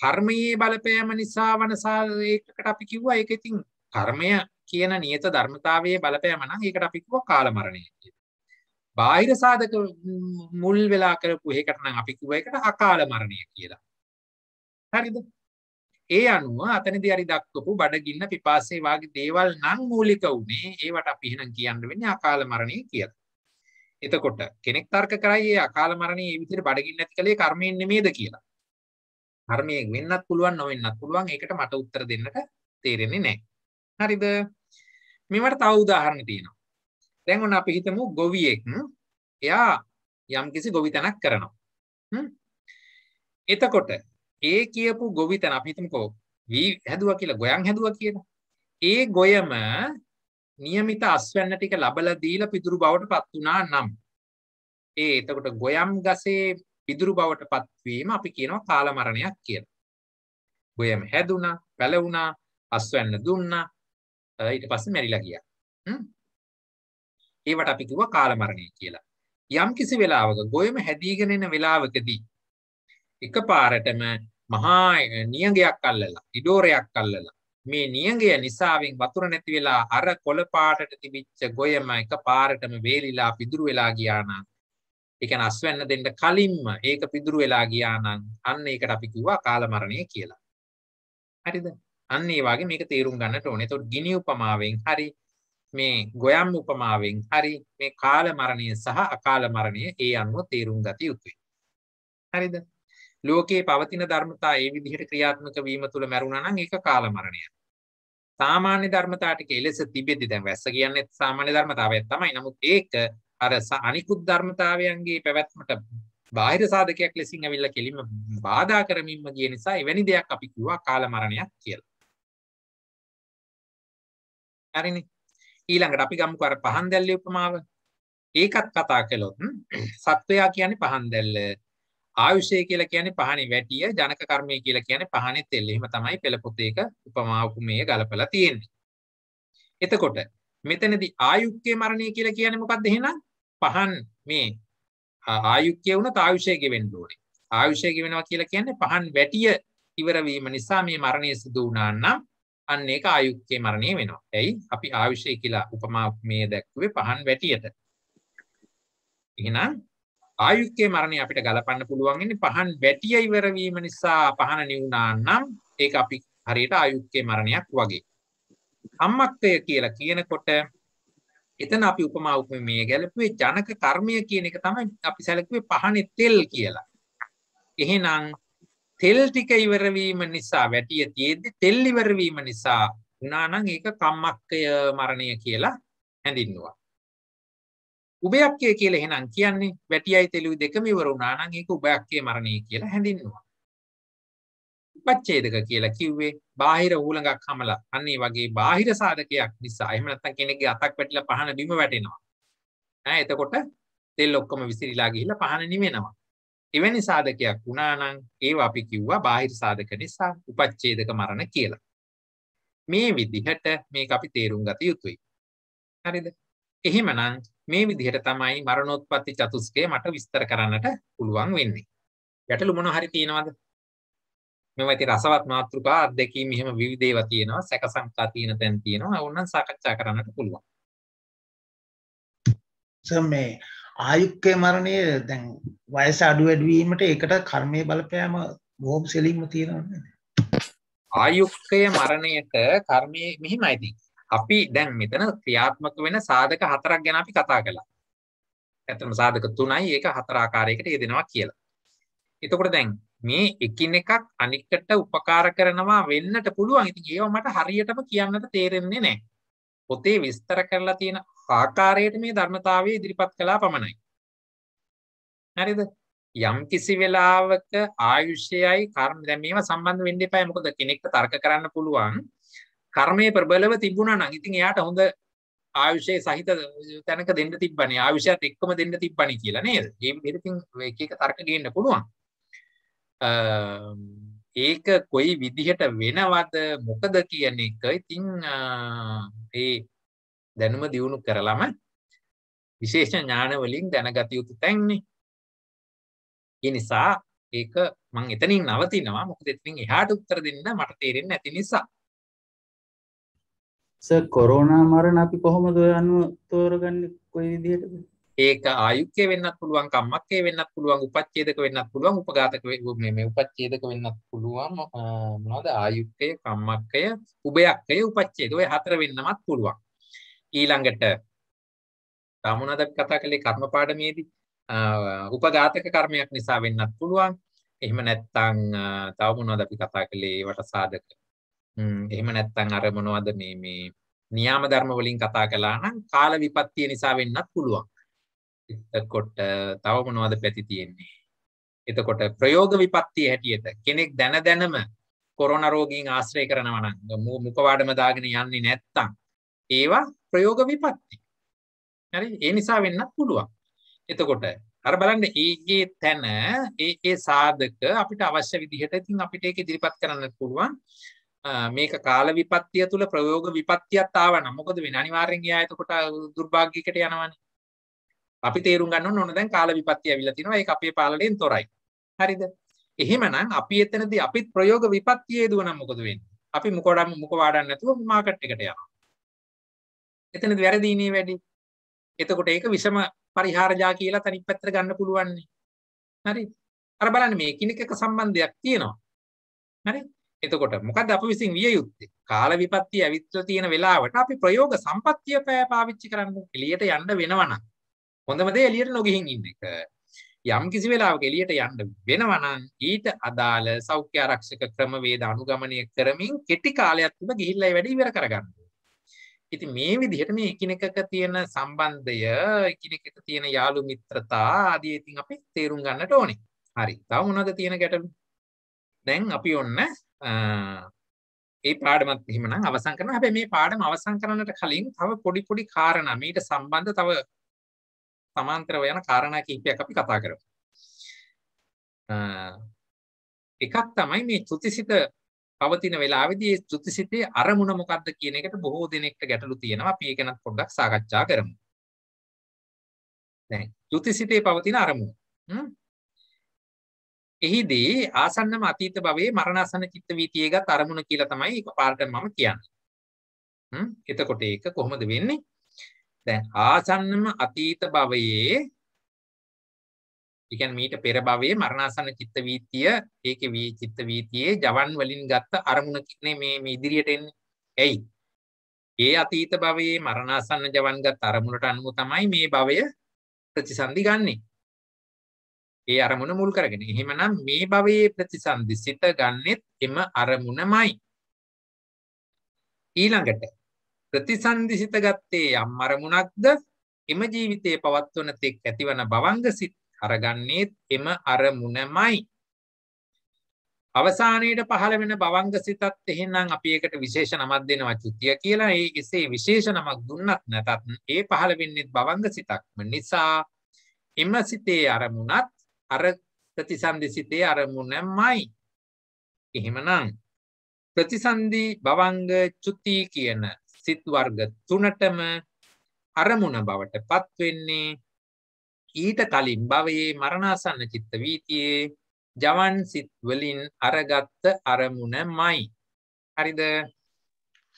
කර්මයේ බලපෑම නිසා වනසාරයකට අපි කිව්වා ඒක ඉතින් කර්මය කියන නියත ධර්මතාවයේ බලපෑම නම් ඒකට අපි කිව්වා කාල මරණය කියලා. බාහිර සාධක මුල් වෙලා කරපු එකකට නම් අපි කිව්වා ඒකට අකාල මරණය කියලා. හරිද? ඒ අනුව අතනදී හරි දක්වපු බඩගින්න පිපාසය වගේ දේවල් නම් මූලික උනේ ඒවට අපි එහෙනම් කියන්න වෙන්නේ අකාල මරණය කියලා. එතකොට කෙනෙක් තර්ක කරයි ඒ අකාල මරණය මේ විදිහට බඩගින්න ඇති කලේ කර්මයෙන් නෙමේද කියලා. කර්මයෙන් වෙන්නත් පුළුවන් නොවෙන්නත් පුළුවන් ඒකට මට උත්තර දෙන්නට තේරෙන්නේ නැහැ. හරිද? මේවට තව උදාහරණ තියෙනවා. දැන් ඔන්න අපි හිතමු ගොවියෙක් එයා යම්කිසි ගොවිතැනක් කරනවා. හ්ම්. එතකොට ඒ කියපු ගොවිතැන අපි හිතමුකෝ වී හැදුවා කියලා ගොයන් හැදුවා කියලා. ඒ ගොයම નિયમિત අස්වැන්න ටික ලබලා දීලා පිදුරු බවට පත් වුණා නම් ඒ එතකොට ගොයම් ගසේ පිදුරු බවට පත්වීම අපි කියනවා කාල මරණයක්
කියලා. ගොයම
හැදුනා, පැලුණා, අස්වැන්න දුන්නා, ඊට පස්සේ මැරිලා ගියා. ඒවට අපි කිව්වා කාල මරණය කියලා. යම් කිසි වෙලාවක ගොයම හැදීගෙන එන වෙලාවකදී එකපාරටම මහා නියඟයක් අල්ලලා, ඉඩෝරයක් අල්ලලා මේ නියඟය නිසාවෙන් වතුර නැති වෙලා අර කොළ පාටට තිබිච්ච ගොයම එකපාරටම වේලිලා පිදුරු වෙලා ගියා නම් ඒ කියන්නේ අස්වැන්න දෙන්න කලින්ම ඒක පිදුරු වෙලා ගියා නම් අන්න ඒකට අපි කිව්වා කාල මරණය කියලා. හරිද? අන්න ඒ වගේ මේක තේරුම් ගන්නට ඕනේ. ඒතකොට ගිනි උපමාවෙන් හරි මේ ගොයම් උපමාවෙන් හරි මේ කාල මරණය සහ අකාල මරණය ඒ අනුව තේරුම් ගත යුතුයි. හරිද? ලෝකයේ පවතින ධර්මතා ඒ විදිහට ක්‍රියාත්මක වීම තුළ මැරුණා නම් ඒක කාල මරණය. සාමාන්‍ය ධර්මතා ටික එලෙස තිබෙද්දි දැන් වැස්ස කියන්නේ සාමාන්‍ය ධර්මතාවයක් තමයි. නමුත් ඒක අර අනිකුත් ධර්මතාවයන්ගේ පැවැත්මට බාහිර සාධකයක් ලෙසින් ඇවිල්ලා කෙලින්ම බාධා කරමින්ම ගිය නිසා
එවැනි දෙයක් අපි කිව්වා කාල මරණයක් කියලා. හරිනේ. ඊළඟට අපි ගමුකෝ අර පහන් දැල්ලේ උපමාව. ඒකත් කතා කළොත්
සත්වයා කියන්නේ පහන් දැල්ල. ආයුෂය කියලා කියන්නේ පහනේ වැටිය, ජනක කර්මය කියලා කියන්නේ පහනේ තෙල්. එහෙම තමයි පෙළ පොතේක උපමාවක මේ ගලපලා තියෙන්නේ. එතකොට මෙතනදී ආයුක්කේ මරණය කියලා කියන්නේ මොකක්ද එහෙනම්? පහන් මේ ආයුක්‍ය වුණ තායුෂයගේ වෙන්න ඕනේ ආයුෂයගේ වෙනවා කියලා කියන්නේ පහන් වැටිය ඉවර වීම නිසා මේ මරණය සිදු වුණා නම් අන්න ඒක ආයුක්කේ මරණය වෙනවා. ඇයි? අපි ආයුෂය කියලා උපමා මේ දැක්ුවේ පහන් වැටියට. එහෙනම් ආයුක්කේ මරණය අපිට ගලපන්න පුළුවන් ඉන්නේ පහන් වැටිය ඉවර වීම නිසා පහන නිවුණා නම් ඒක අපි හරියට ආයුක්කේ මරණයක් වගේ. අම්මක්කය කියලා කියනකොට එතන අපි උපමා උපමේය ගැලපුවේ ජනක කර්මය කියන එක තමයි අපි සැලකුවේ පහනේ තෙල් කියලා. එහෙනම් තෙල් ටික ඉවර වීම නිසා වැටිය තියෙද්දි තෙල් ඉවර වීම නිසා වුණා නම් ඒක කම්මක්කය
මරණය කියලා හැඳින්නුවා. උභයක්කය කියලා එහෙනම් කියන්නේ වැටියයි තෙලුයි දෙකම ඉවර වුණා නම් ඒක උභයක්කය මරණය කියලා හැඳින්නුවා.
පච්චේදක කියලා කිව්වේ බාහිර ඌලඟක් හමලා අන්න ඒ වගේ බාහිර සාධකයක් නිසා එහෙම නැත්නම් කෙනෙක්ගේ අතක් වැටිලා පහන බිම වැටෙනවා ඈ එතකොට තෙල් ඔක්කොම විසිරීලා ගිහිල්ලා පහන නිවෙනවා එවැනි සාධකයක් වුණා නම් ඒව අපි කිව්වා බාහිර සාධක නිසා උපච්ඡේදක මරණ කියලා මේ විදිහට මේක අපි තේරුම් ගත යුතුයි හරිද එහෙමනම් මේ විදිහට තමයි මරණෝත්පත්ති චතුස්කය මට විස්තර කරන්නට පුළුවන් වෙන්නේ ගැටලු මොන හරි තියෙනවද මෙව ඉතින් රසවත් මාතෘකා අත්දැකීම් එහෙම විවිධ ඒවා තියෙනවා සැකසංකා තියෙන තැන් තියෙනවා ඕනනම් සාකච්ඡා
කරන්නට පුළුවන්
සර් මේ ආයුක්කේ මරණය දැන් වයස අඩු වැඩි වීමට ඒකට කර්මයේ බලපෑම බොහොම සෙලින්ම තියෙනවා නේද
ආයුක්කේ මරණයට කර්මයේ මෙහිමයි ඉතින් අපි දැන් මෙතන ක්‍රියාත්මක වෙන සාධක හතරක් ගැන අපි කතා කළා ඇත්තම සාධක තුනයි ඒක හතර ආකාරයකට යොදනවා කියලා එතකොට දැන් මේ එකින් එකක් අනිකට උපකාර කරනවා වෙන්නට පුළුවන්. ඉතින් ඒව මට හරියටම කියන්නට තේරෙන්නේ නැහැ. පොතේ විස්තර කරලා තියෙන ආකාරයට මේ ධර්මතාවය ඉදිරිපත් කළා පමණයි. හරිද? යම් කිසි වෙලාවක ආයුෂයයි කර්ම දැන් මේවා සම්බන්ධ වෙන්න එපායි. මොකද කෙනෙක්ට තර්ක කරන්න පුළුවන්. කර්මයේ ප්‍රබලව තිබුණා නම් ඉතින් එයාට හොඳ ආයුෂයේ සහිත තැනක දෙන්න තිබ්බනේ. ආයුෂයත් එක්කම දෙන්න තිබ්බනේ කියලා නේද? ඒ විදිහට එක එක තර්ක ගේන්න පුළුවන්. ඒක කොයි විදිහට වෙනවද මොකද කියන එක ඉතිං ඒ දැනුම දියුණු කරලම විශේෂ ඥානවලින් දැනගත යුතු තැන්නේ
ඒ නිසා ඒක මං එතනින් නවතිනවා මොකද එතනින් එහාට උත්තර දෙන්න මට තේරෙන්නේ නැති නිසා
සර් කොරෝනා මරණ අපි කොහොමද ඔය අනුව තෝරගන්නේ කොයි විදිහටද
ඒක ආයුක්‍ය වෙන්නත් පුළුවන් කම්මක්කේ වෙන්නත් පුළුවන් උපච්ඡේදක වෙන්නත් පුළුවන් උපඝාතක මේ මේ උපච්ඡේදක වෙන්නත් පුළුවන් මොනවද ආයුක්‍ය කම්මක්කය උභයක්කය උපච්ඡේද ඔය හතර වෙන්නමත් පුළුවන් ඊළඟට තව මොනවද අපි කතා කළේ කර්ම පාඩමේදී උපඝාතක කර්මයක් නිසා වෙන්නත් පුළුවන් එහෙම නැත්නම් තව මොනවද අපි කතා කළේ ඒවට සාධක එහෙම නැත්නම් අර මොනවද මේ මේ නියාම ධර්ම වලින් කතා කළා නම් කාල විපත්තිය නිසා වෙන්නත් පුළුවන් එතකොට තව මොනවද පැති තියෙන්නේ එතකොට ප්‍රයෝග විපත්තිය හැටියට කෙනෙක් දැන දැනම කොරෝනා රෝගීන් ආශ්‍රය කරනවා නම් මුඛවාඩම දාගෙන යන්නේ නැත්තම් ඒවා ප්‍රයෝග විපත්ති හරි ඒ නිසා වෙන්නත් පුළුවන් එතකොට අර බලන්න ඒගේ තැන ඒ ඒ සාධක අපිට අවශ්‍ය විදිහට ඉතින් අපිට ඒක ඉදිරිපත් කරන්න පුළුවන් මේක කාල විපත්තිය තුළ ප්‍රයෝග විපත්තියක් ආවනම් මොකද වෙන්නේ අනිවාර්යෙන් එයා එතකොට දුර්භාගයකට යනවනේ අපි තේරුම් ගන්න ඕන දැන් කාල විපත්ති ඇවිල්ලා තිනවා ඒක අපේ පාලනයෙන් තොරයි හරිද එහෙමනම් අපි එතනදී අපිත් ප්‍රයෝග විපත්තියේ දුවනම් මොකද වෙන්නේ අපි මොකඩම් මොක වඩන්න නැතුව මාකට් එකට යනවා එතනදී වැරදීනේ වැඩි එතකොට ඒක විෂම පරිහාරජා කියලා තනි පැත්තට ගන්න පුළුවන් හරි අර බලන්න මේ එකිනෙක එක සම්බන්ධයක් තියෙනවා හරි එතකොට මොකද අප විසින් විය යුත්තේ කාල විපත්තිය ඇවිත්ලා තියෙන වෙලාවට අපි ප්‍රයෝග සම්පත්තිය පාවිච්චි කරන්න එළියට යන්න වෙනවා නම් හොඳමද එලියට නොගිහින් ඉන්න එක යම් කිසි වෙලාවක එලියට යන්න වෙනවනම් ඊට අදාළ සෞඛ්‍ය ආරක්ෂක ක්‍රමවේද අනුගමනය කරමින් කෙටි කාලයක් තුළ ගිහිල්ලා වැඩ ඉවර කරගන්න. ඉතින් මේ විදිහට මේ එකිනෙකක තියෙන සම්බන්ධය එකිනෙකට තියෙන යාළු මිත්‍රතා ආදී ඉතින් අපි තේරුම් ගන්නට ඕනේ. හරි. තව මොනවද තියෙන ගැටලු? දැන් අපි ඔන්න ඒ පාඩමත් එහෙමනම් අවසන් කරනවා. හැබැයි මේ පාඩම අවසන් කරන්නට කලින් තව පොඩි පොඩි කාරණා මේට සම්බන්ධ තව සමාන්තරව යන කාරණා කිහිපයක් අපි කතා කරමු. එකක් තමයි මේ චුතිසිත පවතින වෙලාවේදී මේ චුතිසිතේ අරමුණ මොකද්ද කියන එකට බොහෝ දෙනෙක්ට ගැටලු තියෙනවා.
අපි ඒක ගැන පොඩ්ඩක් සාකච්ඡා කරමු. දැන් චුතිසිතේ පවතින අරමුණ. එහිදී ආසන්නම අතීත භවයේ මරණාසන්න
චිත්ත වීතියගත් අරමුණ කියලා තමයි ඒක පාඩම මම කියන්නේ. එතකොට ඒක කොහොමද වෙන්නේ? දැන් ආසන්නම අතීත භවයේ ඉකන් මීට පෙර භවයේ මරණාසන්න චිත්ත වීතිය ඒකේ වී චිත්ත වීතියේ ජවන් වලින් ගත්ත අරමුණ කිනේ මේ මේ ඉදිරියට එන්නේ. එයි. ඒ අතීත භවයේ මරණාසන්න ජවන් ගත්ත අරමුණට අනුව තමයි මේ භවය ප්‍රතිසන්දි ගන්නෙ. ඒ අරමුණ මුල් කරගෙන. එහෙමනම් මේ භවයේ ප්‍රතිසන්දි සිත ගන්නෙත් එම අරමුණමයි. ඊළඟට ප්‍රතිසන්දිසිත ගත්තේ යම් අරමුණක්ද එම ජීවිතයේ පවත්වන තෙක් ඇතිවන බවංග සිත් අරගන්නේත් එම අරමුණමයි. අවසානයට පහළ වෙන බවංග සිතත් එහෙනම් අපි ඒකට විශේෂ නමක් දෙනවා චුතිය කියලා. ඒ එසේ විශේෂ නමක් දුන්නත් නැතත් ඒ පහළ වෙන්නේ බවංග සිතක්ම නිසා එම සිතේ අරමුණත් අර ප්‍රතිසන්දි සිතේ අරමුණමයි. එහෙමනම් ප්‍රතිසන්දි බවංග චුති කියන සිත් වර්ග තුනටම අරමුණ බවට පත්වෙන්නේ ඊට කලින් භවයේ මරණාසන්න චිත්ත වීතියේ ජවන් සිත් වලින් අරගත්ත අරමුණ මයි. හරිද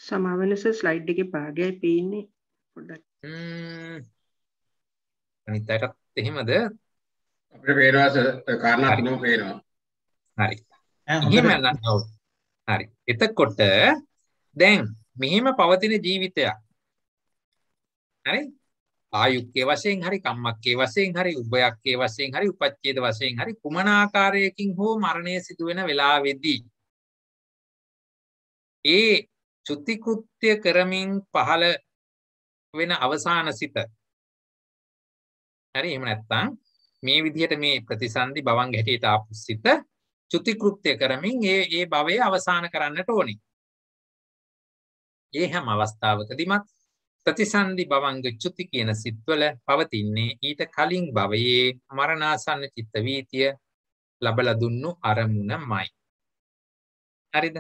සමාවනස ස්ලයිඩ් එක පාගයයි පේන්නේ
පොඩක් අනිත් අයටත් එහෙමද අපිට පේනවා කාරණා තුනම
පේනවා
හරි හරි එතකොට දැන් මෙහෙම පවතින ජීවිතයක් හරි ආයුක්කේ වශයෙන් හරි කම්මක්කේ වශයෙන් හරි උභයක්කේ වශයෙන් හරි උපච්ඡේද වශයෙන් හරි කුමන ආකාරයකින් හෝ මරණය සිදු වෙන වෙලාවේදී
ඒ චුති කෘත්‍ය කරමින් පහළ වෙන අවසාන සිත හරි එහෙම නැත්නම්
මේ විදිහට මේ ප්‍රතිසන්දි භවංග හැටියට ආපු සිත චුති කෘත්‍ය කරමින් ඒ ඒ භවය අවසන් කරන්නට ඕනේ ඒ හැම අවස්ථාවකදීමත් ප්‍රතිසන්දි භවංග චුති කියන සිත්වල පවතින්නේ ඊට කලින් භවයේ මරණාසන්න චිත්ත වීතිය ලබලා දුන්නු අරමුණමයි. හරිද?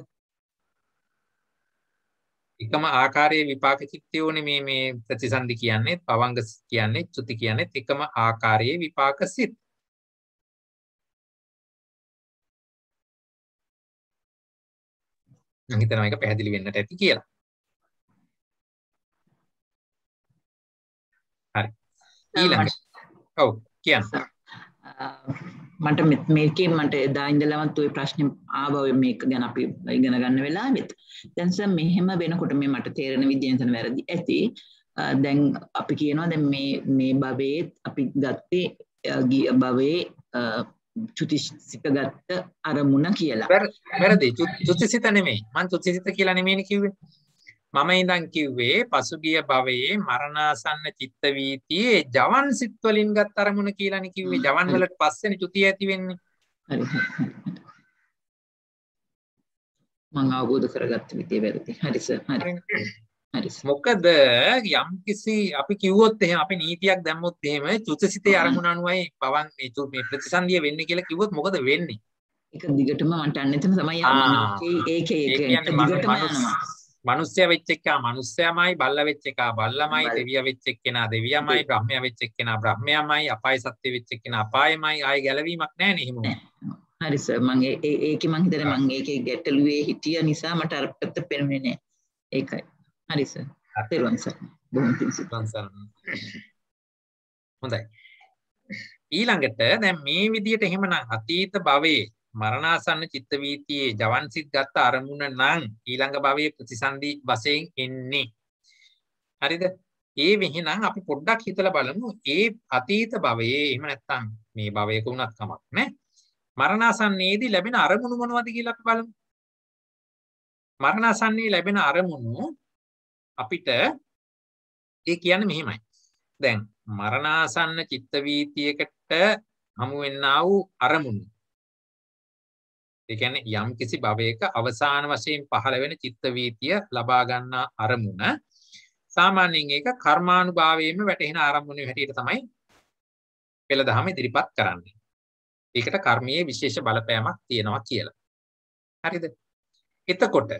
එකම ආකාරයේ විපාක චිත්තය උනේ
මේ මේ ප්‍රතිසන්දි කියන්නේ භවංග කියන්නේ චුති කියන්නේ එකම ආකාරයේ විපාක සිත්. මම හිතනවා මේක පැහැදිලි වෙන්නට ඇති කියලා. හරි ඊළඟ ඔව් කියන්න
මට මේකේ මට එදා ඉඳලමත් ওই ප්‍රශ්නේ ආවා ඔය මේක ගැන අපි ඉගෙන ගන්න වෙලාවෙත් දැන් සර් මෙහෙම වෙනකොට මේ මට තේරෙන විදිහෙන් තමයි වැරදි ඇති දැන් අපි කියනවා දැන් මේ මේ භවයේ අපි ගත්තේ ගිය
භවයේ චුතිසිත ගත්ත අරමුණ කියලා වැරදි චුතිසිත නෙමෙයි මම චුතිසිත කියලා නෙමෙයිනේ කිව්වේ මම ඉඳන් කිව්වේ පසුගිය භවයේ මරණාසන්න චිත්ත වීතියේ ජවන් සිත් වලින් ගත් අරමුණ කියලානේ කිව්වේ ජවන් වලට පස්සේනේ චුතිය ඇති වෙන්නේ. හරි. මම අවබෝධ කරගත්ත විදිය වැරදි. හරි සර්. හරි. හරි. මොකද යම් කිසි අපි කිව්වොත් එහෙම අපි නීතියක් දැම්මොත් එහෙම චුතසිතේ අරමුණ අනුවයි පවන් මේ ප්‍රතිසන්දිය වෙන්නේ කියලා කිව්වොත් මොකද වෙන්නේ?
ඒක දිගටම මට අන්න එතන තමයි යන්නේ.
ඒකේ ඒක දිගටම යනවා. මනුස්සය වෙච්ච එකා මනුස්සයමයි බල්ල වෙච්ච එකා බල්ලමයි දෙවිය වෙච්ච එක්කෙනා දෙවියමයි බ්‍රහ්මයා වෙච්ච එක්කෙනා බ්‍රහ්මයාමයි අපාය සත්‍ය වෙච්ච එක්කෙනා අපායමයි ආයි ගැලවීමක් නැහැ නේ එහෙම
හරි සර් මම ඒක මම හිතන්නේ මම ඒකේ ගැටලුවේ හිටිය නිසා මට අර පැත්ත පේන්නේ නැහැ ඒකයි හරි සර් තේරුම් සර්
බොහොම පිං සර් හොඳයි
ඊළඟට දැන් මේ විදිහට එහෙමනම් අතීත භවයේ මරණාසන්න චිත්ත වීතියේ ජවන් සිත් ගත්ත අරමුණ නම් ඊළඟ භවයේ ප්‍රතිසන්දි වශයෙන් එන්නේ. හරිද? ඒ විහිනම් අපි පොඩ්ඩක් හිතලා බලමු ඒ අතීත භවයේ එහෙම නැත්නම් මේ භවයක වුණත් කමක් නැහැ. මරණාසන්නයේදී ලැබෙන අරමුණු මොනවද කියලා අපි බලමු. මරණාසන්නයේ ලැබෙන අරමුණු අපිට ඒ කියන්නේ මෙහෙමයි. දැන් මරණාසන්න චිත්ත වීතියකට හමු වෙන්නා වූ අරමුණු ඒ කියන්නේ යම් කිසි භවයක අවසාන වශයෙන් පහළ වෙන චිත්ත වීතිය ලබා ගන්නා අරමුණ සාමාන්‍යයෙන් ඒක කර්මානුභාවයෙන්ම වැටෙන ආරම්භණය හැටියට තමයි පෙළ දහම ඉදිරිපත්
කරන්නේ. ඒකට කර්මයේ විශේෂ බලපෑමක් තියෙනවා කියලා. හරිද? එතකොට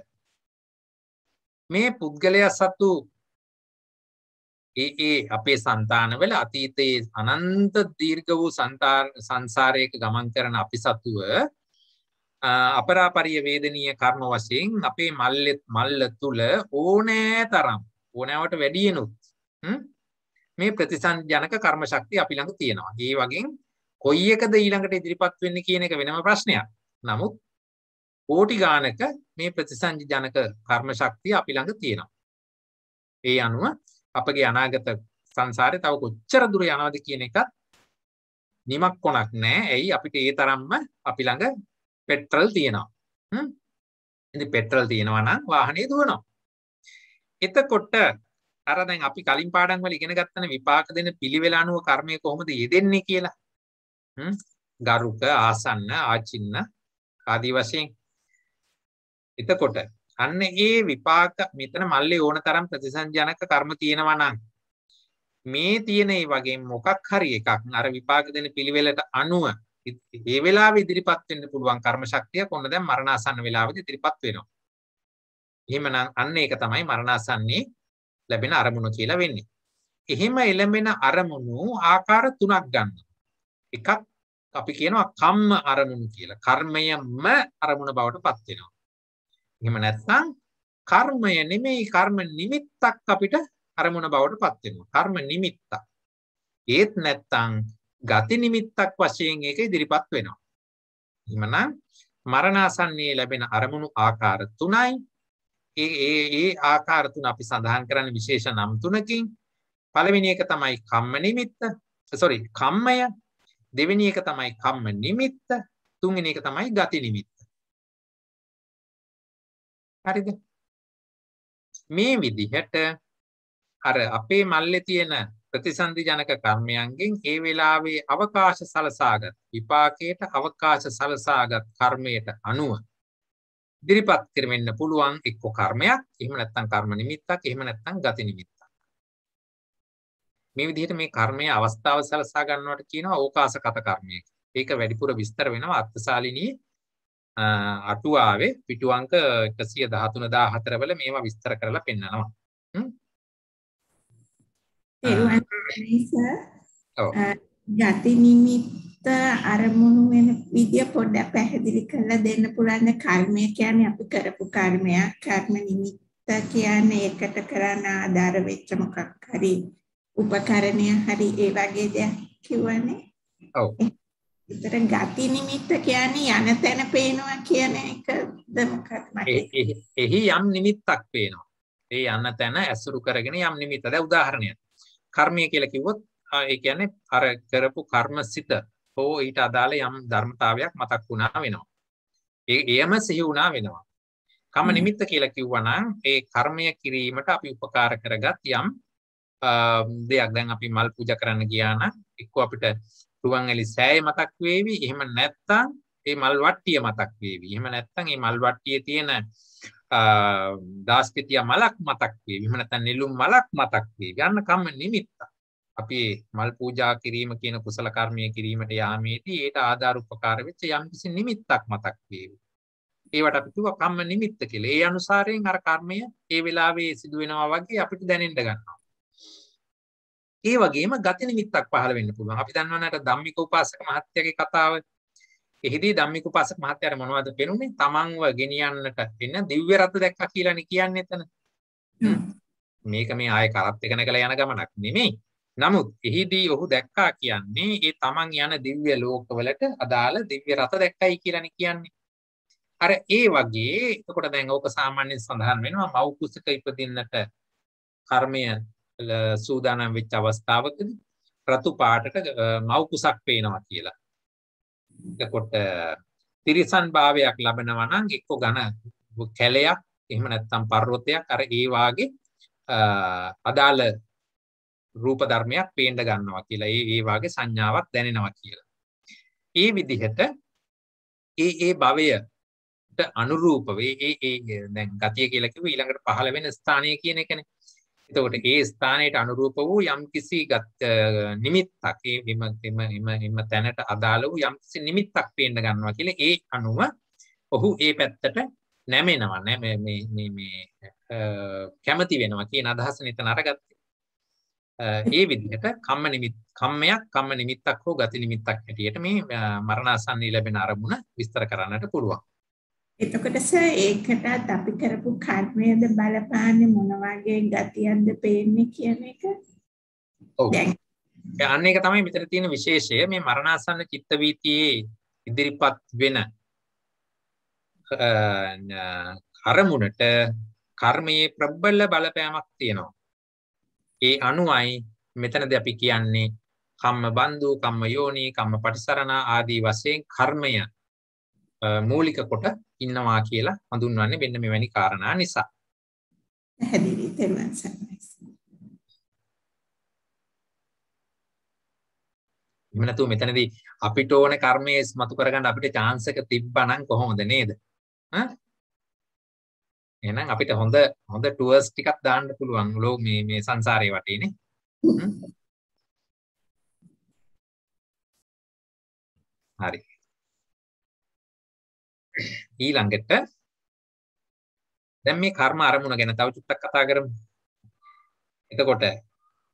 මේ පුද්ගලයා සතු
ඒ ඒ අපේ సంతානවල අතීතයේ අනන්ත දීර්ඝ වූ සංසාරයක ගමන් කරන අපි සතුව අපරාපරිය වේදනීය කරුණු වශයෙන් අපේ මල්ලෙත් මල්ල තුල ඕනෑ තරම් ඕනෑවට වැඩියෙනුත් මේ ප්‍රතිසංජනක කර්ම ශක්තිය අපි ළඟ තියෙනවා. ඒ වගේ කොයි එකද ඊළඟට ඉදිරිපත් වෙන්නේ කියන එක වෙනම ප්‍රශ්නයක්. නමුත් කෝටි ගානක මේ ප්‍රතිසංජනක කර්ම ශක්තිය අපි ළඟ තියෙනවා. ඒ අනුව අපගේ අනාගත සංසාරේ තව කොච්චර දුර යනවද කියන එකත් නිමක් කොනක් නෑ. ඇයි අපිට ඒ තරම්ම අපි ළඟ පෙට්‍රල් තියෙනවා. හ්ම්. ඉතින් පෙට්‍රල් තියෙනවා නම් වාහනේ දුවනවා. එතකොට අර දැන් අපි කලින් පාඩම් වල ඉගෙන ගත්තන විපාක දෙන පිළිවෙල අනුව කර්මය කොහොමද යෙදෙන්නේ කියලා. හ්ම්. ගරුක, ආසන්න, ආචින්න ආදී වශයෙන්. එතකොට අන්න ඒ විපාක මෙතන මල්ලේ ඕන තරම් ප්‍රතිසංජනක කර්ම තියෙනවා නම් මේ තියෙන ඒ වගේ මොකක් හරි එකක් අර විපාක දෙන පිළිවෙලට අනුව ඒ වෙලාවේ ඉදිරිපත් වෙන්න පුළුවන් කර්ම ශක්තිය කොන්න දැන් මරණාසන්න වෙලාවේදී ඉදිරිපත් වෙනවා. එහෙමනම් අන්න ඒක තමයි මරණාසන්නේ ලැබෙන අරමුණ කියලා වෙන්නේ. එහෙම එළඹෙන අරමුණු ආකාර තුනක් ගන්න. එකක් අපි කියනවා කම්ම අරමුණු කියලා. කර්මයම අරමුණ බවට පත් වෙනවා. එහෙම නැත්නම් කර්මය නෙමෙයි කර්ම නිමිත්තක් අපිට අරමුණ බවට පත් වෙනවා. කර්ම නිමිත්තක්. ඒත් නැත්නම් ගති නිමිත්තක් වශයෙන් ඒක ඉදිරිපත් වෙනවා. එහෙමනම් මරණාසන්නයේ ලැබෙන අරමුණු ආකාර තුනයි. ඒ ඒ ඒ ආකාර තුන අපි සඳහන් කරන්නේ විශේෂ නම් තුනකින්. පළවෙනි එක තමයි කම්ම නිමිත්ත. sorry කම්මය. දෙවෙනි
එක තමයි කම්ම නිමිත්ත. තුන්වෙනි එක තමයි ගති නිමිත්ත. හරිද? මේ විදිහට
අර අපේ මල්ලේ තියෙන ප්‍රතිසන්දි ජනක කර්මයන්ගෙන් ඒ වෙලාවේ අවකාශ සලසාගත් විපාකයට අවකාශ සලසාගත් කර්මයට අනුව ඉදිරිපත් කරවෙන්න පුළුවන් එක්ක කර්මයක් එහෙම නැත්නම් කර්ම නිමිත්තක් එහෙම නැත්නම් ගති නිමිත්තක් මේ විදිහට මේ කර්මයේ අවස්ථාව සලසා ගන්නවට කියනවා ඕකාසගත කර්මය ඒක වැඩිපුර විස්තර වෙනවා අත්සාලිනී අටුවාවේ පිටු අංක 113014 වල මේවා විස්තර කරලා පෙන්නනවා
තෙරුවන්
ගති නිමිත්ත අරමුණු වෙන විදිය පොඩ්ඩක් පැහැදිලි කරලා දෙන්න පුළුවන් කර්මය කියන්නේ අපි කරපු කර්මයක් කර්ම නිමිත්ත කියන්නේ එකට කරන ආධාර වෙච්ච මොකක් හරි උපකරණය හරි ඒ වගේ දෙයක් කියවනේ ඔව් ඒතර ගති නිමිත්ත කියන්නේ යන තැන පේනවා කියන එකද මොකක්ද
මට එහි යම් නිමිත්තක් පේනවා ඒ යන තැන ඇසුරු කරගෙන යම් නිමිත්ත දැන් උදාහරණයක් කර්මය කියලා කිව්වොත් ඒ කියන්නේ අර කරපු කර්ම සිත හෝ ඊට අදාළ යම් ධර්මතාවයක් මතක් වුණා වෙනවා. ඒ එයම සිහි වුණා වෙනවා. කම නිමිත්ත කියලා කිව්වනම් ඒ කර්මය කිරීමට අපි උපකාර කරගත් යම් දෙයක් දැන් අපි මල් පූජා කරන්න ගියා නම් එක්ක අපිට රුවන්වැලි සෑය මතක් වේවි. එහෙම නැත්නම් ඒ මල් වට්ටිය මතක් වේවි. එහෙම නැත්නම් මේ මල් වට්ටියේ තියෙන දාස්පිටිය මලක් මතක් වේ. එහෙම නැත්නම් නෙළුම් මලක් මතක් වේ. යන්න කම්ම නිමිත්ත. අපි මල් පූජා කිරීම කියන කුසල කර්මය කිරීමට යාමේදී ඒට ආධාර උපකාර වෙච්ච යම්කිසි නිමිත්තක් මතක් වේවි. ඒවට අපි කිව්වා කම්ම නිමිත්ත කියලා. ඒ අනුසාරයෙන් අර කර්මය ඒ වෙලාවේ සිදු වෙනවා වගේ අපිට දැනෙන්න ගන්නවා. ඒ වගේම ගති නිමිත්තක් පහළ වෙන්න පුළුවන්. අපි දන්නවනේ අර ධම්මික උපාසක මහත්තයාගේ කතාව එහිදී ධම්මික උපාසක මහත්තයාට මොනවද පෙනුනේ? තමන්ව ගෙනියන්නට වෙන දිව්‍ය රත දැක්කා කියලානේ කියන්නේ එතන. මේක මේ ආයේ කරත් එක නැගලා යන ගමනක් නෙමෙයි. නමුත් එහිදී ඔහු දැක්කා කියන්නේ ඒ තමන් යන දිව්‍ය ලෝකවලට අදාළ දිව්‍ය රත දැක්කයි කියලානේ කියන්නේ. අර ඒ වගේ එතකොට දැන් ඕක සාමාන්‍යයෙන් සඳහන් වෙනවා මව් කුසක ඉපදින්නට කර්මය සූදානම් වෙච්ච අවස්ථාවකදී රතු පාටට මව් කුසක් පේනවා කියලා. එතකොට තිරිසන් භාවයක් ලබනවා නම් එක්ක ඝන කැලයක් එහෙම නැත්නම් පර්වතයක් අර ඒ වාගේ අදාළ රූප ධර්මයක් පේන්න ගන්නවා කියලා ඒ ඒ වාගේ සංඥාවක් දැනෙනවා කියලා. ඒ විදිහට ඒ ඒ භවයට අනුරූප වේ ඒ ඒ දැන් ගතිය කියලා කිව්ව ඊළඟට පහළ වෙන ස්ථානය කියන එකනේ. එතකොට ඒ ස්ථානයට අනුරූප වූ යම් කිසි නිමිත්තක් එම එම එම එම තැනට අදාළ වූ යම් කිසි නිමිත්තක් පේන්න ගන්නවා කියලා ඒ අනුව ඔහු ඒ පැත්තට නැමෙනවා නෑ මේ මේ මේ මේ කැමති වෙනවා කියන අදහස නිතර අරගත්තේ ඒ විදිහට කම්ම නිමිත් කම්මයක් කම්ම නිමිත්තක් හෝ ගති නිමිත්තක් හැටියට මේ මරණාසන්නී ලැබෙන අරමුණ විස්තර කරන්නට පුළුවන්
එතකොට සර් ඒකටත් අපි කරපු කර්මයේද බලපාන්නේ මොන වගේ ගතියක්ද පේන්නේ කියන
එක.
ඔව්. අන්න ඒක තමයි මෙතන තියෙන විශේෂය මේ මරණාසන්න චිත්ත වීතියේ ඉදිරිපත් වෙන අරමුණට කර්මයේ ප්‍රබල බලපෑමක් තියෙනවා. ඒ අනුවයි මෙතනදී අපි කියන්නේ කම්ම බන්දු කම්ම යෝනි කම්ම පටිසරණ ආදී වශයෙන් කර්මය මූලික කොට ඉන්නවා කියලා හඳුන්වන්නේ මෙන්න මෙවැනි කාරණා නිසා.
පැහැදිලි තේරුම් එහෙම
නැතුව මෙතනදී අපිට ඕන කර්මයේ මතු කරගන්න අපිට chance එක තිබ්බනම් කොහොමද නේද? ඈ
එහෙනම් අපිට හොඳ හොඳ ටුවර්ස් ටිකක් දාන්න පුළුවන් ලෝ මේ මේ සංසාරේ වටේනේ. හරි. ඊළඟට දැන් මේ කර්ම අරමුණ ගැන තව චුට්ටක් කතා කරමු. එතකොට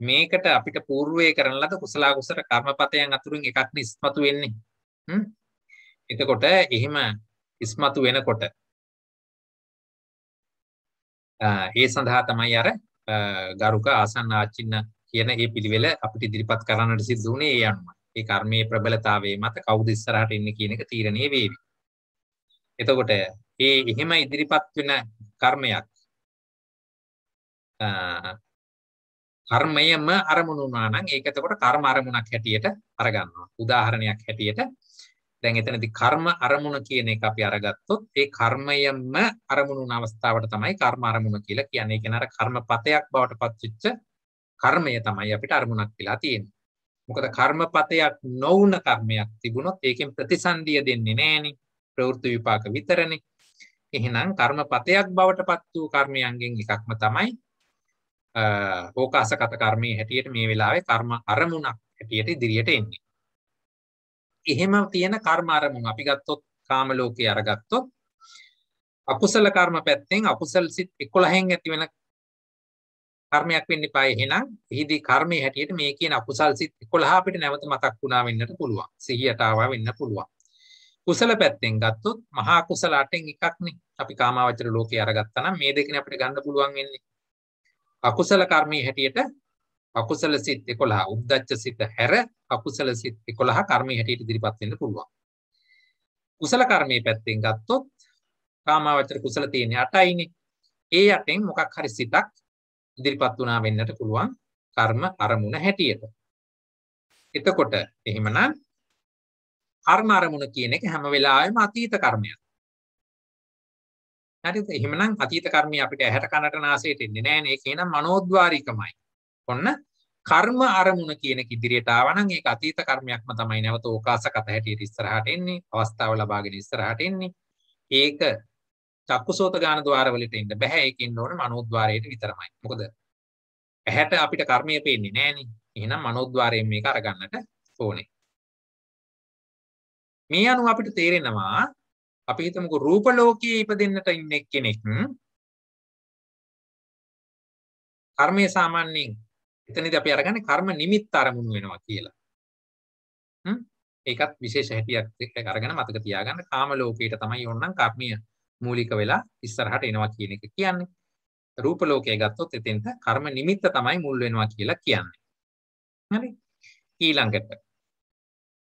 මේකට අපිට పూర్වයේ කරන ලද කුසල කුසල කර්මපතයන් අතුරින් එකක් නිස්මතු
වෙන්නේ. හ්ම්. එතකොට එහෙම ඉස්මතු වෙනකොට ඒ සඳහා තමයි අර ගරුක ආසන්න
ආචින්න කියන ඒ පිළිවෙල අපිට ඉදිරිපත් කරන්නට සිද්ධ වුණේ ඒ අනුව. ඒ කර්මයේ ප්‍රබලතාවයේ
මත කවුද ඉස්සරහට ඉන්නේ කියන එක තීරණය වේවි. එතකොට ඒ එහෙම ඉදිරිපත් වෙන කර්මයක්
කර්මයම අරමුණු වුණා නම් ඒක එතකොට කර්ම අරමුණක් හැටියට අරගන්නවා. උදාහරණයක් හැටියට දැන් එතනදී කර්ම අරමුණ කියන එක අපි අරගත්තොත් ඒ කර්මයම අරමුණු වුණ අවස්ථාවට තමයි කර්ම අරමුණ කියලා කියන්නේ. ඒ කියන්නේ අර කර්මපතයක් බවට පත්වෙච්ච කර්මය තමයි අපිට අරමුණක් කියලා තියෙන්නේ. මොකද කර්මපතයක් නොවුන කර්මයක් තිබුණොත් ඒකෙන් ප්‍රතිසන්දිය දෙන්නේ නැහෙනේ. ප්‍රවෘත්ති විපාක විතරනේ. එහෙනම් කර්මපතයක් බවට පත් වූ කර්මයන්ගෙන් එකක්ම තමයි ඕකාසගත කර්මයේ හැටියට මේ වෙලාවේ කර්ම අරමුණක් හැටියට ඉදිරියට එන්නේ. එහෙම තියෙන කර්ම අරමුණ අපි ගත්තොත් කාම ලෝකේ අරගත්තොත් අකුසල කර්ම පැත්තෙන් අකුසල් සිත් 11න් ඇති වෙන කර්මයක් වෙන්න ඉපා එහෙනම් එහිදී කර්මයේ හැටියට මේ කියන අකුසල් සිත් 11 අපිට නැවත මතක් වුණා වෙන්නට පුළුවන්. සිහියට ආවා වෙන්න පුළුවන්. කුසල පැත්තෙන් ගත්තොත් මහා කුසල අටෙන් එකක්නේ අපි කාමාවචර ලෝකේ අරගත්තා නම් මේ දෙකනේ අපිට ගන්න පුළුවන් වෙන්නේ අකුසල කර්මයේ හැටියට අකුසල සිත් 11 උද්දච්ච සිත හැර අකුසල සිත් 11 කර්මයේ හැටියට ඉදිරිපත් වෙන්න පුළුවන් කුසල කර්මයේ පැත්තෙන් ගත්තොත් කාමාවචර කුසල තියෙන 8යිනේ ඒ යටෙන් මොකක් හරි සිතක් ඉදිරිපත් වුණා වෙන්නට පුළුවන්
කර්ම අරමුණ හැටියට. එතකොට එහෙමනම් කර්ම අරමුණ කියන එක හැම වෙලාවෙම අතීත කර්මයක්.
හරිද? එහෙමනම් අතීත කර්මය අපිට ඇහැට කනට නාසයට එන්නේ නැහැ නේ. ඒක එනම් මනෝද්වාරිකමයි. ඔන්න කර්ම අරමුණ කියන එක ඉදිරියට ආවනම් ඒක අතීත කර්මයක්ම තමයි නැවත ඕකාසගත හැටියට ඉස්සරහට එන්නේ. අවස්ථාව ලබාගෙන ඉස්සරහට එන්නේ. ඒක චක්කුසෝත ගාන ద్వාරවලට එන්න බෑ. ඒකෙන්න ඕනේ මනෝද්වාරයට විතරමයි. මොකද ඇහැට අපිට කර්මය පේන්නේ නැහැ නේ. එහෙනම් මනෝද්වාරයෙන් මේක අරගන්නට
ඕනේ. මේ අනුව අපිට තේරෙනවා අපි හිතමුකෝ රූප ලෝකයේ ඉපදෙන්නට ඉන්න කෙනෙක් කර්මය සාමාන්‍යයෙන් එතනදී අපි අරගන්නේ කර්ම නිමිත්ත අරමුණු වෙනවා කියලා. හ්ම් ඒකත්
විශේෂ හැටියක් අරගෙන මතක තියාගන්න කාම ලෝකයට තමයි ඕනනම් කර්මීය මූලික වෙලා ඉස්සරහට එනවා කියන එක කියන්නේ. රූප ලෝකයේ ගත්තොත් එතෙන්ට කර්ම නිමිත්ත තමයි මුල් වෙනවා කියලා කියන්නේ. හරි. ඊළඟට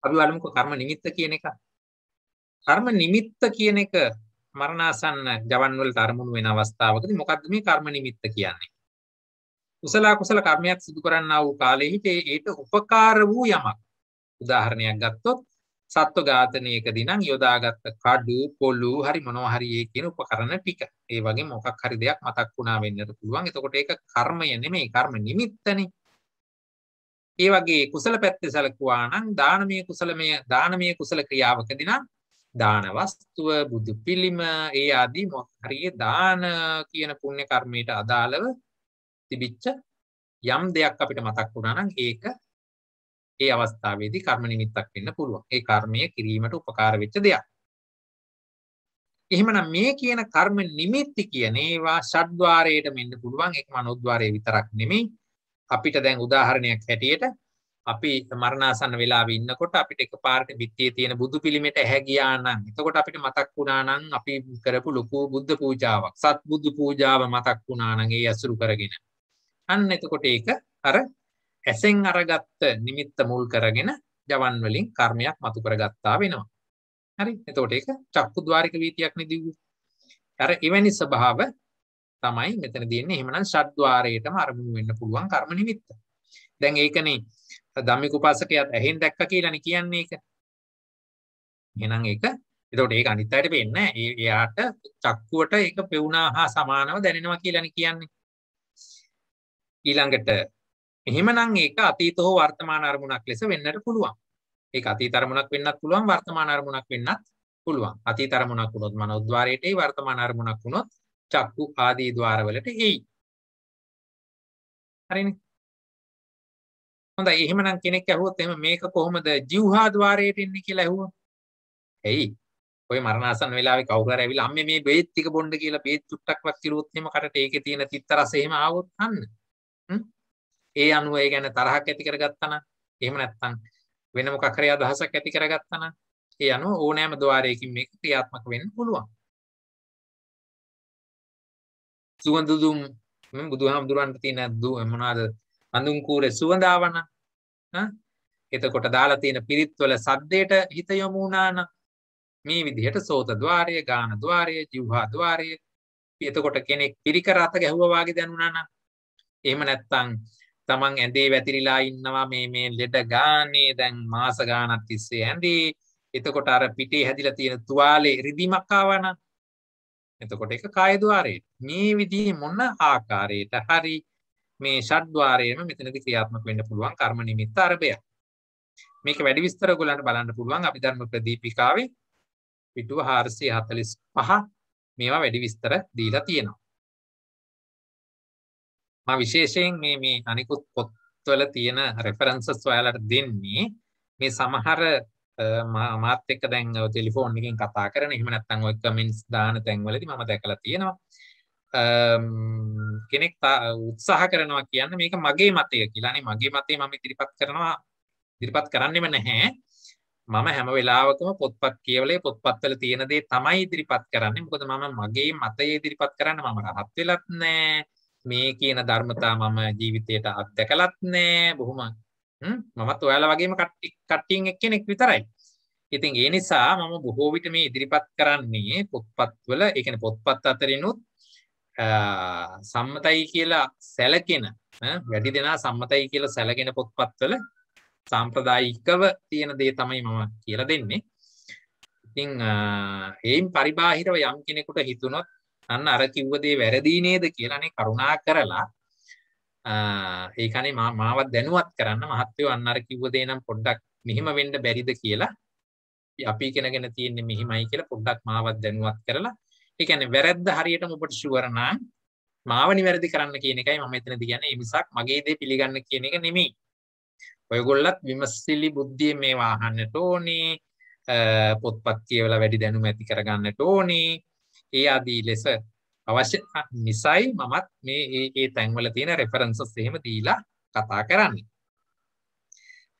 අපි බලමුකෝ කර්ම නිමිත්ත කියන එක. කර්ම නිමිත්ත කියන එක මරණාසන්න ජවන් වලට අරමුණු වෙන අවස්ථාවකදී මොකද්ද මේ කර්ම නිමිත්ත කියන්නේ? කුසල කුසල කර්මයක් සිදු කරන්නා වූ කාලෙහිදී ඒට උපකාර වූ යමක්. උදාහරණයක් ගත්තොත් සත්ව ඝාතනයකදී නම් යොදාගත්ත කඩු පොළු හරි මොනවා හරි ඒ කියන උපකරණ ටික. ඒ වගේ මොකක් හරි දෙයක් මතක් වුණා වෙන්නත් පුළුවන්. එතකොට ඒක කර්මය නෙමෙයි කර්ම නිමිත්තනේ. ඒ වගේ කුසල පැත්තේ සැලකුවා නම් දානමය කුසලමය දානමය කුසල ක්‍රියාවකදී නම් දාන වස්තුව බුදු පිළිම ඒ ආදී හරිය දාන කියන පුණ්‍ය කර්මයට අදාළව තිබිච්ච යම් දෙයක් අපිට මතක් වුණා නම් ඒක ඒ අවස්ථාවේදී කර්ම නිමිත්තක් වෙන්න පුළුවන්. ඒ කර්මය කිරීමට උපකාර වෙච්ච දෙයක්. එහෙමනම් මේ කියන කර්ම නිමිති කියන ඒවා ෂඩ්්වාරයේට මෙන්න පුළුවන්. ඒකම අනුද්්වාරයේ විතරක් නෙමෙයි. අපිට දැන් උදාහරණයක් හැටියට අපි මරණාසන්න වෙලාවේ ඉන්නකොට අපිට එකපාරට බිත්තියේ තියෙන බුදු පිළිමයට ඇහැ ගියා නම් එතකොට අපිට මතක් වුණා නම් අපි කරපු ලොකු බුද්ධ පූජාවක් සත් බුදු පූජාව මතක් වුණා නම් ඒ අසුරු කරගෙන අන්න එතකොට ඒක අර ඇසෙන් අරගත්ත නිමිත්ත මුල් කරගෙන ජවන් වලින් කර්මයක් මතු කරගත්තා වෙනවා හරි එතකොට ඒක චක්කු ద్వාරික වීතියක් නෙදී අර එවැනි ස්වභාව තමයි මෙතන තියෙන්නේ එහෙමනම් ෂඩ්්වාරයටම අරමුණු වෙන්න පුළුවන් කර්ම නිමිත්ත. දැන් ඒකනේ ධම්මික උපාසකයාත් ඇහෙන් දැක්ක කියලානේ කියන්නේ ඒක. එහෙනම් ඒක එතකොට ඒක අනිත් අයට වෙන්නේ නැහැ. එයාට චක්කුවට ඒක පෙවුනා හා සමානව දැනෙනවා කියලානේ කියන්නේ. ඊළඟට එහෙමනම් ඒක අතීත හෝ වර්තමාන අරමුණක් ලෙස වෙන්නට පුළුවන්. ඒක අතීත අරමුණක් වෙන්නත් පුළුවන් වර්තමාන අරමුණක් වෙන්නත් පුළුවන්. අතීත අරමුණක් වුණොත් මනෝද්වාරයේදී වර්තමාන අරමුණක්
වුණොත් චක්කු ආදී ద్వාරවලට එයි. හරිනේ. හොඳයි එහෙමනම් කෙනෙක් ඇහුවොත් එහෙම මේක කොහොමද જીවහා ద్వාරයට එන්නේ
කියලා ඇහුවොත්. එයි. ඔය මරණාසන්න වෙලාවේ කවුරු හරි ඇවිල්ලා අම්මේ මේ බේත් ටික බොන්න කියලා බේත් චුට්ටක්වත් කිලුවොත් එහෙම කරට ඒකේ තියෙන තිත්ත රස එහෙම ආවොත් අන්න. ඒ අනුව ඒ ගැන තරහක් ඇති කරගත්තා නම් එහෙම නැත්නම් වෙන මොකක් හරි අදහසක් ඇති කරගත්තා
නම් ඒ අනුව ඕනෑම ద్వාරයකින් මේක ක්‍රියාත්මක වෙන්න පුළුවන්. සුවඳදුම් මෙ බුදු හාමුදුරුවන්ට තියෙන ඇද්දු එමනාද
අඳුන්කූරේ සුවඳාවන එතකොට දාලා තියෙන පිරිත්වල සද්දයට හිත යොමුණාන මේ විදිහට සෝත ద్వාරය ගාන ద్వාරය ජීවහා ద్వාරය එතකොට කෙනෙක් පිරිකර අත ගැහුවා වාගේ දැනුණා නම් එහෙම නැත්නම් තමන් ඇඳේ වැතිරිලා ඉන්නවා මේ මේ ලෙඩ ගානේ දැන් මාස ගානක් තිස්සේ ඇඳේ එතකොට අර පිටේ හැදිලා තියෙන තුවාලේ රිදීමක් ආවා නම් එතකොට එක කායද්වාරයට මේ විදිහේ මොන ආකාරයට හරි මේ ෂඩ්්වාරයෙම මෙතනදී ක්‍රියාත්මක වෙන්න පුළුවන් කර්ම නිමිත්ත අරබය. මේක වැඩි විස්තර ඔයගලන්ට බලන්න පුළුවන්
අභිධර්ම ප්‍රදීපිකාවේ පිටුව 445 මේවා වැඩි විස්තර දීලා තියෙනවා. මම විශේෂයෙන් මේ මේ අනිකුත්
පොත්වල තියෙන රෙෆරන්සස් ඔයාලට දෙන්නේ මේ සමහර Eh, මාත් එක්ක දැන් ටෙලිෆෝන් එකෙන් කතා කරන එහෙම නැත්නම් ඔය කමෙන්ට්ස් දාන තැන්වලදී මම දැකලා තියෙනවා කෙනෙක් උත්සාහ කරනවා කියන්නේ මේක මගේ මතය කියලා නේ මගේ මතය මම ඉදිරිපත් කරනවා ඉදිරිපත් කරන්නෙම නැහැ මම හැම වෙලාවකම පොත්පත් කියවලේ පොත්පත්වල තියෙන දේ තමයි ඉදිරිපත් කරන්නේ මොකද මම මගේ මතය ඉදිරිපත් කරන්න මම රහත් වෙලත් නැහැ මේ කියන ධර්මතා මම ජීවිතයට අත්දැකලත් නැහැ බොහොම මමත් ඔයාලා වගේම කට්ටියෙන් එක්කෙනෙක් විතරයි. ඉතින් ඒ නිසා මම බොහෝ විට මේ ඉදිරිපත් කරන්නේ පොත්පත්වල ඒ කියන්නේ පොත්පත් අතරිනුත් සම්මතයි කියලා සැලකෙන වැඩි දෙනා සම්මතයි කියලා සැලකෙන පොත්පත්වල සාම්ප්‍රදායිකව තියෙන දේ තමයි මම කියලා දෙන්නේ. ඉතින් ඒයින් පරිබාහිරව යම් කෙනෙකුට හිතුනොත් අන්න අර කිව්ව දේ වැරදි නේද කියලා අනේ කරුණා කරලා ඒකනේ මාවත් දැනුවත් කරන්න මහත්තයෝ අන්න අර කිව්ව දේ නම් පොඩ්ඩක් මෙහිම වෙන්න බැරිද කියලා අපි ඉගෙනගෙන තියෙන්නේ මෙහිමයි කියලා පොඩ්ඩක් මාවත් දැනුවත් කරලා ඒ කියන්නේ වැරද්ද හරියටම ඔබට ෂුවර් නම් මාව නිවැරදි කරන්න කියන එකයි මම එතනදී කියන්නේ ඒ මිසක් මගේ දේ පිළිගන්න කියන එක නෙමෙයි ඔයගොල්ලත් විමසිලි බුද්ධියෙන් මේවා අහන්නට ඕනේ පොත්පත් කියවලා වැඩි දැනුම ඇති කරගන්නට ඕනේ ඒ ආදී ලෙස අවශ්‍ය නිසයි මමත් මේ ඒ තැන්වල තියෙන රෙෆරන්සස් එහෙම දීලා කතා කරන්නේ.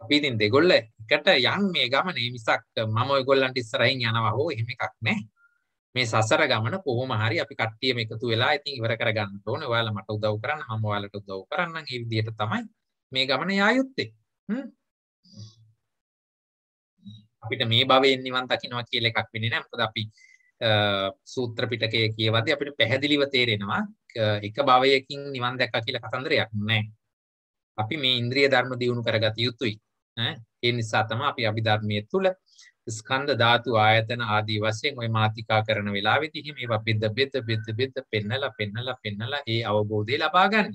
අපි ඉතින් දෙගොල්ල එකට යන් මේ ගමනේ මිසක් මම ඔයගොල්ලන්ට ඉස්සරහින් යනවා හෝ එහෙම එකක් නැහැ. මේ සසර ගමන කොහොම හරි අපි කට්ටියම එකතු වෙලා ඉතින් ඉවර කරගන්න ඕනේ. ඔයාලා මට උදව් කරන්න, මම ඔයාලට උදව් කරන්නම්. මේ විදිහට තමයි මේ ගමන යා යුත්තේ. අපිට මේ භවයෙන් නිවන් දකින්නවා කියලා එකක් වෙන්නේ නැහැ. මොකද අපි සූත්‍ර පිටකය කියවද්දී අපිට පැහැදිලිව තේරෙනවා එක භවයකින් නිවන් දැක්කා කියලා කතන්දරයක් නෑ. අපි මේ ඉන්ද්‍රිය ධර්ම දියුණු කරගත යුතුයි. ඒ නිසා තමයි අපි අභිධර්මයේ තුල ස්කන්ධ ධාතු ආයතන ආදී වශයෙන් ওই මාතිකා කරන වෙලාවෙදී එහෙම ඒවා බෙද බෙද බෙද බෙද පෙන්නලා පෙන්නලා පෙන්නලා ඒ අවබෝධය ලබා ගන්න.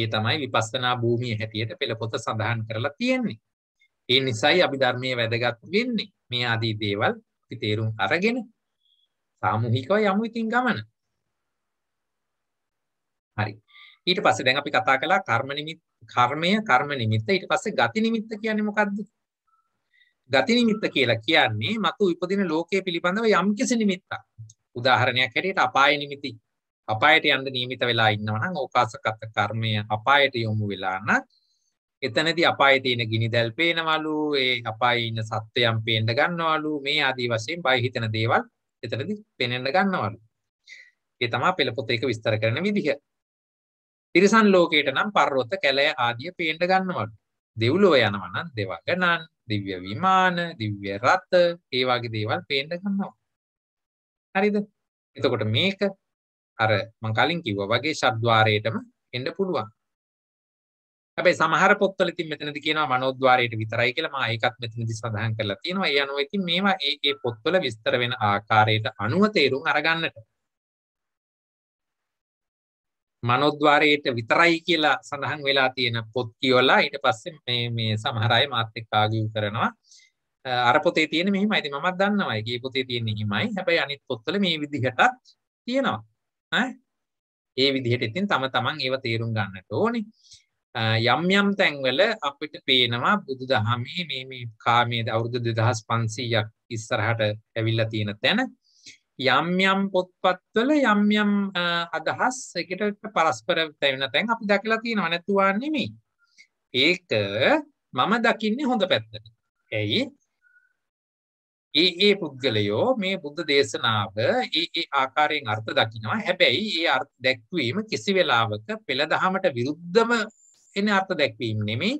ඒ තමයි විපස්සනා භූමිය හැටියට පෙළ පොත සඳහන් කරලා තියෙන්නේ. ඒ නිසයි අභිධර්මයේ වැදගත් වෙන්නේ. මේ ආදී දේවල් අපි තේරුම් අරගෙන සාමූහිකව යමු ඉතින් ගමන. හරි. ඊට පස්සේ දැන් අපි කතා කළා කර්ම නිමිත් කර්මය කර්ම නිමිත්ත ඊට පස්සේ ගති නිමිත්ත කියන්නේ මොකද්ද? ගති නිමිත්ත කියලා කියන්නේ මතු උපදින ලෝකයේ පිළිබඳව යම්කිසි නිමිත්තක්. උදාහරණයක් හැටියට අපාය නිමිති. අපායට යන්න නියමිත වෙලා ඉන්නවා නම් ඕකාසගත කර්මය අපායට යොමු වෙලා නම් එතනදී අපායේ තියෙන ගිනිදැල් පේනවලු ඒ අපායේ ඉන්න සත්වයන් පේන්න ගන්නවලු මේ ආදී වශයෙන් බය හිතන දේවල් එතනදි පෙනෙන්න ගන්නවලු. ඒ තමයි පෙළ පොතේ එක විස්තර කරන විදිහ. තිරිසන් ලෝකයට නම් පර්වත කැලය ආදිය පේන්න ගන්නවලු. දෙව්ලොව යනවා නම් දෙවගණන්, දිව්‍ය විමාන, දිව්‍ය රථ, ඒ වගේ දේවල් පේන්න ගන්නවා. හරිද? එතකොට මේක අර මම කලින් කිව්වා වගේ ශබ්ද්වාරයටම එන්න පුළුවන්. හැබැයි සමහර පොත්වල ඉතින් මෙතනදී කියනවා මනෝද්වාරයට විතරයි කියලා මම ඒකත් මෙතනදී සඳහන් කරලා තියෙනවා. ඒ අනුව ඉතින් මේවා ඒ ඒ පොත්වල විස්තර වෙන ආකාරයට අනුව තේරුම් අරගන්නට. මනෝද්වාරයට විතරයි කියලා සඳහන් වෙලා තියෙන පොත් කියවලා ඊට පස්සේ මේ මේ සමහර අය මාත් එක්ක ආගිව් කරනවා. අර පොතේ තියෙන මෙහිමයි. ඉතින් මමත් දන්නවා. ඒකේ පොතේ තියෙන මෙහිමයි. හැබැයි අනිත් පොත්වල මේ විදිහටත් තියෙනවා. ඈ ඒ විදිහට ඉතින් තම තමන් ඒව තේරුම් ගන්නට ඕනේ. යම් යම් තැන්වල අපිට පේනවා බුදු දහමේ මේ මේ කාමයේ අවුරුදු 2500ක් ඉස්සරහට ඇවිල්ලා තියෙන තැන යම් යම් පොත්පත්වල යම් යම් අදහස් එකට පරස්පර තැවෙන තැන් අපි දැකලා තියෙනවා නැතුවා නෙමෙයි. ඒක මම දකින්නේ හොඳ පැත්තට. ඇයි? ඒ ඒ පුද්ගලයෝ මේ බුද්ධ දේශනාව ඒ ඒ ආකාරයෙන් අර්ථ දකිනවා. හැබැයි ඒ අර්ථ දැක්වීම කිසි වෙලාවක පෙළ දහමට විරුද්ධම එන අර්ථ දැක්වීම් නෙමේ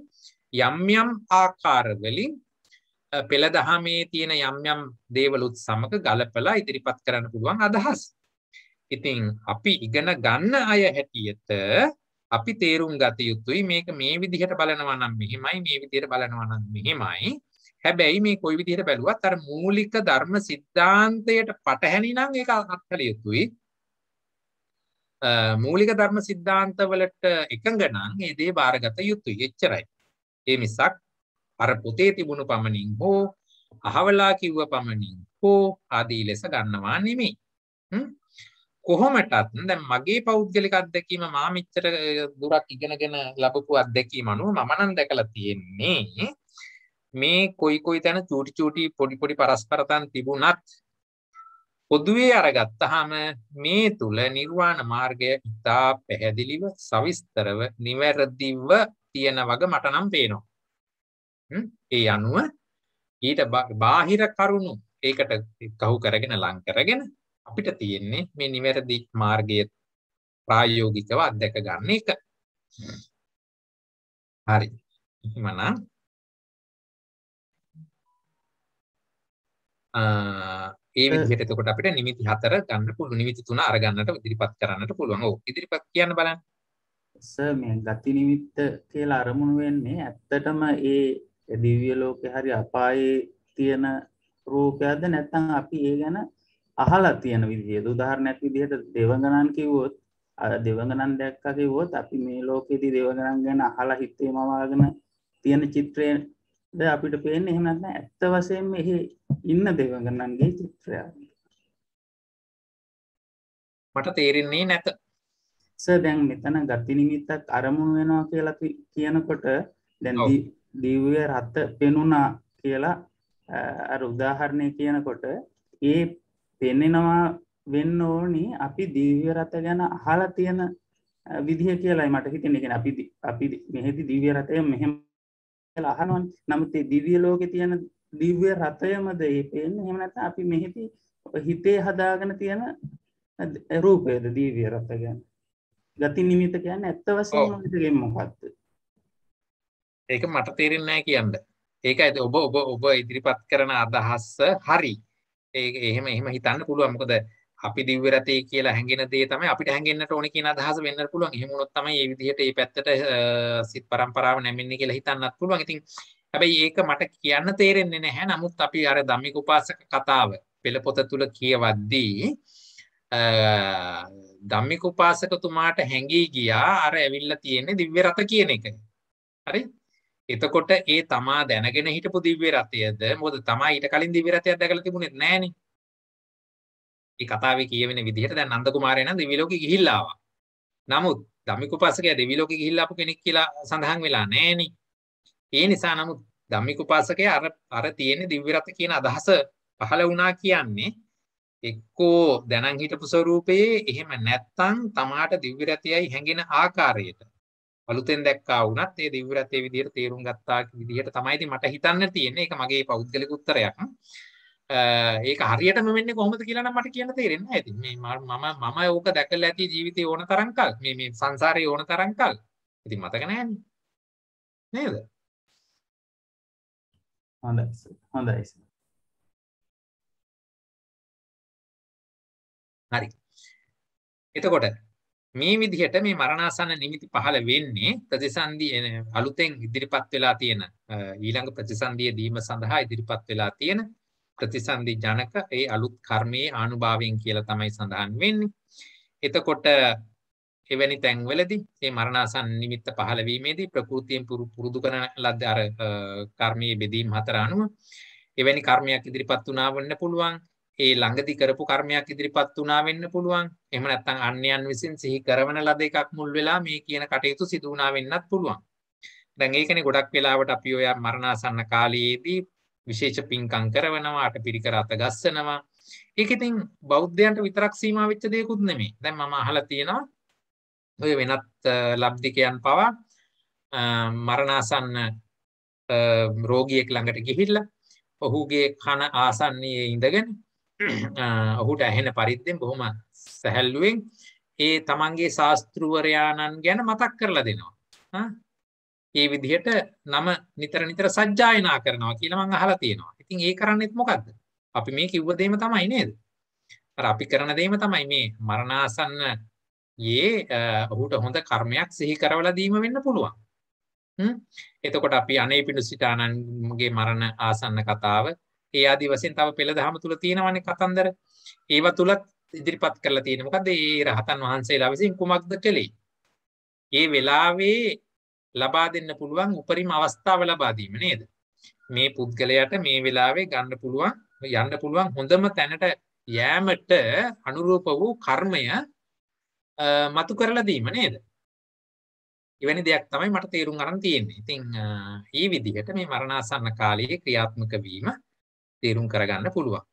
යම් යම් ආකාරවලින් පෙළ දහමේ තියෙන යම් යම් දේවලුත් සමග ගලපලා ඉදිරිපත් කරන්න පුළුවන් අදහස්. ඉතින් අපි ඉගෙන ගන්න අය හැටියට අපි තේරුම් ගත යුතුයි මේක මේ විදිහට බලනවා නම් මෙහෙමයි මේ විදිහට බලනවා නම් මෙහෙමයි. හැබැයි මේ කොයි විදිහට බැලුවත් අර මූලික ධර්ම સિદ્ધාන්තයට පටහැනි නම් ඒක අත්හල යුතුයි. මූලික ධර්ම සිද්ධාන්තවලට එකඟනං ඒ දේ භාරගත යුතුයි එච්චරයි. ඒ මිසක් අර පොතේ තිබුණු පමණින් හෝ අහවලා කිව්ව පමණින් හෝ ආදී ලෙස ගන්නවා නෙමෙයි. කොහොමටත් දැන් මගේ පෞද්ගලික අත්දැකීම මා මෙච්චර දුරක් ඉගෙනගෙන ලැබපු අත්දැකීම අනුව මම නම් දැකලා තියෙන්නේ මේ කොයි කොයි තැන චූටි චූටි පොඩි පොඩි පරස්පරතන් තිබුණත් පොදුවේ අරගත්තහම මේ තුළ නිර්වාණ මාර්ගය ඉතා පැහැදිලිව සවිස්තරව නිවැරදිව තියෙන වග මටනම් පේනවා. ඒ අනුව ඊට බාහිර කරුණු ඒකට කහු කරගෙන ලංකරගෙන අපිට තියෙන්නේ මේ නිවැරදි
මාර්ගය ප්‍රායෝගිකව අත්දැක ගන්න එක. හරි. එහෙමනම් අ ඒ විදිහට එතකොට අපිට නිමිති හතර ගන්න පුළුවන් නිමිති තුන අරගන්නට
ඉදිරිපත් කරන්නට පුළුවන්. ඔව් ඉදිරිපත් කියන්න බලන්න. සර් මේ ගති
නිමිත්ත කියලා අරමුණු වෙන්නේ ඇත්තටම ඒ දිව්‍ය ලෝකේ හරි අපායේ තියෙන රූපයක්ද නැත්නම් අපි ඒ ගැන අහලා තියෙන විදිහද උදාහරණයක් විදිහට දෙවඟනන් කිව්වොත් අර දෙවඟනන් දැක්කා කිව්වොත් අපි මේ ලෝකෙදී දෙවඟනන් ගැන අහලා හිතේ මවාගෙන තියෙන චිත්‍රය දැන් අපිට පේන්නේ එහෙම නැත්නම් ඇත්ත වශයෙන්ම එහි ඉන්න දේවගණන්ගේ චිත්‍රයක්.
මට තේරෙන්නේ නැත.
සර් දැන් මෙතන ගති නිමිත්තක් අරමුණු වෙනවා කියලා කියනකොට දැන් දිව්‍ය රත පෙනුණා කියලා අර උදාහරණය කියනකොට ඒ පෙන්නෙනවා වෙන්න ඕනි අපි දිව්‍ය රත ගැන අහලා තියෙන විදිහ කියලායි මට හිතෙන්නේ. කියන්නේ අපි අපි මෙහෙදි දිව්‍ය රතය මෙහෙම කියලා අහනවනේ. නමුත් මේ දිව්‍ය ලෝකේ තියෙන දිව්‍ය රතයමද ඒ පේන්නේ? එහෙම නැත්නම් අපි මෙහිදී හිතේ හදාගෙන තියෙන රූපයද දිව්‍ය රත කියන්නේ? ගති නිමිත කියන්නේ ඇත්ත වශයෙන්ම හිතගෙන් මොකක්ද?
ඒක මට තේරෙන්නේ නැහැ කියන්න. ඒකයි ඔබ ඔබ ඔබ ඉදිරිපත් කරන අදහස හරි. ඒක එහෙම එහෙම හිතන්න පුළුවන්. මොකද අපි දිව්‍ය රතේ කියලා හැඟෙන දේ තමයි අපිට හැඟෙන්නට ඕනේ කියන අදහස වෙන්න පුළුවන්. එහෙම වුණොත් තමයි මේ විදිහට මේ පැත්තට සිත් પરම්පරාව නැමෙන්නේ කියලා හිතන්නත් පුළුවන්. ඉතින් හැබැයි ඒක මට කියන්න තේරෙන්නේ නැහැ. නමුත් අපි අර ධම්මික උපාසක කතාව පෙළ පොත තුල කියවද්දී ධම්මික උපාසකතුමාට හැඟී ගියා අර ඇවිල්ලා තියෙන්නේ දිව්‍ය රත කියන එක. හරි? එතකොට ඒ තමා දැනගෙන හිටපු දිව්‍ය රතයද මොකද තමා ඊට කලින් දිව්‍ය රතයක් දැකලා තිබුණේ නැහනේ. මේ කතාවේ කියවෙන විදිහට දැන් නන්ද කුමාරයා නම් දිවි ලෝකෙ ගිහිල්ලා ආවා. නමුත් ධම්මිකෝපාසකයා දිවි ලෝකෙ ගිහිල්ලා ආපු කෙනෙක් කියලා සඳහන් වෙලා නැහෙනේ. ඒ නිසා නමුත් ධම්මිකෝපාසකයා අර අර තියෙන දිව්‍ය රත කියන අදහස පහළ වුණා කියන්නේ එක්කෝ දැනන් හිටපු ස්වරූපයේ එහෙම නැත්තම් තමාට දිව්‍ය රතයයි හැඟෙන ආකාරයට අලුතෙන් දැක්කා වුණත් ඒ දිව්‍ය රතේ විදිහට තේරුම් ගත්තා විදිහට තමයි ඉතින් මට හිතන්න තියෙන්නේ ඒක මගේ පෞද්ගලික උත්තරයක්. ඒක හරියටම වෙන්නේ කොහොමද කියලා නම් මට කියන්න තේරෙන්නේ නැහැ. ඉතින් මේ මම මම ඕක දැකලා ඇති ජීවිතේ ඕන තරම් කල් මේ මේ සංසාරේ ඕන තරම් කල්. ඉතින් මතක නැහැනේ.
නේද? හොඳයි. හොඳයි. හරි. එතකොට මේ විදිහට මේ මරණාසන්න නිමිති පහළ වෙන්නේ ප්‍රතිසන්දිය
අලුතෙන් ඉදිරිපත් වෙලා තියෙන ඊළඟ ප්‍රතිසන්දිය දීම සඳහා ඉදිරිපත් වෙලා තියෙන ප්‍රතිසන්දි ජනක ඒ අලුත් කර්මයේ ආනුභාවයෙන් කියලා තමයි සඳහන් වෙන්නේ. එතකොට එවැනි තැන්වලදී මේ මරණාසන්න නිමිත්ත පහළ වීමේදී ප්‍රകൃතියෙන් පුරුදු කරන ලද්ද අර කර්මයේ බෙදීම් හතර අනුව එවැනි කර්මයක් ඉදිරිපත් වුණා වෙන්න පුළුවන්. ඒ ළඟදී කරපු කර්මයක් ඉදිරිපත් වුණා වෙන්න පුළුවන්. එහෙම නැත්නම් අන්‍යයන් විසින් සිහි කරවන ලද එකක් මුල් වෙලා මේ කියන කටයුතු සිදු වුණා වෙන්නත් පුළුවන්. දැන් ඒකනේ ගොඩක් වෙලාවට අපි ඔය මරණාසන්න කාලයේදී විශේෂ පින්කම් කරවනවා අටපිරිකර අත ගස්සනවා. ඒක ඉතින් බෞද්ධයන්ට විතරක් සීමා වෙච්ච දෙයක්ුත් නෙමෙයි. දැන් මම අහලා තියෙනවා ඔය වෙනත් ලබ්ධිකයන් පවා මරණාසන්න රෝගියෙක් ළඟට ගිහිල්ලා ඔහුගේ කන ආසන්නයේ ඉඳගෙන ඔහුට ඇහෙන පරිද්දෙන් බොහොම සැහැල්ලුවෙන් ඒ තමන්ගේ ශාස්තෘවරයාණන් ගැන මතක් කරලා දෙනවා. ඒ විදිහට නම නිතර නිතර සජ්ජායනා කරනවා කියලා මම අහලා තියෙනවා. ඉතින් ඒ කරන්නේත් මොකද්ද? අපි මේ කිව්ව දෙයම තමයි නේද? අර අපි කරන දෙයම තමයි මේ මරණාසන්න යේ ඔහුට හොඳ කර්මයක් සිහි කරවලා දීම වෙන්න පුළුවන්. හ්ම්. එතකොට අපි අනේ පිඬුසිතානන්ගේ මරණ ආසන්න කතාව ඒ ආදි වශයෙන් තව පෙළ දහම තුල තියෙනවනේ කතන්දර. ඒවා තුලත් ඉදිරිපත් කරලා තියෙන මොකද්ද? ඒ රහතන් වහන්සේලා විසින් කුමක්ද කළේ? ඒ වෙලාවේ ලබා දෙන්න පුළුවන් උපරිම අවස්ථාව ලබාදීම නේද මේ පුද්ගලයට මේ වෙලාවේ ගන්න පුළුවන් යන්න පුළුවන් හොඳම තැනට යෑමට අනුරූප වූ කර්මය මතු කරලා දීම නේද එවැනි දෙයක් තමයි මට තේරුම් අරන්
තියෙන්නේ ඉතින් ඒ විදිහට මේ මරණාසන්න කාලයේ ක්‍රියාත්මක වීම තේරුම් කරගන්න පුළුවන්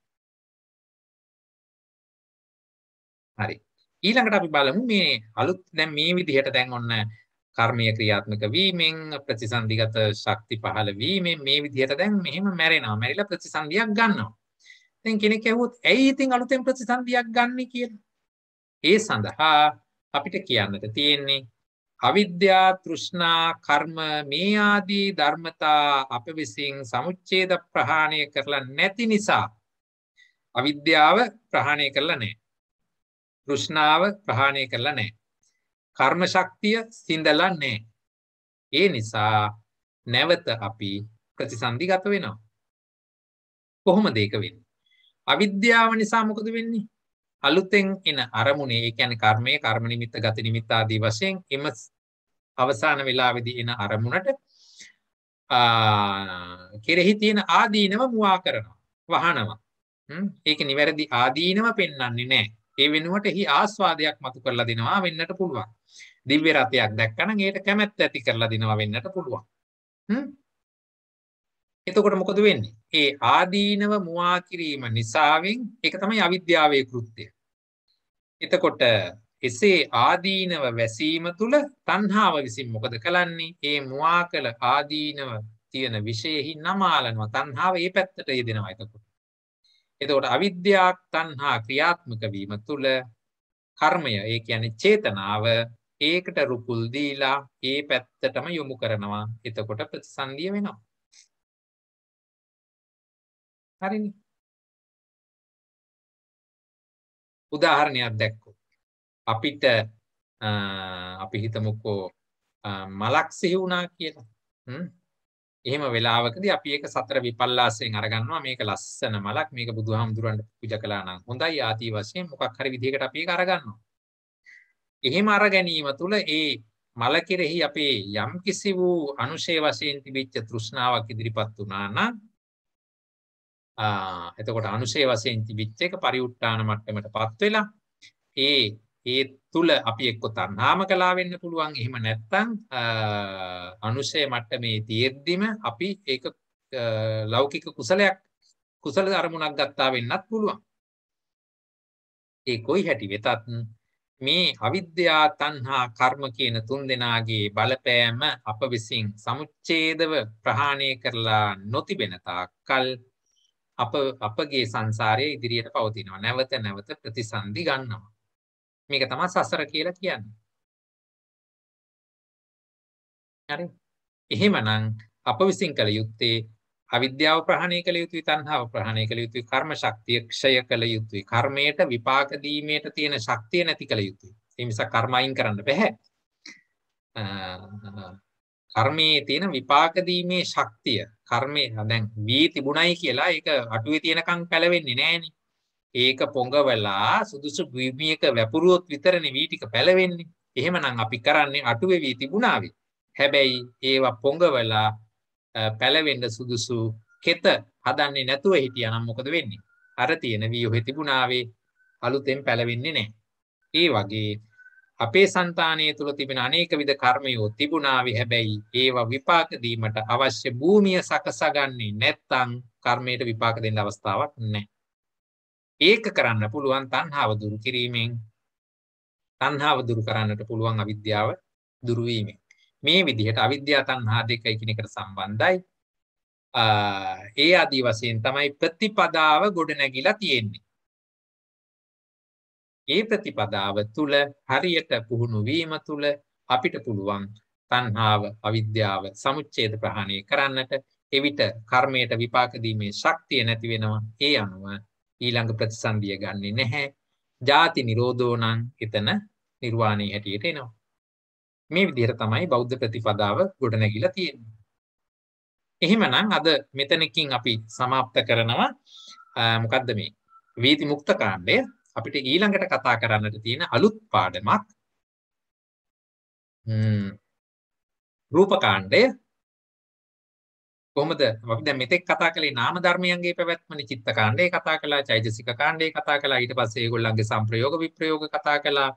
හරි ඊළඟට අපි බලමු මේ අලුත් දැන් මේ විදිහට දැන් ඔන්න කර්මය ක්‍රියාත්මක වීමෙන්
ප්‍රතිසන්දිගත ශක්ති පහළ වීමෙන් මේ විදිහට දැන් මෙහෙම මැරෙනවා මැරිලා ප්‍රතිසන්දියක් ගන්නවා දැන් කෙනෙක් ඇහුවොත් ඇයි ඉතින් අලුතෙන් ප්‍රතිසන්දියක් ගන්න කියලා ඒ සඳහා අපිට කියන්නට තියෙන්නේ අවිද්‍යා තෘෂ්ණා කර්ම මේ ආදී ධර්මතා අප විසින් සමුච්ඡේද ප්‍රහාණය කරලා නැති නිසා අවිද්‍යාව ප්‍රහාණය කරලා නැහැ. තෘෂ්ණාව ප්‍රහාණය කරලා නැහැ. කර්ම ශක්තිය සිඳලා නැහැ. ඒ නිසා නැවත අපි ප්‍රතිසන්දිගත වෙනවා. කොහොමද ඒක වෙන්නේ? අවිද්‍යාව නිසා මොකද වෙන්නේ? අලුතෙන් එන අරමුණේ ඒ කියන්නේ කර්මයේ කර්ම නිමිත්ත ගති නිමිත්ත ආදී වශයෙන් එම අවසාන වේලාවේදී එන අරමුණට කෙරෙහි තියෙන ආදීනව මුවා කරනවා වහනවා. ඒක නිවැරදි ආදීනව පෙන්වන්නේ නැහැ. ඒ වෙනුවට එහි ආස්වාදයක් මතු කරලා දෙනවා වෙන්නට පුළුවන්. දිව්‍ය රතයක් දැක්කනම් ඒකට කැමැත්ත ඇති කරලා දෙනවා වෙන්නට
පුළුවන්. එතකොට මොකද වෙන්නේ?
ඒ ආදීනව මුවා කිරීම නිසාවෙන් ඒක තමයි අවිද්‍යාවේ කෘත්‍යය. එතකොට එසේ ආදීනව වැසීම තුළ තණ්හාව විසින් මොකද කරන්නේ? ඒ මුවා කළ ආදීනව තියෙන විශේෂෙහි නමාලනවා. තණ්හාව ඒ පැත්තට යෙදෙනවා එතකොට. එතකොට අවිද්‍යාවක් තණ්හා ක්‍රියාත්මක වීම තුළ කර්මය ඒ කියන්නේ චේතනාව ඒකට රුකුල් දීලා ඒ පැත්තටම යොමු කරනවා.
එතකොට ප්‍රතිසන්දිය වෙනවා. හරිනේ. උදාහරණයක් දැක්කොත් අපිට අපි හිතමුකෝ මලක් සිහි වුණා
කියලා. එහෙම වෙලාවකදී අපි ඒක සතර විපල්ලාසයෙන් අරගන්නවා මේක ලස්සන මලක් මේක බුදුහාමුදුරන්ට පූජා කළා නම් හොඳයි ආදී වශයෙන් මොකක් හරි විදිහකට අපි ඒක අරගන්නවා. එහෙම අර ගැනීම තුළ ඒ මල කෙරෙහි අපේ යම් කිසි වූ අනුශේ වශයෙන් තිබිච්ච තෘෂ්ණාවක් ඉදිරිපත් වුණා නම් එතකොට අනුශේ වශයෙන් තිබිච්ච එක පරිඋත් ทาน මට්ටමටපත් වෙලා ඒ ඒ තුල අපි එක්ක තණ්හාම කලා වෙන්න පුළුවන්. එහෙම නැත්නම් අනුශය මට්ටමේ තියෙද්දිම අපි ඒක ලෞකික කුසලයක් කුසල අරමුණක් ගත්තා වෙන්නත් පුළුවන්. ඒ කොයි හැටි වෙතත් මේ අවිද්‍යා තණ්හා කර්ම කියන තුන් දෙනාගේ බලපෑම අප විසින් සමුච්ඡේදව ප්‍රහාණය කරලා නොතිබෙන තාක්කල් අප
අපගේ සංසාරයේ ඉදිරියට පවතිනවා නැවත නැවත ප්‍රතිසන්දි ගන්නවා මේක තමයි සසර කියලා කියන්නේ. හරි. එහෙමනම් අප විසින් කළ යුත්තේ අවිද්‍යාව ප්‍රහාණය කළ යුතුයි තණ්හාව ප්‍රහාණය
කළ යුතුයි කර්ම ශක්තිය ක්ෂය කළ යුතුයි කර්මයට විපාක දීමේට තියෙන ශක්තිය නැති කළ යුතුයි ඒ නිසා කර්ම අයින් කරන්න බෑ කර්මයේ තියෙන විපාක දීමේ ශක්තිය කර්මය දැන් වී තිබුණයි කියලා ඒක අටුවේ තියෙනකන් පැලවෙන්නේ නෑනේ ඒක පොඟවලා සුදුසු භූමියක වැපුරුවොත් විතරනේ වී ටික පැලවෙන්නේ. එහෙමනම් අපි කරන්නේ අටුවේවි තිබුණාවේ. හැබැයි ඒවා පොඟවලා පැලවෙන්න සුදුසු කෙත හදන්නේ නැතුව හිටියනම් මොකද වෙන්නේ? අර තියෙන වියෝහෙ තිබුණාවේ අලුතෙන් පැලවෙන්නේ නැහැ. ඒ වගේ අපේ సంతානයේ තුල තිබෙන අනේකවිධ කර්මයෝ තිබුණාවි හැබැයි ඒවා විපාක දීමට අවශ්‍ය භූමිය සකසාගන්නේ නැත්නම් කර්මයට විපාක දෙන්න අවස්ථාවක් නැහැ. ඒක කරන්න පුළුවන් තණ්හාව දුරු කිරීමෙන් තණ්හාව දුරු කරන්නට පුළුවන් අවිද්‍යාව දුරු වීමෙන් මේ විදිහට අවිද්‍යා තණ්හා දෙක එකිනෙකට සම්බන්ධයි ඒ ආදී වශයෙන් තමයි ප්‍රතිපදාව ගොඩ නැගිලා තියෙන්නේ ඒ ප්‍රතිපදාව තුල හරියට පුහුණු වීම තුල අපිට පුළුවන් තණ්හාව අවිද්‍යාව සමුච්ඡේද ප්‍රහාණය කරන්නට එවිට කර්මයට විපාක දීමේ ශක්තිය නැති වෙනවා ඒ අනුව ඊළඟ ප්‍රතිසන්දිය ගන්නේ නැහැ. ಜಾති නිරෝධෝ නම් එතන නිර්වාණය හැටියට එනවා. මේ විදිහට තමයි බෞද්ධ ප්‍රතිපදාව ගොඩනැගිලා තියෙන්නේ. එහෙමනම් අද මෙතනකින් අපි સમાપ્ત කරනවා මොකද්ද මේ වීති මුක්ත කාණ්ඩය අපිට ඊළඟට කතා කරන්නට තියෙන අලුත්
පාඩමක් රූපකාණ්ඩය කොහොමද අපි දැන් මෙතෙක් කතා කළේ නාම ධර්මයන්ගේ පැවැත්මනේ චිත්ත
කාණ්ඩේ කතා කළා චෛතසික කාණ්ඩේ කතා කළා ඊට පස්සේ ඒගොල්ලන්ගේ සංප්‍රයෝග විප්‍රයෝග කතා කළා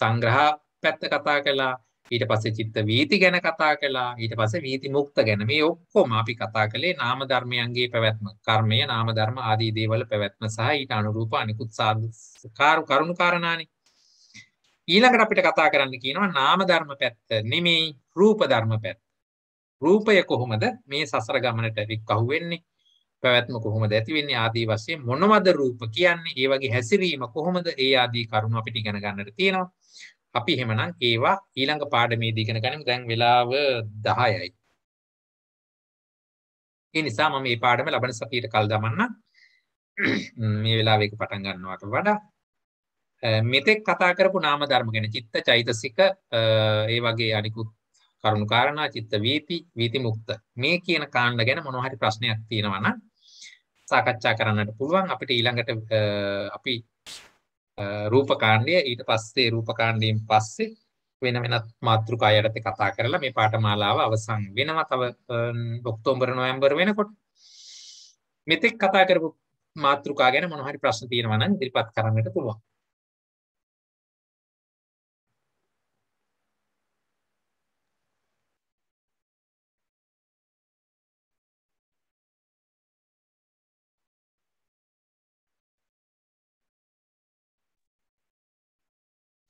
සංග්‍රහ පැත්ත කතා කළා ඊට පස්සේ චිත්ත වීති ගැන කතා කළා ඊට පස්සේ වීති මුක්ත ගැන මේ ඔක්කොම අපි කතා කළේ නාම ධර්මයන්ගේ පැවැත්ම කර්මය නාම ධර්ම ආදී දේවල් පැවැත්ම සහ ඊට අනුරූප අනිකුත් සාධකාරු කරුණු කාරණානේ ඊළඟට අපිට කතා කරන්න කියනවා නාම ධර්ම පැත්ත නෙමෙයි රූප ධර්ම පැත්ත රූපය කොහොමද මේ සසර ගමනට වික්කහු වෙන්නේ පැවැත්ම කොහොමද ඇති වෙන්නේ ආදී වශයෙන් මොනවද රූප කියන්නේ ඒ වගේ හැසිරීම කොහොමද ඒ ආදී කරුණු අපිට ඉගෙන ගන්නට තියෙනවා අපි එහෙමනම් ඒවා ඊළඟ පාඩමේදී ඉගෙන ගනිමු දැන් වෙලාව 10යි ඒ නිසා මම මේ පාඩම ලබන සතියට කල් දමන්න මේ වෙලාවේ එක පටන් ගන්නවට වඩා මෙතෙක් කතා කරපු නාම ධර්ම ගැන චිත්ත චෛතසික ඒ වගේ අනිකුත් කරුණු කාරණා චිත්ත වීති වීති මුක්ත මේ කියන කාණ්ඩ ගැන මොනවා හරි ප්‍රශ්නයක් තියෙනවා නම් සාකච්ඡා කරන්නට පුළුවන් අපිට ඊළඟට අපි රූප කාණ්ඩය ඊට පස්සේ රූප කාණ්ඩයෙන් පස්සේ වෙන වෙනත් මාතෘකා යටතේ කතා කරලා මේ පාඨමාලාව අවසන් වෙනවා තව ඔක්තෝබර් නොවැම්බර් වෙනකොට මෙතෙක් කතා කරපු
මාතෘකා ගැන මොනවා හරි ප්‍රශ්න තියෙනවා නම් ඉදිරිපත් කරන්නට පුළුවන්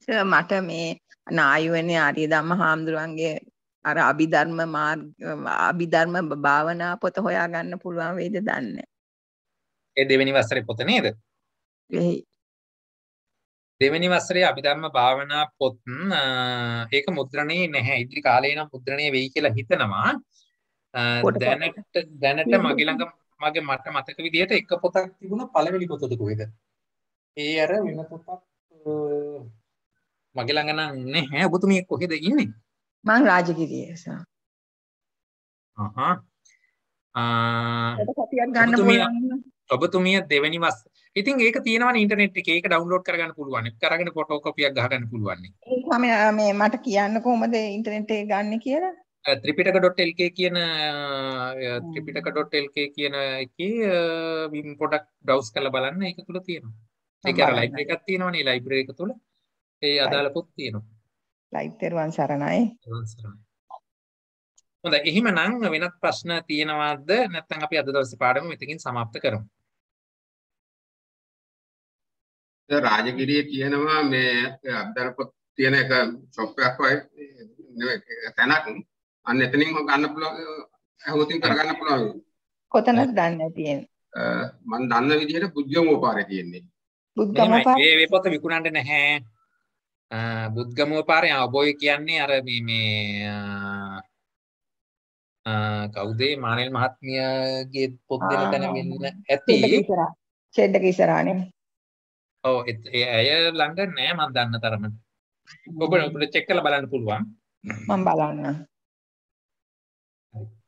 මට මේ නායුවනේ ආර්ය ධම්ම හාමුදුරුවන්ගේ අර අභිධර්ම මාර්ග
අභිධර්ම භාවනා පොත හොයාගන්න පුළුවන් වේද දන්නේ.
ඒ දෙවෙනි වසරේ පොත නේද? එහේ. දෙවෙනි වසරේ අභිධර්ම භාවනා පොත් ඒක මුද්‍රණේ නැහැ. ඉදිරි කාලේ නම් මුද්‍රණේ වෙයි කියලා හිතනවා. දැනට දැනට මගේ ළඟ මගේ මට මතක විදිහට එක පොතක් තිබුණා පළවෙනි පොතද කොහෙද? ඒ අර වෙන පොතක් මගේ ළඟ නම් නැහැ
ඔබතුමිය කොහෙද ඉන්නේ මං රාජගිරියේ සර්
ඔබතුමිය
දෙවැනි වස් ඉතින් ඒක තියෙනවා ඉන්ටර්නෙට් එකේ ඒක ඩවුන්ලෝඩ් කරගන්න පුළුවන්. කරගෙන ෆොටෝ කොපියක් ගහගන්න පුළුවන්.
මම මේ මට කියන්න කොහොමද ඉන්ටර්නෙට් එක ගන්න කියලා?
ත්‍රිපිටක.lk කියන ත්‍රිපිටක.lk කියන එකේ පොඩක් බ්‍රවුස් කරලා බලන්න ඒක තුල තියෙනවා. ඒක අර ලයිබ්‍රරි එකක් තියෙනවනේ ලයිබ්‍රරි එක තුල. ඒ අදාළ පොත් තියෙනවා.
ලයිට් දරුවන් සරණයි.
හොඳයි එහෙමනම් වෙනත් ප්‍රශ්න තියෙනවද නැත්නම් අපි අද දවසේ පාඩම මෙතකින් સમાપ્ત කරමු.
රාජගිරියේ තියෙනවා මේ අදාළ පොත් තියෙන එක ෂොප් එකක් වගේ තැනක් අන්න එතනින් ගන්න
පුළුවන්
අහුවතින් කරගන්න පුළුවන්.
කොතනද දන්නේ තියෙන්නේ?
මම දන්න විදිහට බුද්ධමෝපාරේ තියෙන්නේ. බුද්ධමෝපාරේ මේ පොත විකුණන්න නැහැ. බුද්ගමුව පාරය අවබෝය කියන්නේ අර මේ කවුදේ මානල් මහත්මියගේ පොත් දෙන තැන වෙන්න ඇති
ෂෙඩ්ඩක ඉස්සරහනේ
ඔව් ඒ ඇය ලංඩන් නෑ මම දන්න තරමට ඔබ ඔබට චෙක් කරලා බලන්න පුළුවන්
මම බලන්න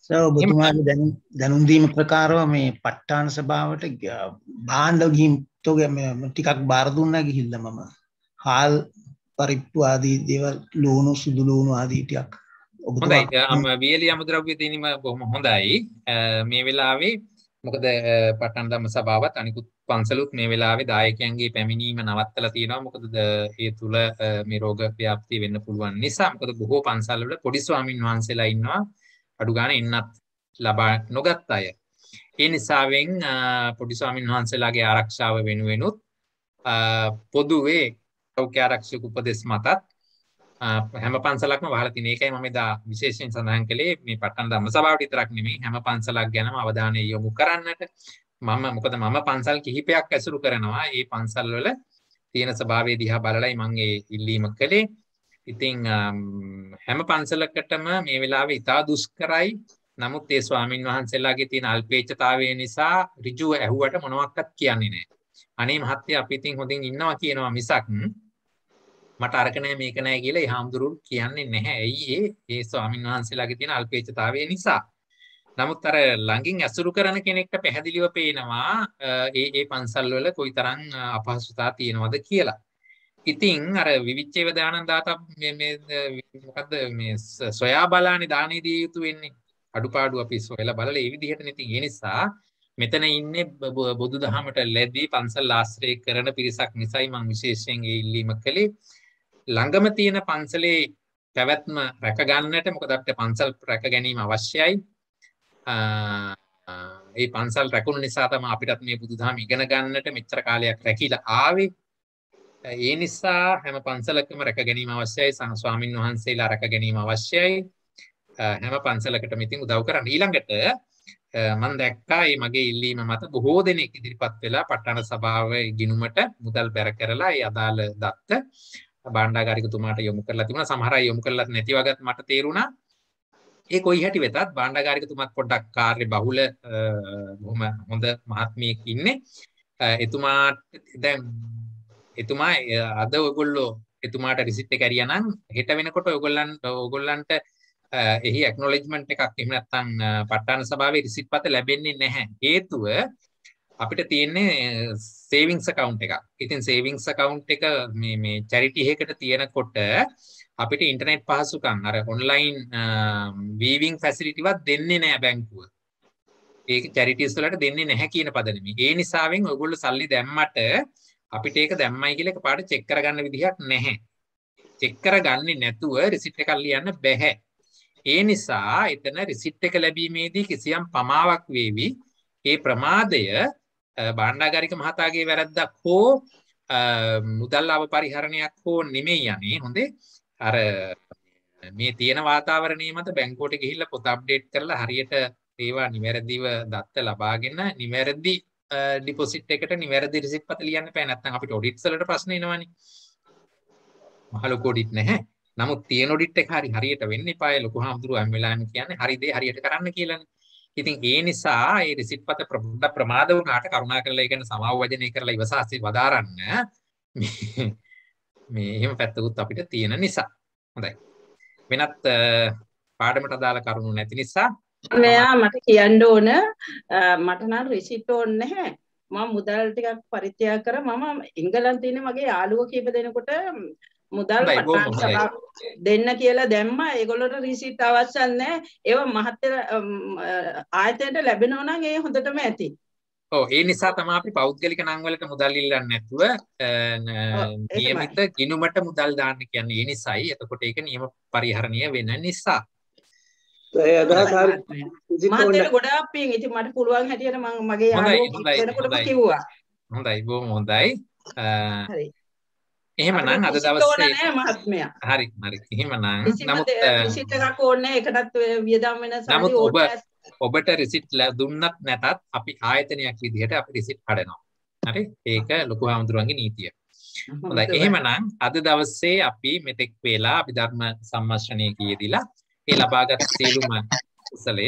සෝ ඔබතුමාගේ දැනුම් දීම ප්‍රකාරව මේ ප ဋ ාණ සභාවට භාණ්ඩ ගිහින් තෝගේ ටිකක් බාර දුන්නා ගිහිල්ලා මම හාල් පරිප්පු ආදී දේවල් ලූුණු සුදුලූුණු ආදීටයක් හොඳයි
වියලි අමුදරව්‍ය තිනීම බොහොම හොඳයි මේ වෙලාවේ මොකද පටන්දම සභාවත් අනිකුත් පන්සලුත් මේ වෙලාවේ දායකයන්ගේ පැමිණීම නවත්තලා තියෙනවා මොකද ඒ තුල මේ රෝග ව්‍යාප්තිය වෙන්න පුළුවන් නිසා මොකද බොහෝ පන්සල්වල පොඩි ස්වාමින් වහන්සේලා ඉන්නවා අඩු ගාණ එන්නත් ලබා නොගත් අය ඒ නිසාවෙන් පොඩි ස්වාමින් වහන්සේලාගේ ආරක්ෂාව වෙනුවෙනුත් පොදුවේ සෞඛ්‍යාරක්ෂයක උපදෙස් මතත් හැම පන්සලක්ම වහලා තියෙන එකයි මම දා විශේෂයෙන් සඳහන් කළේ මේ පටන් ධම්ම සභාවට විතරක් නෙමෙයි හැම පන්සලක් ගැනම අවධානය යොමු කරන්නට මම මොකද මම පන්සල් කිහිපයක් ඇසුරු කරනවා ඒ පන්සල් වල තියෙන ස්වභාවය දිහා බලලයි මම ඒ ඉල්ලීම කළේ ඉතින් හැම පන්සලකටම මේ වෙලාවේ ඉතා දුෂ්කරයි නමුත් ඒ ස්වාමින් වහන්සේලාගේ තියෙන අල්පේච්ඡතාවය නිසා ඍජුව ඇහුවට මොනවත් කියන්නේ නැහැ අනේ මහත්තයා අපි ඉතින් හොඳින් ඉන්නවා කියනවා මිසක් මට අරක නෑ මේක නෑ කියලා ඒ හාමුදුරුවෝ කියන්නේ නැහැ. ඇයි ඒ? ඒ ස්වාමින් වහන්සේලාගේ තියෙන අල්පේච්ඡතාවය නිසා. නමුත් අර ළඟින් ඇසුරු කරන කෙනෙක්ට පැහැදිලිව පේනවා ඒ ඒ පන්සල් වල කොයිතරම් අපහසුතා තියෙනවද කියලා. ඉතින් අර විවිච්චේව දානන් දාතම් මේ මේ මොකද්ද මේ සොයා බලානේ දානේ දිය යුතු වෙන්නේ. අඩුපාඩු අපි සොයලා බලලා ඒ විදිහට ඉතින් ඒ නිසා මෙතන ඉන්නේ බුදුදහමට ලැබී පන්සල් ආශ්‍රය කරන පිරිසක් නිසායි මම විශේෂයෙන් ඒ ඉල්ලීම කළේ. ළඟම තියෙන පන්සලේ පැවැත්ම රැක ගන්නට මොකද අපිට පන්සල් රැක ගැනීම අවශ්‍යයි. ඒ පන්සල් රැකුණු නිසා තමයි අපිටත් මේ බුදුදහම ඉගෙන ගන්නට මෙච්චර කාලයක් රැකිලා ආවේ. ඒ නිසා හැම පන්සලකම රැක ගැනීම අවශ්‍යයි. ස්වාමින් වහන්සේලා රැක ගැනීම අවශ්‍යයි. හැම පන්සලකටම ඉතින් උදව් කරන්න. ඊළඟට මම දැක්කා මේ මගේ ඉල්ලීම මත බොහෝ දෙනෙක් ඉදිරිපත් වෙලා පට්ටාන සභාවේ ගිණුමට මුදල් බැර කරලා ඒ අදාළ දත්ත බණ්ඩාගාරිකතුමාට යොමු කරලා තිබුණා සමහර අය යොමු කරලත් නැති වගත් මට තේරුණා ඒ කොයි හැටි වෙතත් බණ්ඩාගාරිකතුමත් පොඩ්ඩක් කාර්ය බහුල බොහොම හොඳ මහත්මියෙක් ඉන්නේ එතුමාට දැන් එතුමා අද ඔයගොල්ලෝ එතුමාට රිසිට් එක ඇරියා නම් හෙට වෙනකොට ඔයගොල්ලන්ට ඔයගොල්ලන්ට එහි ඇක්නොලෙජ්මන්ට් එකක් එහෙම නැත්නම් ප ဋ ාණ සභාවේ රිසිට් පත ලැබෙන්නේ නැහැ හේතුව අපිට තියෙන්නේ සේවිංස් account එකක්. ඉතින් සේවිංස් account එක මේ මේ charity එකකට තියෙනකොට අපිට ඉන්ටර්නෙට් පහසුකම් අර online weaving facility වත් දෙන්නේ නැහැ බැංකුව. ඒක charities වලට දෙන්නේ නැහැ කියන පදනම. ඒ නිසාවෙන් ඔයගොල්ලෝ සල්ලි දැම්මට අපිට ඒක දැම්මයි කියලා එකපාරට චෙක් කරගන්න විදිහක් නැහැ. චෙක් කරගන්නේ නැතුව රිසිට් එකක් ලියන්න බැහැ. ඒ නිසා එතන රිසිට් එක ලැබීමේදී කිසියම් පමාවක් වේවි. ඒ ප්‍රමාදය බණ්ඩාගරික මහතාගේ වැරද්දක් හෝ මුදල්ලාව පරිහරණයක් හෝ නෙමේ යනේ හොඳේ අර මේ තියෙන වාතාවරණය මත බැංකෝට ගිහිල්ල පොත අප්ඩේට් කරලා හරියට ඒවා නිවැරදිව දත්ත ලබාගෙන නිවැරදි ඩිපොසිට් එකට නිවැරදි රිසිට් පත ලියන්න පෑ නැත්නම් අපිට ඔඩිට්ස් වලට ප්‍රශ්න එනවනේ මහ ලොකු ඔඩිට් නැහැ නමුත් තියෙන ඔඩිට් එක හරි හරියට වෙන්න එපායි ලොකු හාමුදුරුවෝ හැම වෙලාවෙම කියන්නේ හරි දේ හරියට කරන්න කියලානේ ඉතින් ඒ නිසා ඒ රිසිට්පත ප්‍රබුද්ධ ප්‍රමාද වුණාට කරුණා කරලා ඒක සමාව වජනය කරලා ඉවසාසි වදාරන්න මේ එහෙම පැත්තකුත් අපිට තියෙන නිසා හොඳයි වෙනත් පාඩමට අදාළ කරුණු නැති නිසා
මෙයා මට කියන්න ඕන මට නම් රිසිට් ඕනේ නැහැ මම මුදල් ටිකක් පරිත්‍යාග කර මම එංගලන්තේ ඉන්න මගේ යාළුවෝ කීප දෙනෙකුට මුදල් පටන් සභා දෙන්න කියලා දැම්ම ඒගොල්ලොට රිසිට් අවශ්‍ය නැහැ ඒව මහත්තර ආයතයට ලැබෙනවා නම් ඒ හොඳටම ඇති
ඔව් ඒ නිසා තමයි අපි පෞද්ගලික නම් වලට මුදල් ඉල්ලන්නේ නැතුව නියමිත ගිණුමට මුදල් දාන්න කියන්නේ ඒ නිසයි එතකොට ඒක නියම පරිහරණය වෙන නිසා ඒ අදහස් හරි මහත්තයට
ගොඩාක් පින් ඉතින් මට පුළුවන් හැටියට මම මගේ යාළුවෝ කෙනෙකුට කිව්වා
හොඳයි බොහොම හොඳයි හරි එහෙමනම් අද දවසේ මහත්මයා. හරි හරි. එහෙමනම් නමුත් රිසිට්
එකක් ඕනේ එකටත් වියදම් වෙනස
නමුත් ඔබ ඔබට රිසිට් දුන්නත් නැතත් අපි ආයතනයක් විදිහට අපි රිසිට් හදනවා. හරි? ඒක ලොකු හාමුදුරන්ගේ නීතිය.
හොඳයි. එහෙමනම්
අද දවසේ අපි මෙතෙක් වෙලා අපි ධර්ම සම්මර්ෂණය කියදලා ඒ ලබාගත් සියලුම කුසලය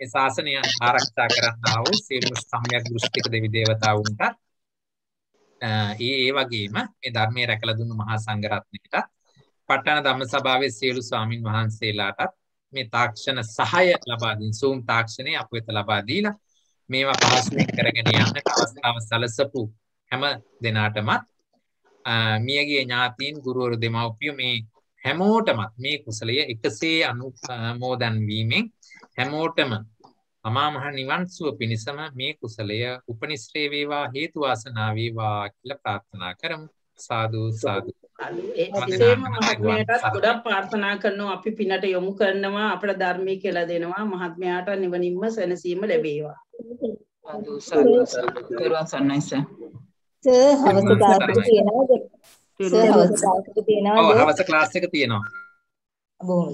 ඒ ශාසනය ආරක්ෂා කරන්නා වූ සියලුම සම්‍යක් දෘෂ්ටික දෙවි දේවතාවුන්ටත් ඒ ඒ වගේම මේ ධර්මය රැකල දුන්න මහා සංගරත්නයටත් පට්ටන ධම්ම සභාවේ සියලු ස්වාමින් වහන්සේලාටත් මේ තාක්ෂණ සහය ලබාදී සූම් තාක්ෂණය අප වෙත ලබා දීලා මේවා පහසුවෙන් කරගෙන යන්නට අවස්ථාව සලසපු හැම දෙනාටමත් මියගේ ඥාතීන් ගුරුවරු දෙමව්පියෝ මේ හැමෝටමත් මේ කුසලය එකසේ අනුමෝදන් වීමෙන් හැමෝටම අමා මහ නිවන් සුව පිණිසම මේ කුසලය උපනිශ්‍රේ වේවා හේතු වාසනා වේවා කියලා ප්‍රාර්ථනා කරමු. සාදු සාදු විශේෂම මහත්මයාටත් ගොඩක්
ප්‍රාර්ථනා කරනවා අපි පිනට යොමු කරනවා අපේ ධර්මයේ කියලා දෙනවා මහත්මයාට නිවනින්ම සැනසීම ලැබේවා සාදු සාදු සරුවන්
සන්නයි සර් හවස දායකට තියෙනවද සර් හවස දායකට තියෙනවද ඔව් හවස ක්ලාස් එක තියෙනවා බොහොම